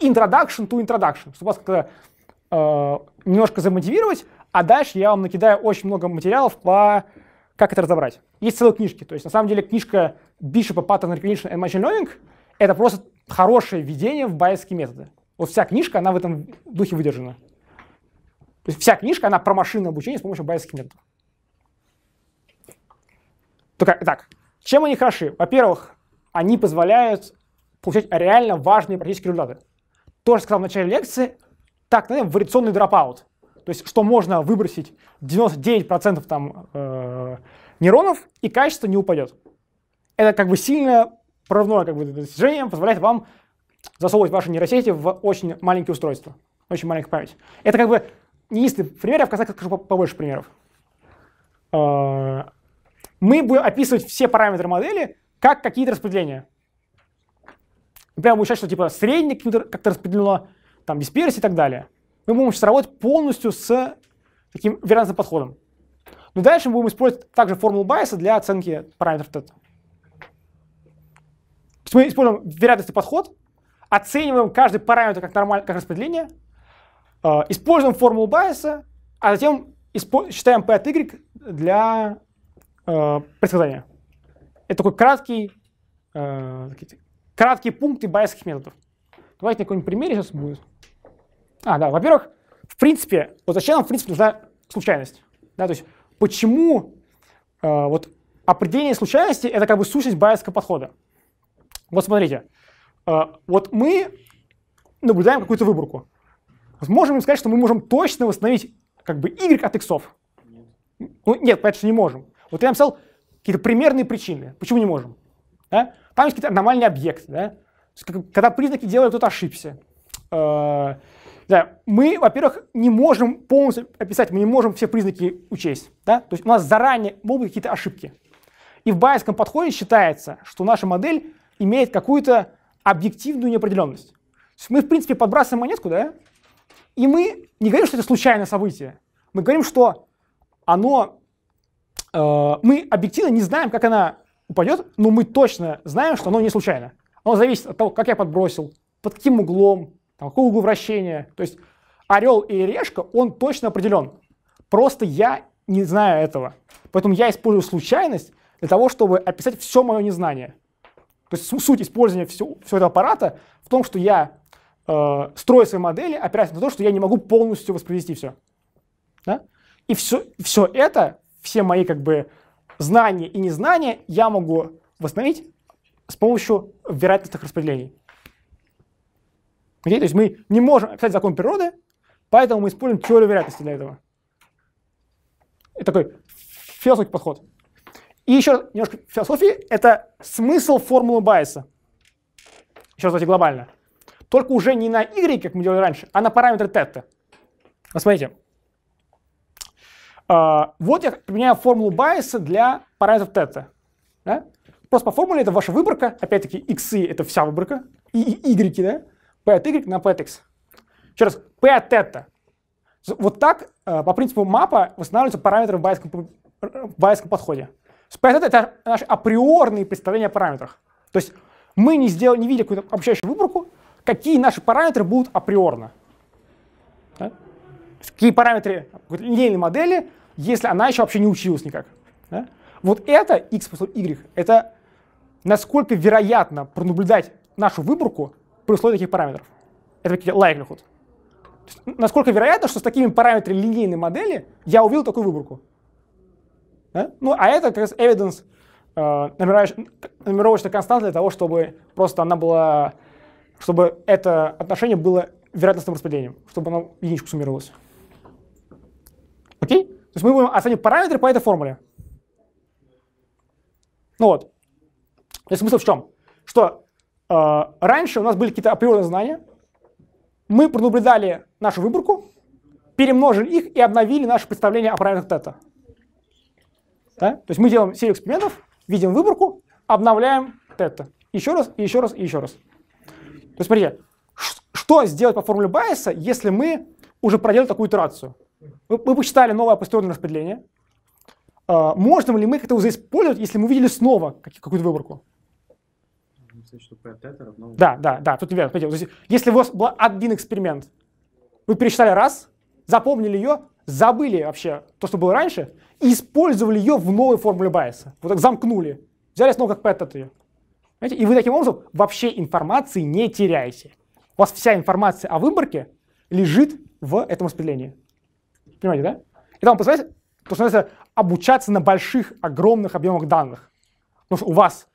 introduction to introduction, чтобы вас как-то э, немножко замотивировать, а дальше я вам накидаю очень много материалов по как это разобрать? Есть целые книжки. То есть, на самом деле, книжка Бишопа Pattern Recognition and Machine Learning — это просто хорошее введение в байесские методы. Вот вся книжка, она в этом духе выдержана. То есть вся книжка, она про машинное обучение с помощью байесских методов. Только, так, чем они хороши? Во-первых, они позволяют получать реально важные практические результаты. То, что сказал в начале лекции, так называемый вариационный дропаут. То есть, что можно выбросить 99% там, э, нейронов, и качество не упадет. Это как бы сильно прорывное как бы, достижение позволяет вам засовывать ваши нейросети в очень маленькие устройства, очень маленькую память. Это как бы не пример, я в конце скажу побольше примеров. Э, мы будем описывать все параметры модели как какие-то распределения. Прямо учать, что типа средний как-то распределено, там дисперсия и так далее мы будем сейчас работать полностью с таким вероятностным подходом. Но дальше мы будем использовать также формулу Байса для оценки параметров тета. То есть мы используем вероятностный подход, оцениваем каждый параметр как, нормаль, как распределение, э, используем формулу Байса, а затем считаем P от Y для э, предсказания. Это такой краткий, э, краткие пункты байесских методов. Давайте на каком-нибудь примере сейчас будет. А, да, во-первых, в принципе, вот зачем нам, в принципе, нужна случайность? Да, то есть почему э, вот определение случайности — это как бы сущность байесского подхода? Вот смотрите, э, вот мы наблюдаем какую-то выборку. Можем ли сказать, что мы можем точно восстановить как бы y от x? Нет. Ну, нет, понятно, что не можем. Вот я написал какие-то примерные причины, почему не можем. Да? Там есть какие-то аномальные объекты, да? когда признаки делают, кто-то ошибся. Э -э да, мы, во-первых, не можем полностью описать, мы не можем все признаки учесть. Да? То есть у нас заранее могут быть какие-то ошибки. И в байерском подходе считается, что наша модель имеет какую-то объективную неопределенность. То есть мы, в принципе, подбрасываем монетку, да, и мы не говорим, что это случайное событие. Мы говорим, что оно, э, мы объективно не знаем, как она упадет, но мы точно знаем, что оно не случайно. Оно зависит от того, как я подбросил, под каким углом, там, какого угла вращения. То есть орел и решка, он точно определен. Просто я не знаю этого. Поэтому я использую случайность для того, чтобы описать все мое незнание. То есть суть использования всего, всего этого аппарата в том, что я э, строю свои модели, опираясь на то, что я не могу полностью воспроизвести все. Да? И все, все это, все мои как бы знания и незнания я могу восстановить с помощью вероятностных распределений. Okay? То есть мы не можем описать закон природы, поэтому мы используем теорию вероятности для этого. Это такой философский подход. И еще немножко философии – это смысл формулы Байеса. Еще раз давайте глобально. Только уже не на y, как мы делали раньше, а на параметры тета. Посмотрите. А, вот я применяю формулу Байеса для параметров тета. Просто по формуле это ваша выборка. Опять-таки, x – это вся выборка. И y, да? P от y на P от x. Еще раз, P от тета. Вот так, э, по принципу мапа, восстанавливаются параметры в байском, в байском подходе. P от тета — это наши априорные представления о параметрах. То есть мы не, сделали, не видели какую-то обобщающую выборку, какие наши параметры будут априорно. Да? Какие параметры линейной модели, если она еще вообще не училась никак. Да? Вот это x плюс y, это насколько вероятно пронаблюдать нашу выборку при условии таких параметров. Это likelihood. Насколько вероятно, что с такими параметрами линейной модели я увидел такую выборку? Да? Ну, а это как раз evidence, э, нумеровочная константа для того, чтобы просто она была, чтобы это отношение было вероятностным распределением, чтобы оно в единичку суммировалось. Окей? То есть мы будем оценивать параметры по этой формуле. Ну вот. То смысл в чем? Что а, раньше у нас были какие-то априорные знания. Мы пронаблюдали нашу выборку, перемножили их и обновили наше представление о правильных тета. Да? То есть мы делаем серию экспериментов, видим выборку, обновляем тета. Еще раз, и еще раз, и еще раз. То есть смотрите, что сделать по формуле Байеса, если мы уже проделали такую итерацию? Мы, мы посчитали новое постоянное распределение. А, можем ли мы это уже использовать, если мы увидели снова какую-то выборку? сказать, что P от это равно... Да, да, да, тут верно. То есть, если у вас был один эксперимент, вы пересчитали раз, запомнили ее, забыли вообще то, что было раньше, и использовали ее в новой формуле байса. Вот так замкнули. Взяли снова как P от ее. Понимаете? И вы таким образом вообще информации не теряете. У вас вся информация о выборке лежит в этом распределении. Понимаете, да? И там, позволяет, то, что называется, обучаться на больших, огромных объемах данных. Потому что у вас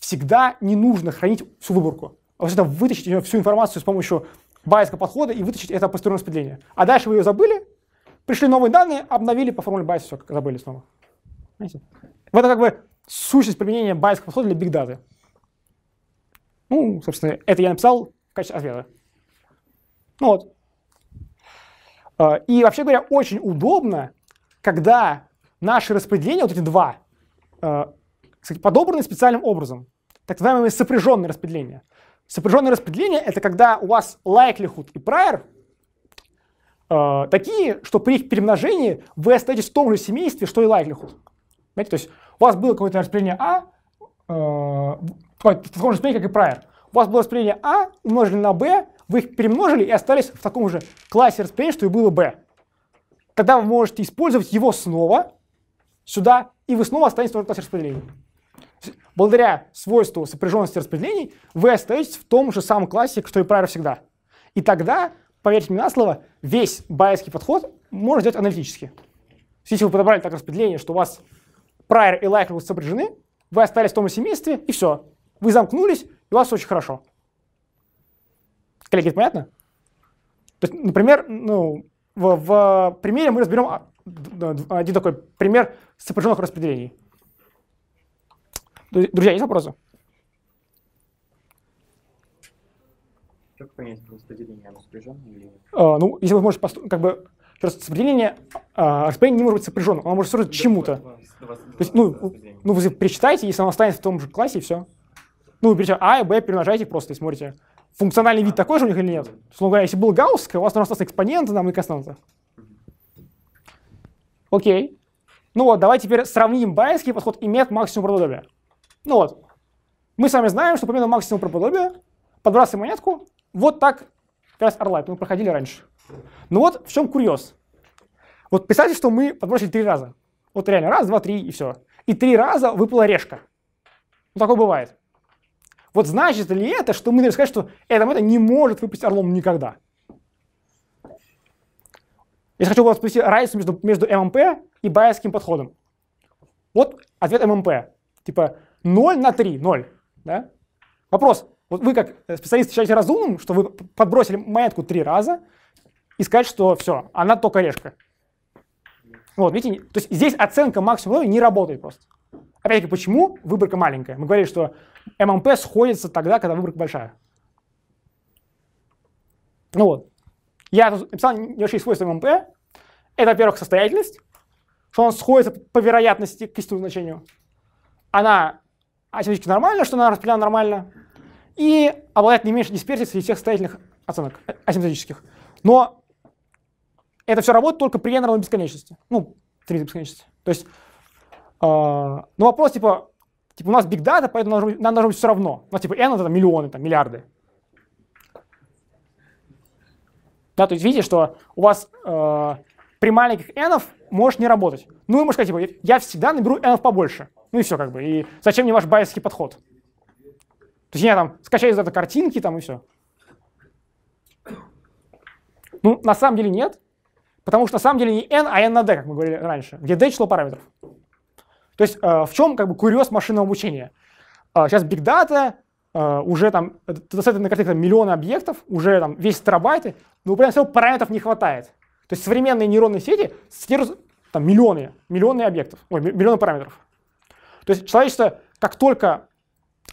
всегда не нужно хранить всю выборку. А вот это вытащить всю информацию с помощью байесского подхода и вытащить это по сторону распределения. А дальше вы ее забыли, пришли новые данные, обновили по формуле байса, все, забыли снова. Понимаете? Вот это как бы сущность применения байесского подхода для big data. Ну, собственно, это я написал в качестве ответа. Ну вот. А, и вообще говоря, очень удобно, когда наши распределения, вот эти два, а, кстати, подобраны специальным образом. Так называемые сопряженные распределения сопряженные распределения это когда у вас likelihood и prior э, такие, что при их перемножении вы остаетесь в том же семействе, что и likelihood. Понимаете, то есть у вас было какое-то распределение А, э, в таком же распределении, как и prior. У вас было распределение А, умножили на Б, вы их перемножили и остались в таком же классе распределения, что и было Б. Тогда вы можете использовать его снова сюда, и вы снова останетесь в том же классе распределения благодаря свойству сопряженности распределений вы остаетесь в том же самом классе, что и правило всегда. И тогда, поверьте мне на слово, весь байерский подход можно сделать аналитически. Если вы подобрали так распределение, что у вас prior и like будут сопряжены, вы остались в том же семействе, и все. Вы замкнулись, и у вас очень хорошо. Коллеги, это понятно? То есть, например, ну, в, в примере мы разберем а, один такой пример сопряженных распределений. Друзья, есть вопросы? Как понять распределение распряженное или нет? А, ну, если вы можете, как бы, распределение, а, распределение не может быть сопряжено, оно может служить чему-то. То есть, ну, ну, вы перечитаете, если оно останется в том же классе, и все. Ну, вы А и Б, перемножаете их просто и смотрите, функциональный вид а, такой же у них или нет. Словно говоря, если был гаусс, а у вас остался экспонент там, и константа. Окей. Ну вот, давай теперь сравним байский подход и метод максимум продобия. Ну вот, мы сами знаем, что помимо максимума правдоподобия подбрасываем монетку, вот так раз орла, мы проходили раньше. Ну вот в чем курьез. Вот представьте, что мы подбросили три раза. Вот реально, раз, два, три и все. И три раза выпала решка. Ну такое бывает. Вот значит ли это, что мы должны сказать, что эта это не может выпасть орлом никогда? Я хочу вас спросить разницу между, между ММП и байерским подходом. Вот ответ ММП. Типа, 0 на 3, 0. Да? Вопрос, вот вы как э, специалист считаете разумным, что вы подбросили монетку три раза и сказать, что все, она только решка. Вот, видите, то есть здесь оценка максимума не работает просто. Опять-таки, почему выборка маленькая? Мы говорили, что ММП сходится тогда, когда выборка большая. Ну вот. Я тут написал небольшие свойства ММП. Это, во-первых, состоятельность, что он сходится по вероятности к истинному значению. Она а сердечко нормально, что она распределена нормально, и обладает не меньше дисперсии среди всех состоятельных оценок э, асимптотических. Но это все работает только при n бесконечности. Ну, три бесконечности. То есть, э, ну, вопрос типа, типа у нас big data, поэтому нам должно, нам должно быть все равно. У нас типа n это там, миллионы, там, миллиарды. Да, то есть видите, что у вас э, при маленьких n может не работать. Ну, и можно сказать, типа, я всегда наберу n побольше. Ну и все как бы. И зачем мне ваш байесский подход? То есть я там скачаю из этого картинки там и все. Ну, на самом деле нет. Потому что на самом деле не n, а n на d, как мы говорили раньше, где d число параметров. То есть э, в чем как бы курьез машинного обучения? Э, сейчас Big Data, э, уже там, датасеты на картинках миллионы объектов, уже там весь терабайты, но прям всего параметров не хватает. То есть современные нейронные сети содержат там миллионы, миллионы объектов, ой, миллионы параметров. То есть человечество, как только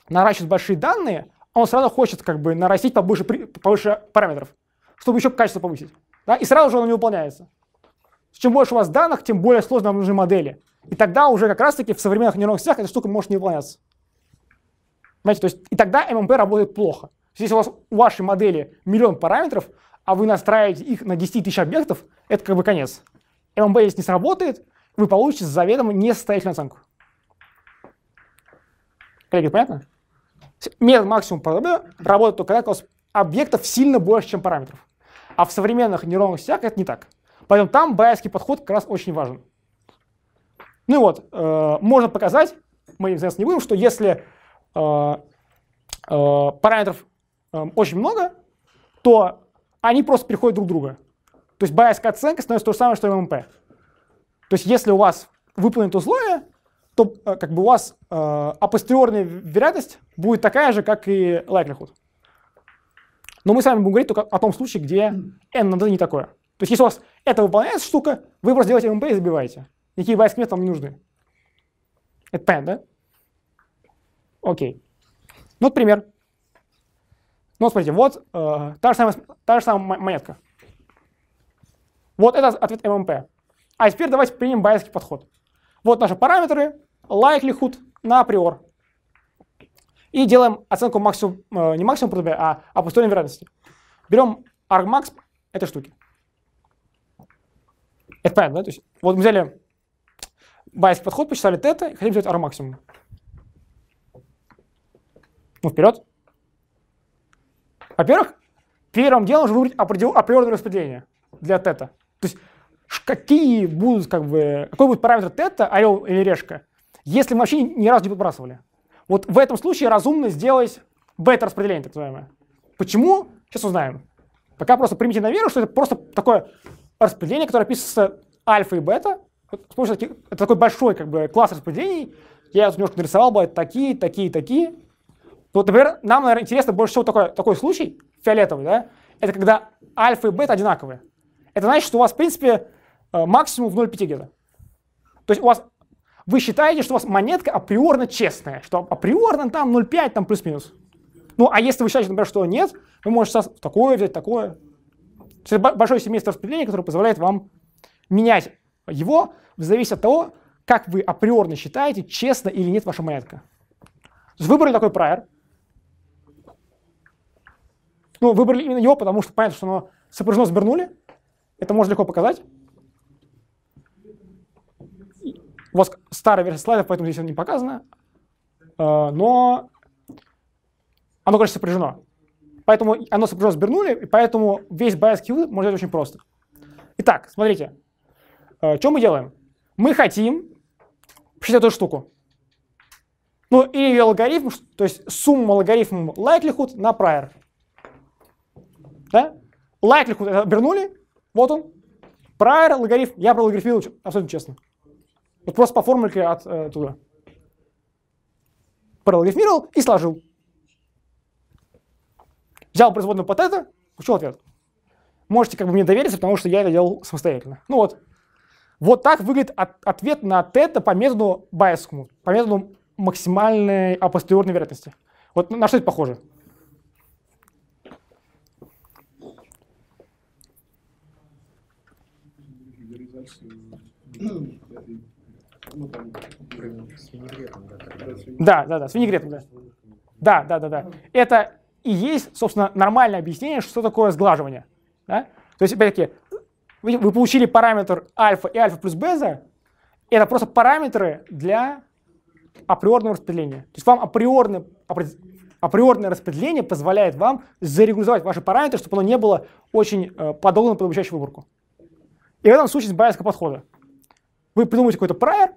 наращивает большие данные, он сразу хочет как бы нарастить побольше, побольше параметров, чтобы еще качество повысить. Да? И сразу же оно не выполняется. Чем больше у вас данных, тем более сложно вам нужны модели. И тогда уже как раз-таки в современных нейронных сетях эта штука может не выполняться. Понимаете, то есть и тогда ММП работает плохо. То если у вас у вашей модели миллион параметров, а вы настраиваете их на 10 тысяч объектов, это как бы конец. ММБ здесь не сработает, вы получите заведомо несостоятельную оценку. Коллеги, понятно? Метод максимум ПДБ работает только когда у вас объектов сильно больше, чем параметров. А в современных нейронных сетях это не так. Поэтому там байерский подход как раз очень важен. Ну и вот, э, можно показать, мы этим заниматься не будем, что если э, э, параметров э, очень много, то они просто переходят друг друга. То есть байерская оценка становится то же самое, что и ММП. То есть если у вас выполнено условие, то э, как бы у вас э, апостерная вероятность будет такая же, как и likelihood. Но мы с вами будем говорить только о том случае, где n на d не такое. То есть если у вас это выполняется штука, вы просто делаете ММП и забиваете. Никакие байс методы вам не нужны. Это понятно, да? Окей. Ну, вот пример. Ну, смотрите, вот э, та, же самая, та же самая монетка. Вот это ответ ММП. А теперь давайте примем байерский подход. Вот наши параметры, likelihood на априор. И делаем оценку максимум, э, не максимум ПДБ, а, а опустольной вероятности. Берем argmax этой штуки. Это понятно, да? То есть, вот мы взяли байский подход, посчитали тета и хотим взять R максимум. Ну, вперед. Во-первых, первым делом нужно выбрать априорное распределение для тета. То есть какие будут, как бы, какой будет параметр тета, орел или решка, если мы вообще ни разу не подбрасывали. Вот в этом случае разумно сделать бета-распределение, так называемое. Почему? Сейчас узнаем. Пока просто примите на веру, что это просто такое распределение, которое описывается альфа и бета. Вот, с это такой большой как бы, класс распределений. Я вот немножко нарисовал, бывают такие, такие, такие. Вот, например, нам, наверное, интересно больше всего такой, такой случай, фиолетовый, да? Это когда альфа и бета одинаковые. Это значит, что у вас, в принципе, э, максимум в 0,5 где-то. То есть у вас вы считаете, что у вас монетка априорно честная, что априорно там 0,5, там плюс-минус. Ну, а если вы считаете, например, что нет, вы можете такое взять, такое. Это большое семейство распределения, которое позволяет вам менять его в зависимости от того, как вы априорно считаете, честно или нет ваша монетка. То есть выбрали такой прайер. Ну, выбрали именно его, потому что понятно, что оно сопряжено с Бернули. Это можно легко показать. У вас старая версия слайдов, поэтому здесь она не показана, э, но оно, конечно, сопряжено. Поэтому оно сопряжено с Бернули, и поэтому весь байс скиллы можно сделать очень просто. Итак, смотрите, э, что мы делаем? Мы хотим посчитать эту штуку. Ну, и логарифм, то есть сумма логарифм likelihood на prior. Да? Likelihood это вернули, вот он. Prior логарифм, я прологарифмил абсолютно честно. Вот ну, просто по формульке от, э, оттуда. Параллелифмировал и сложил. Взял производную под это, получил ответ. Можете как бы мне довериться, потому что я это делал самостоятельно. Ну вот. Вот так выглядит от, ответ на тета по методу байесскому, по методу максимальной апостериорной вероятности. Вот на что это похоже? Mm. Ну, ну, да, да, да, с винегретом, да. Да, да, да, да. Это и есть, собственно, нормальное объяснение, что такое сглаживание. Да? То есть, опять-таки, вы, вы получили параметр альфа и альфа плюс бета. Это просто параметры для априорного распределения. То есть вам априорное, априорное распределение позволяет вам зарегулировать ваши параметры, чтобы оно не было очень э, подобно под обучающую выборку. И в этом случае с байерского подхода. Вы придумаете какой-то прайер,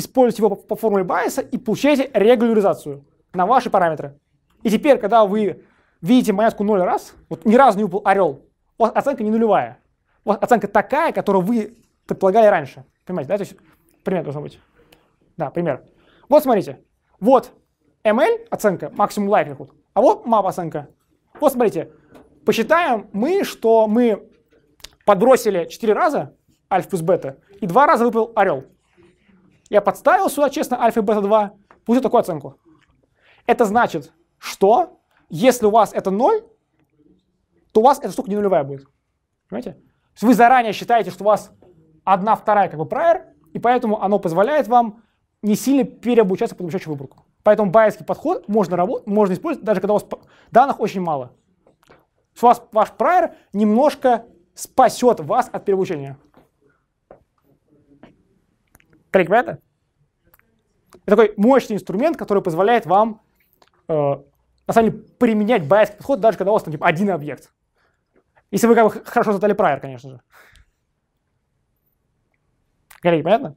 используйте его по формуле Байеса и получаете регуляризацию на ваши параметры. И теперь, когда вы видите монетку 0 раз, вот ни разу не выпал орел, у вас оценка не нулевая. У вас оценка такая, которую вы предполагали раньше. Понимаете, да? То есть пример должен быть. Да, пример. Вот смотрите. Вот ML оценка, максимум likelihood, а вот map оценка. Вот смотрите. Посчитаем мы, что мы подбросили 4 раза альф плюс бета, и 2 раза выпал орел. Я подставил сюда, честно, альфа и бета-2, получил такую оценку. Это значит, что если у вас это 0, то у вас эта штука не нулевая будет. Понимаете? То есть вы заранее считаете, что у вас одна вторая как бы prior, и поэтому оно позволяет вам не сильно переобучаться под обучающую выборку. Поэтому байерский подход можно, работ- можно использовать, даже когда у вас данных очень мало. У вас ваш prior немножко спасет вас от переобучения. Коллеги, Это такой мощный инструмент, который позволяет вам э, на самом деле применять байский подход, даже когда у вас там типа, один объект. Если вы как бы хорошо задали прайер, конечно же. Коллеги, понятно?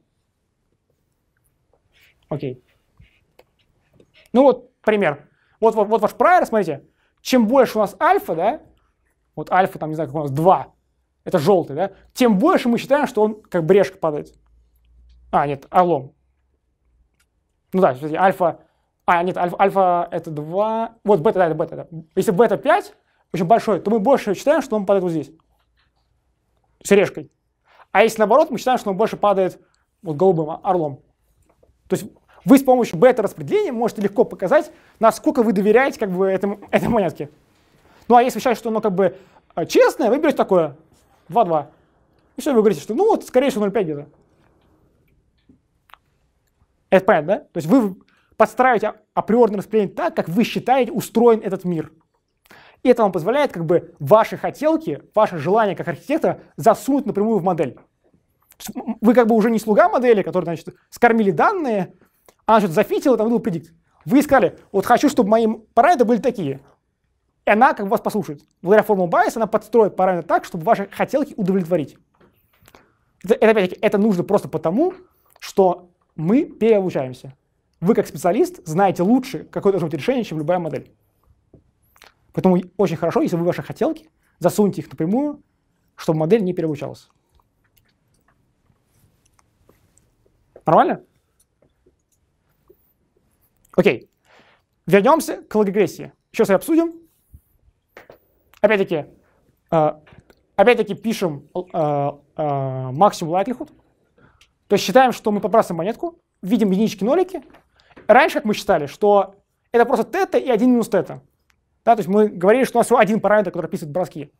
Окей. Ну вот пример. Вот, вот, вот ваш прайер, смотрите. Чем больше у нас альфа, да, вот альфа там, не знаю, как у нас, 2, это желтый, да, тем больше мы считаем, что он как брешка падает. А, нет, алом. Ну да, смотрите, альфа... А, нет, альфа, альфа это 2... Вот бета, да, это бета. Да. Если бета 5, очень большой, то мы больше считаем, что он падает вот здесь. С решкой. А если наоборот, мы считаем, что он больше падает вот голубым орлом. То есть вы с помощью бета-распределения можете легко показать, насколько вы доверяете как бы, этому, [laughs] этой монетке. Ну а если вы считаете, что оно как бы э, честное, вы берете такое, 2-2. И все, вы говорите, что ну вот, скорее всего 0,5 где-то. Это понятно, да? То есть вы подстраиваете а- априорное распределение так, как вы считаете устроен этот мир. И это вам позволяет как бы ваши хотелки, ваше желание как архитектора засунуть напрямую в модель. Вы как бы уже не слуга модели, которая значит, скормили данные, а она что-то зафитила, там был предикт. Вы искали, вот хочу, чтобы мои параметры были такие. И она как бы вас послушает. Благодаря формулу bias она подстроит параметры так, чтобы ваши хотелки удовлетворить. Это, это опять-таки, это нужно просто потому, что мы переобучаемся. Вы, как специалист, знаете лучше, какое должно быть решение, чем любая модель. Поэтому очень хорошо, если вы ваши хотелки, засуньте их напрямую, чтобы модель не переобучалась. Нормально? Окей. Вернемся к логогрессии. Сейчас ее обсудим. Опять-таки, э, опять-таки пишем э, э, максимум likelihood. То есть считаем, что мы подбрасываем монетку, видим единички, нолики. Раньше, как мы считали, что это просто тета и 1 минус тета. Да, то есть мы говорили, что у нас всего один параметр, который описывает броски.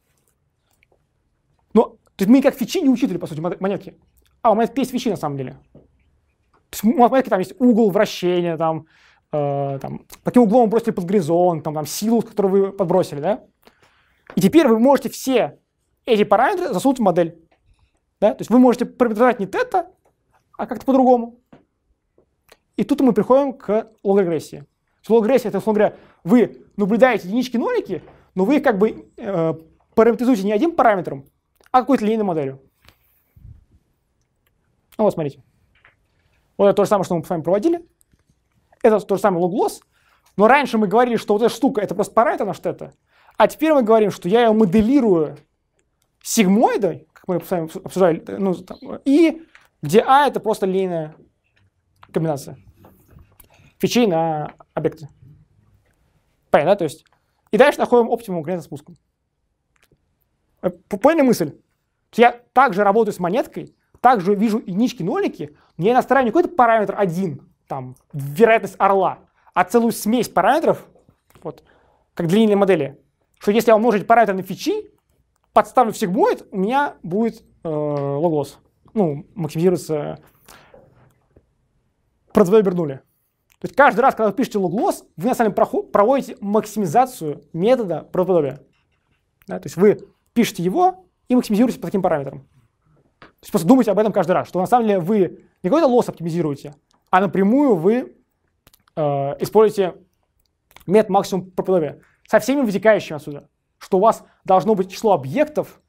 Но то есть мы как фичи не учитывали, по сути, монетки. А у монетки есть фичи на самом деле. То есть у монетки там есть угол вращения, там, э, там, каким углом вы бросили под горизонт, там, там силу, которую вы подбросили, да? И теперь вы можете все эти параметры засунуть в модель. Да? То есть вы можете параметризовать не тета, а как-то по-другому. И тут мы приходим к лог-регрессии. это, условно говоря, вы наблюдаете единички нолики, но вы их как бы э, параметризуете не одним параметром, а какой-то линейной моделью. Ну вот, смотрите. Вот это то же самое, что мы с вами проводили. Это то же самое лог Но раньше мы говорили, что вот эта штука – это просто параметр на что штета. А теперь мы говорим, что я ее моделирую сигмоидой, как мы с вами обсуждали, ну, там, и где А это просто линейная комбинация фичей на объекты. Понятно, да? То есть, и дальше находим оптимум клиента спуска. Э, поняли мысль? Я также работаю с монеткой, также вижу единички, нолики, но я настраиваю не какой-то параметр один, там, вероятность орла, а целую смесь параметров, вот, как для линейной модели, что если я умножить параметры на фичи, подставлю в сигмоид, у меня будет э, логлосс ну, максимизируется, продавая вернули. То есть каждый раз, когда вы пишете логлосс, вы на самом деле проводите максимизацию метода правдоподобия. Да, то есть вы пишете его и максимизируете по таким параметрам. То есть просто думайте об этом каждый раз, что на самом деле вы не какой-то лосс оптимизируете, а напрямую вы э, используете метод максимум правдоподобия со всеми вытекающими отсюда, что у вас должно быть число объектов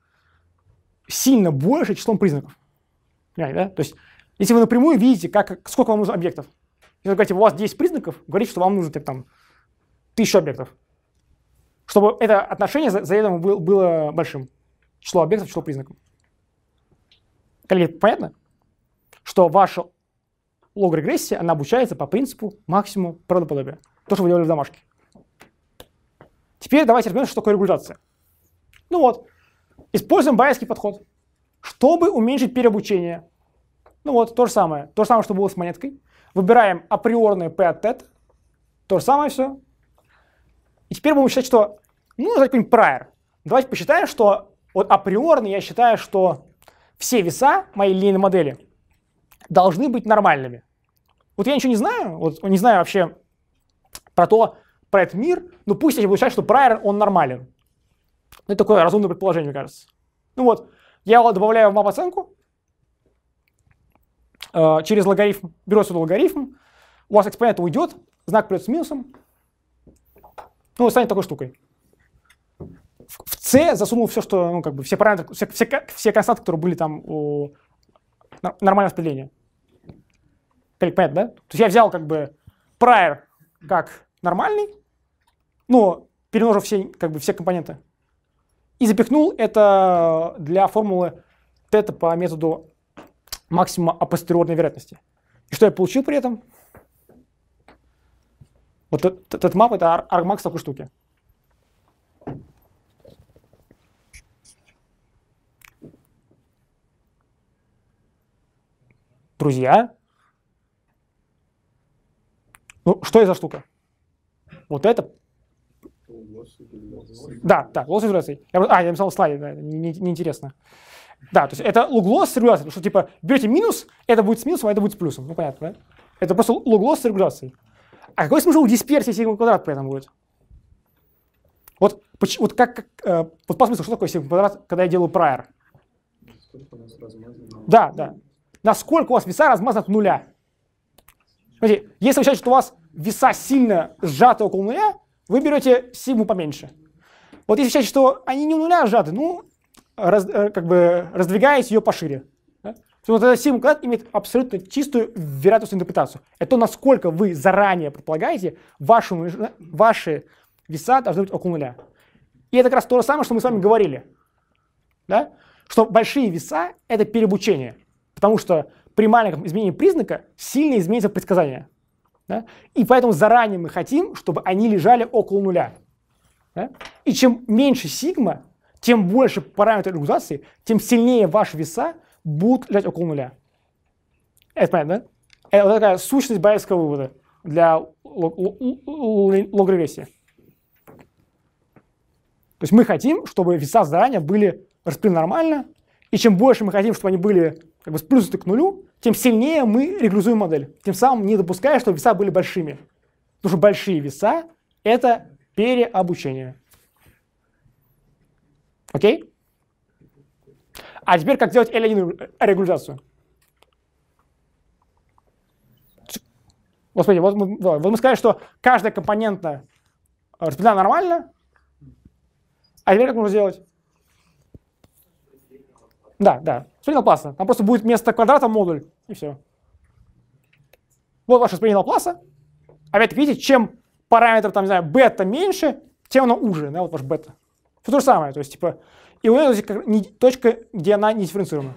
сильно больше числом признаков. Понимаете, да? То есть, если вы напрямую видите, как, сколько вам нужно объектов. Если вы говорите, у вас 10 признаков, говорит, что вам нужно так, типа, там, тысячу объектов. Чтобы это отношение за заведомо было большим. Число объектов, число признаков. Коллеги, понятно? Что ваша лог-регрессия, она обучается по принципу максимум правдоподобия. То, что вы делали в домашке. Теперь давайте разберемся, что такое регуляция. Ну вот, используем байерский подход чтобы уменьшить переобучение. Ну вот, то же самое. То же самое, что было с монеткой. Выбираем априорное p от тета. То же самое все. И теперь будем считать, что... Ну, давайте какой-нибудь prior. Давайте посчитаем, что вот априорно я считаю, что все веса моей линейной модели должны быть нормальными. Вот я ничего не знаю, вот не знаю вообще про то, про этот мир, но пусть я буду считать, что prior, он нормален. Ну, это такое разумное предположение, мне кажется. Ну вот, я его добавляю в мап-оценку э, через логарифм, беру сюда логарифм, у вас экспонент уйдет, знак придет с минусом, ну, станет такой штукой. В C засунул все, что, ну, как бы, все параметры, все, все, все константы, которые были там у нормального распределения. Понятно, да? То есть я взял, как бы, prior как нормальный, но перемножу все, как бы, все компоненты. И запихнул это для формулы тета по методу максимума апостериорной вероятности. И что я получил при этом? Вот этот мап это аргмакс такой штуки. Друзья, ну что это за штука? Вот это да, да, loss with Я, а, я написал слайд, да, неинтересно. Не да, то есть это log loss с регуляцией, потому что типа берете минус, это будет с минусом, а это будет с плюсом. Ну понятно, да? Это просто log loss с регуляцией. А какой смысл дисперсии сигма квадрат при этом будет? Вот, вот как, как э, вот по смыслу, что такое сигма квадрат, когда я делаю прайер? Да, да. Насколько у вас веса размазаны от нуля? Смотрите, если вы считаете, что у вас веса сильно сжаты около нуля, вы берете сигму поменьше. Вот если считать, что они не у нуля сжаты, ну, раз, э, как бы раздвигаете ее пошире. Да? Вот этот сигма квадрат имеет абсолютно чистую вероятностную интерпретацию. Это насколько вы заранее предполагаете, ваши, э, ваши веса должны быть около нуля. И это как раз то же самое, что мы с вами говорили. Да? Что большие веса – это переобучение. Потому что при маленьком изменении признака сильно изменится предсказание. Да? И поэтому заранее мы хотим, чтобы они лежали около нуля. Да? И чем меньше сигма, тем больше параметр регуляции, тем сильнее ваши веса будут лежать около нуля. Это понятно, да? Это вот такая сущность байерского вывода для лог То есть мы хотим, чтобы веса заранее были распределены нормально, и чем больше мы хотим, чтобы они были как бы с плюса к нулю, тем сильнее мы реализуем модель. Тем самым не допуская, чтобы веса были большими. Потому что большие веса – это переобучение. Окей? А теперь как сделать L1 регуляризацию? Господи, вот мы, вот мы сказали, что каждая компонента распределена нормально. А теперь как нужно сделать? Да, да. Вспомнил класса. Там просто будет вместо квадрата модуль, и все. Вот ваш вспомнил класса. опять видите, чем параметр, там, не знаю, бета меньше, тем оно уже, да, вот ваш бета. Все то же самое, то есть, типа, и у нее точка, где она не дифференцируема.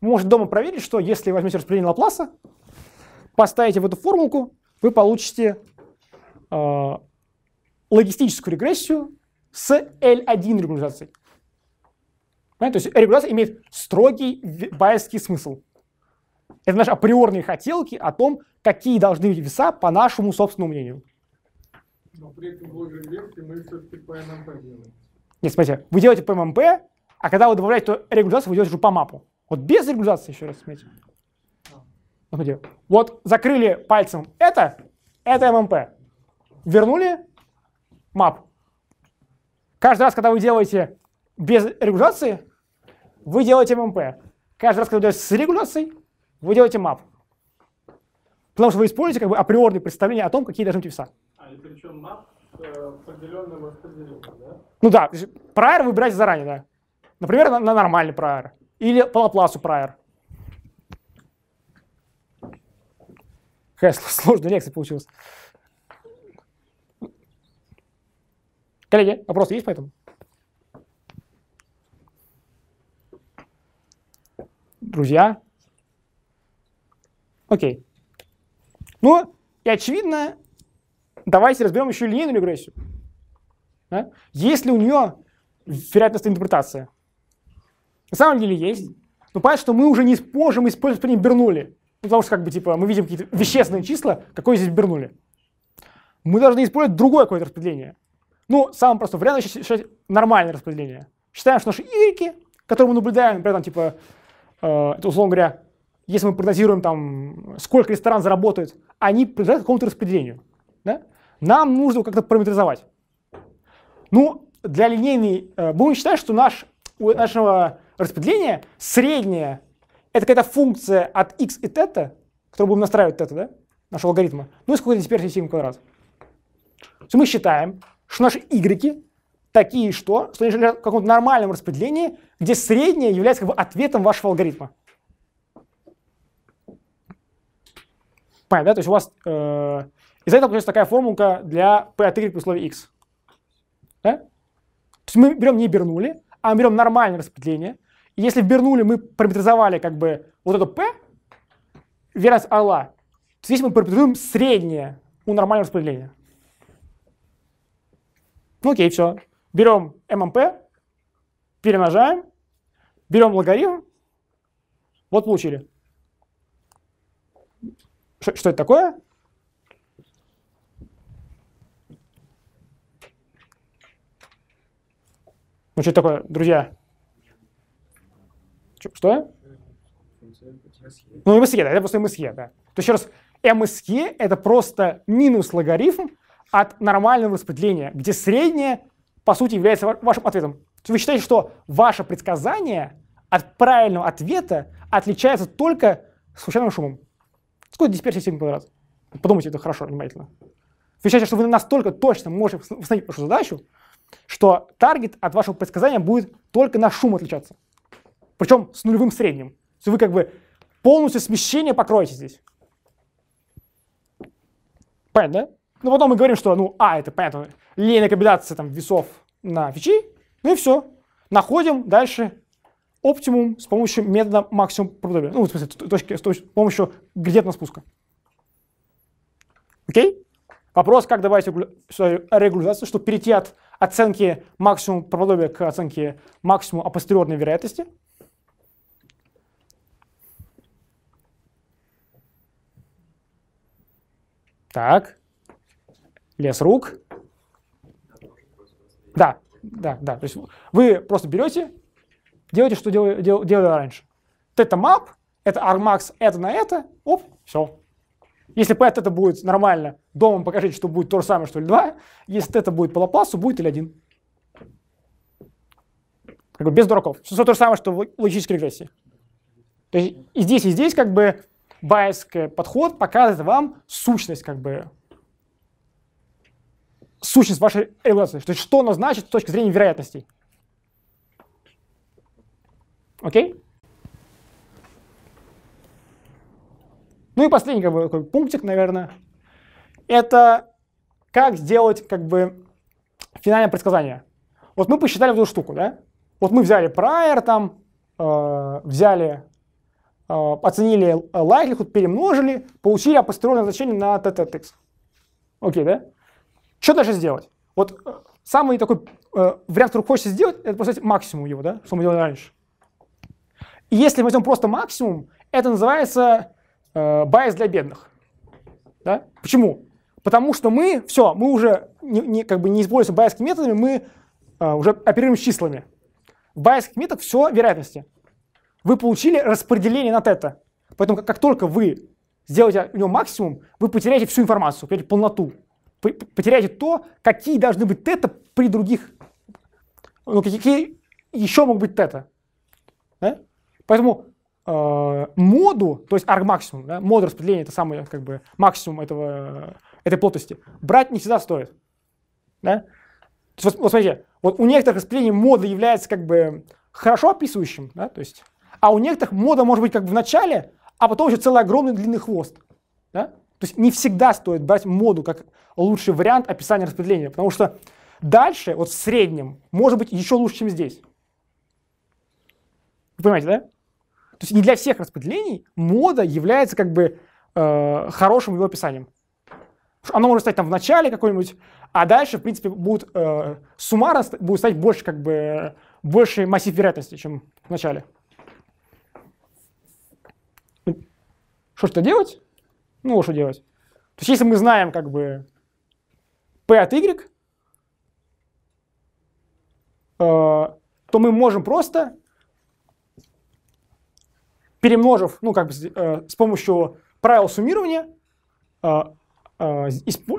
Вы можете дома проверить, что если возьмете распределение Лапласа, поставите в эту формулку, вы получите э, логистическую регрессию с L1 регуляризацией. Понимаете? То есть регуляция имеет строгий байерский смысл. Это наши априорные хотелки о том, какие должны быть веса по нашему собственному мнению. Но при этом вложим версии мы все-таки по ММП делаем. Нет, смотрите, вы делаете по ММП, а когда вы добавляете то регуляризацию, вы делаете уже по мапу. Вот без регуляции еще раз, смотрите. смотрите. Вот закрыли пальцем это, это ММП. Вернули мап. Каждый раз, когда вы делаете без регуляции вы делаете ММП. Каждый раз, когда вы с регуляцией, вы делаете мап. Потому что вы используете как бы априорные представления о том, какие должны быть веса. А, и причем мап с э, определенным распределением, да? Ну да, прайер выбираете заранее, да. Например, на, на нормальный прайер. Или по Лапласу прайер. Какая [laughs] сложная лекция получилась. Коллеги, вопросы есть по этому? друзья. Окей. Ну, и очевидно, давайте разберем еще линейную регрессию. Да? Есть ли у нее вероятностная интерпретация? На самом деле есть. Но понятно, что мы уже не сможем использовать при Бернули. Ну, потому что как бы типа мы видим какие-то вещественные числа, какое здесь Бернули. Мы должны использовать другое какое-то распределение. Ну, самый простой вариант — считать нормальное распределение. Считаем, что наши y, которые мы наблюдаем, например, там, типа Э, это, условно говоря, если мы прогнозируем, там, сколько ресторан заработает, они принадлежат какому-то распределению. Да? Нам нужно как-то параметризовать. Ну, для линейной, э, будем считать, что наш, у нашего распределения средняя – это какая-то функция от x и тета, которую будем настраивать тета, да, нашего алгоритма, ну, и сколько то теперь сигма квадрат. То есть мы считаем, что наши y такие, что, что они в каком-то нормальном распределении где среднее является как бы ответом вашего алгоритма. Понятно, да? То есть у вас э, из этого получается такая формулка для p от y при условии x. Да? То есть мы берем не Бернули, а мы берем нормальное распределение. И если в Бернули мы параметризовали как бы вот эту p, вероятность орла, «а» то здесь мы параметризуем среднее у нормального распределения. Ну окей, все. Берем ММП, перемножаем, берем логарифм, вот получили. Ш что это такое? Ну что такое, друзья? Ч что? Ну, МСЕ, да, это просто МСЕ, да. То есть еще раз, МСЕ – это просто минус логарифм от нормального распределения, где среднее, по сути, является вашим ответом. Вы считаете, что ваше предсказание от правильного ответа отличается только случайным шумом? Сколько дисперсии 7 квадрат? Подумайте это хорошо, внимательно. Вы считаете, что вы настолько точно можете восстановить вашу задачу, что таргет от вашего предсказания будет только на шум отличаться. Причем с нулевым средним. То есть вы как бы полностью смещение покроете здесь. Понятно, да? Но ну, потом мы говорим, что, ну, а, это понятно, линейная комбинация там весов на фичи, ну и все. Находим дальше оптимум с помощью метода максимум подобия. Ну, в смысле, точки, с помощью градиентного спуска. Окей? Вопрос, как добавить регуляризацию, чтобы перейти от оценки максимум правдоподобия к оценке максимум апостериорной вероятности. Так. Лес рук. Да да, да. То есть вы просто берете, делаете, что делали, делали раньше. Это map, это armax, это на это, оп, все. Если по это будет нормально, домом покажите, что будет то же самое, что ли 2. Если это будет по Лапласу, будет или 1. Как бы без дураков. Все то же самое, что в логической регрессии. То есть и здесь, и здесь как бы байерский подход показывает вам сущность как бы сущность вашей регуляции. То есть что она значит с точки зрения вероятностей. Окей? Ну и последний как бы, такой пунктик, наверное, это как сделать как бы финальное предсказание. Вот мы посчитали эту штуку, да? Вот мы взяли prior там, э, взяли, э, оценили likelihood, перемножили, получили апостероидное значение на t от x. Окей, да? Что дальше сделать? Вот э, самый такой э, вариант, который хочется сделать, это просто максимум его, да, что мы делали раньше. И если мы возьмем просто максимум, это называется э, байс для бедных. Да? Почему? Потому что мы, все, мы уже не, не, как бы не используем байскими методами, мы э, уже оперируем с числами. В байских методах все вероятности. Вы получили распределение на тета. Поэтому как, как только вы сделаете у него максимум, вы потеряете всю информацию, потеряете полноту потеряете то, какие должны быть тета при других, ну, какие еще могут быть тета. Да? Поэтому э, моду, то есть арг-максимум, да, мод распределения, это самый как бы, максимум этого, этой плотности, брать не всегда стоит. Да? То есть, вот, смотрите, вот у некоторых распределений мода является как бы хорошо описывающим, да, то есть, а у некоторых мода может быть как бы в начале, а потом еще целый огромный длинный хвост. Да? То есть не всегда стоит брать моду как лучший вариант описания распределения, потому что дальше, вот в среднем, может быть еще лучше, чем здесь. Вы понимаете, да? То есть не для всех распределений мода является как бы э, хорошим его описанием. Оно может стать там в начале какой-нибудь, а дальше, в принципе, будет э, суммарно будет стать больше как бы больше массив вероятности, чем в начале. Что ж, что делать? Ну, что делать? То есть, если мы знаем, как бы, P от Y, э, то мы можем просто, перемножив, ну, как бы, э, с помощью правил суммирования, э, э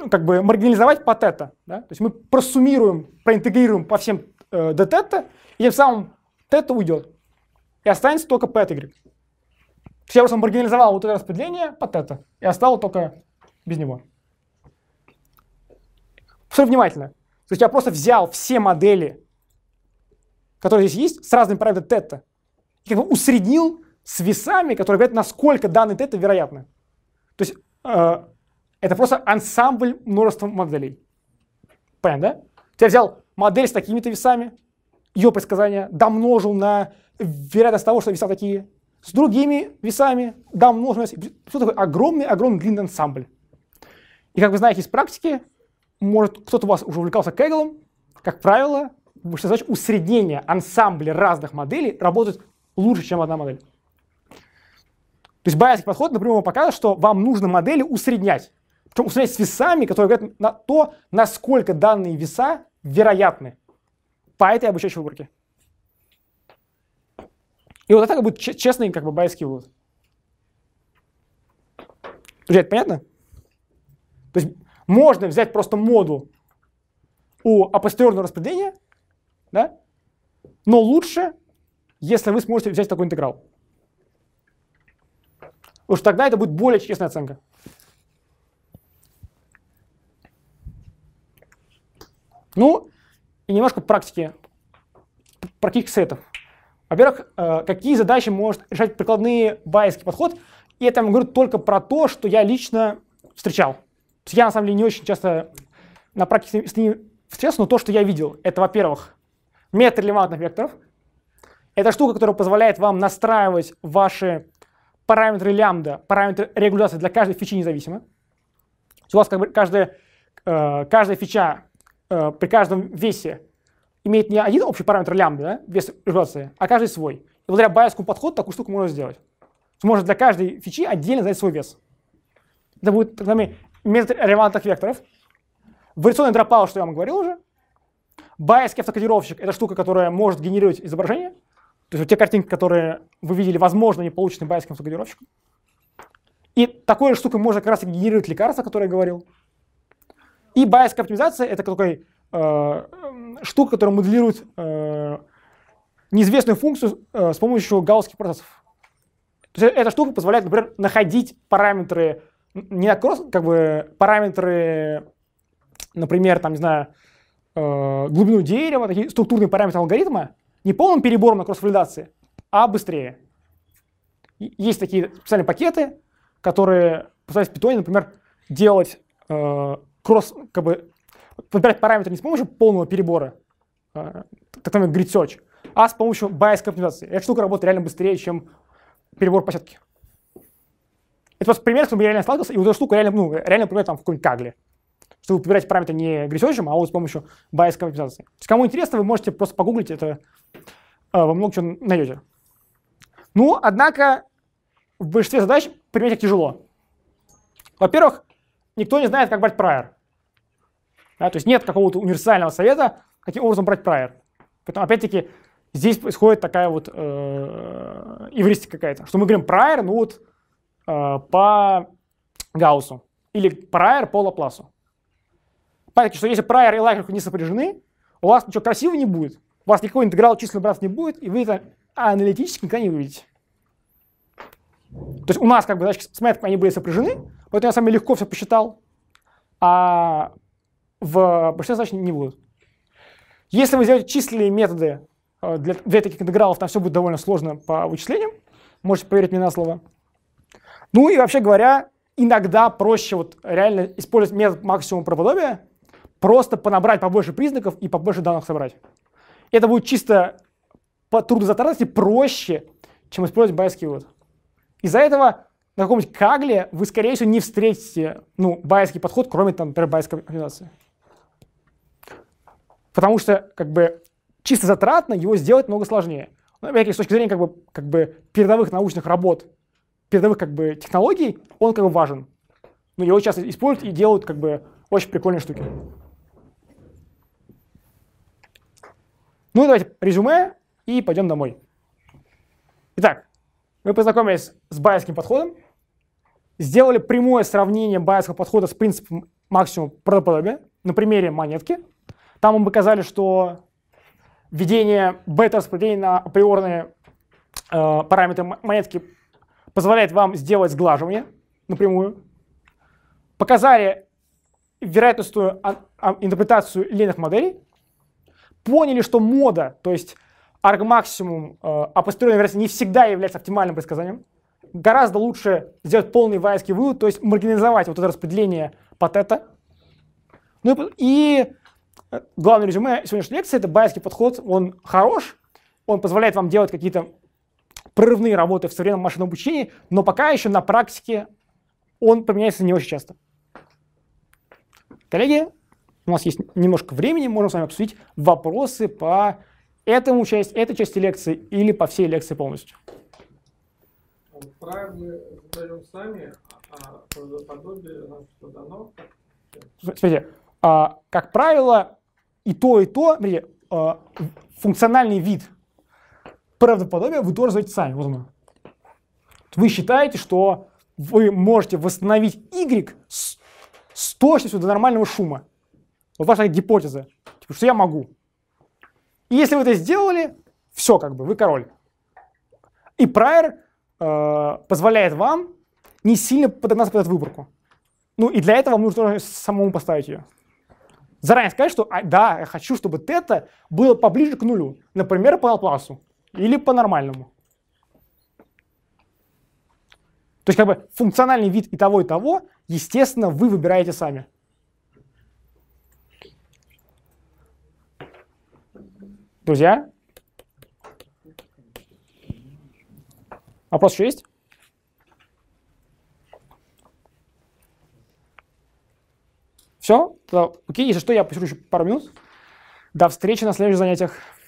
как бы, маргинализовать по тета. Да? То есть, мы просуммируем, проинтегрируем по всем э, d тета, и тем самым тета уйдет. И останется только P от Y. Я просто маргинализовал вот это распределение под это и оставил только без него. Все внимательно. То есть я просто взял все модели, которые здесь есть, с разными параметрами тета, и как бы усреднил с весами, которые говорят, насколько данный тета вероятно. То есть э, это просто ансамбль множества моделей. Понятно, да? Я взял модель с такими-то весами, ее предсказания домножил на вероятность того, что веса такие, с другими весами, дам множность. Все такое огромный-огромный длинный ансамбль. И как вы знаете из практики, может, кто-то у вас уже увлекался кеглом, как правило, большинство задач усреднение ансамбля разных моделей работает лучше, чем одна модель. То есть байерский подход напрямую показывает, что вам нужно модели усреднять. Причем усреднять с весами, которые говорят на то, насколько данные веса вероятны по этой обучающей выборке. И вот атака будет честный, как бы, байский вывод. Друзья, это понятно? То есть можно взять просто моду у апостериорного распределения, да? но лучше, если вы сможете взять такой интеграл. Потому что тогда это будет более честная оценка. Ну, и немножко практики, практических сетов. Во-первых, э, какие задачи может решать прикладные байский подход, и это я вам говорю только про то, что я лично встречал. То есть я, на самом деле, не очень часто на практике с ними встречался, но то, что я видел, это, во-первых, метод релевантных векторов. Это штука, которая позволяет вам настраивать ваши параметры лямбда, параметры регуляции для каждой фичи независимо. То есть у вас как бы каждая, э, каждая фича э, при каждом весе имеет не один общий параметр лямбда, да, вес регуляции, а каждый свой. И благодаря байескому подходу такую штуку можно сделать. Сможет для каждой фичи отдельно знать свой вес. Это будет так называемый метод релевантных векторов. Вариационный дропал, что я вам говорил уже. Байский автокодировщик – это штука, которая может генерировать изображение. То есть вот те картинки, которые вы видели, возможно, не получены байским автокодировщиком. И такой штукой можно как раз и генерировать лекарства, которые я говорил. И байская оптимизация – это такой Э, штука, которая моделирует э, неизвестную функцию э, с помощью гаусских процессов. То есть эта штука позволяет, например, находить параметры, не на кросс, как бы параметры, например, там, не знаю, глубину дерева, такие структурные параметры алгоритма, не полным перебором на кросс-валидации, а быстрее. Есть такие специальные пакеты, которые пытались в питоне, например, делать э, кросс, как бы выбирать параметры не с помощью полного перебора, а, так называемый grid search, а с помощью байской оптимизации. Эта штука работает реально быстрее, чем перебор по сетке. Это просто пример, с я реально сталкивался, и вот эта штука реально, ну, реально, например, там в какой-нибудь кагле. Что вы параметры не грисёчем, а вот с помощью байской оптимизации. кому интересно, вы можете просто погуглить это, а, во много чего найдете. Ну, однако, в большинстве задач применять тяжело. Во-первых, никто не знает, как брать prior. Да, то есть нет какого-то универсального совета, каким образом брать прайер. Поэтому, опять-таки, здесь происходит такая вот э, эвристика какая-то, что мы говорим прайер, ну вот э, по Гауссу или прайер по Лапласу. Понятно, что если прайер и лайкер не сопряжены, у вас ничего красивого не будет, у вас никакой интеграл численного братства не будет, и вы это аналитически никогда не увидите. То есть у нас как бы значит с MATLAB, они были сопряжены, поэтому я сами легко все посчитал, а в большинстве задач не будут. Если вы сделаете численные методы э, для, для таких интегралов, там все будет довольно сложно по вычислениям. Можете поверить мне на слово. Ну и вообще говоря, иногда проще вот реально использовать метод максимума правоподобия, просто понабрать побольше признаков и побольше данных собрать. Это будет чисто по трудозатратности проще, чем использовать bias keyword. Из-за этого на каком-нибудь кагле вы, скорее всего, не встретите ну, байский подход, кроме, там, например, байской оптимизации. Потому что как бы чисто затратно его сделать много сложнее. Но, опять-таки, с точки зрения как бы, как бы передовых научных работ, передовых как бы технологий, он как бы важен. Но его часто используют и делают как бы очень прикольные штуки. Ну давайте резюме и пойдем домой. Итак, мы познакомились с байерским подходом, сделали прямое сравнение байерского подхода с принципом максимум правдоподобия на примере монетки – там мы показали, что введение бета-распределения на априорные э, параметры монетки позволяет вам сделать сглаживание напрямую. Показали вероятностную интерпретацию линейных моделей. Поняли, что мода, то есть аргмаксимум э, апостериорной вероятности не всегда является оптимальным предсказанием. Гораздо лучше сделать полный вайский вывод, то есть маргинализовать вот это распределение по Ну и, и главное резюме сегодняшней лекции – это байский подход, он хорош, он позволяет вам делать какие-то прорывные работы в современном машинном обучении, но пока еще на практике он применяется не очень часто. Коллеги, у нас есть немножко времени, можем с вами обсудить вопросы по этому часть, этой части лекции или по всей лекции полностью. Правильно задаем сами, а подобие нам что дано? Смотрите, а, как правило, и то, и то, смотрите, э, функциональный вид правдоподобия вы тоже знаете сами. Вот оно. Вы считаете, что вы можете восстановить Y с, с точностью до нормального шума. Вот ваша гипотеза, типа, что я могу. И если вы это сделали, все как бы, вы король. И Прайер э, позволяет вам не сильно подогнаться под эту выборку. Ну и для этого вам нужно самому поставить ее заранее сказать, что «А, да, я хочу, чтобы тета было поближе к нулю, например, по Лапласу или по нормальному. То есть как бы функциональный вид и того, и того, естественно, вы выбираете сами. Друзья? Вопрос еще есть? Все, окей, если что, я посижу еще пару минут. До встречи на следующих занятиях.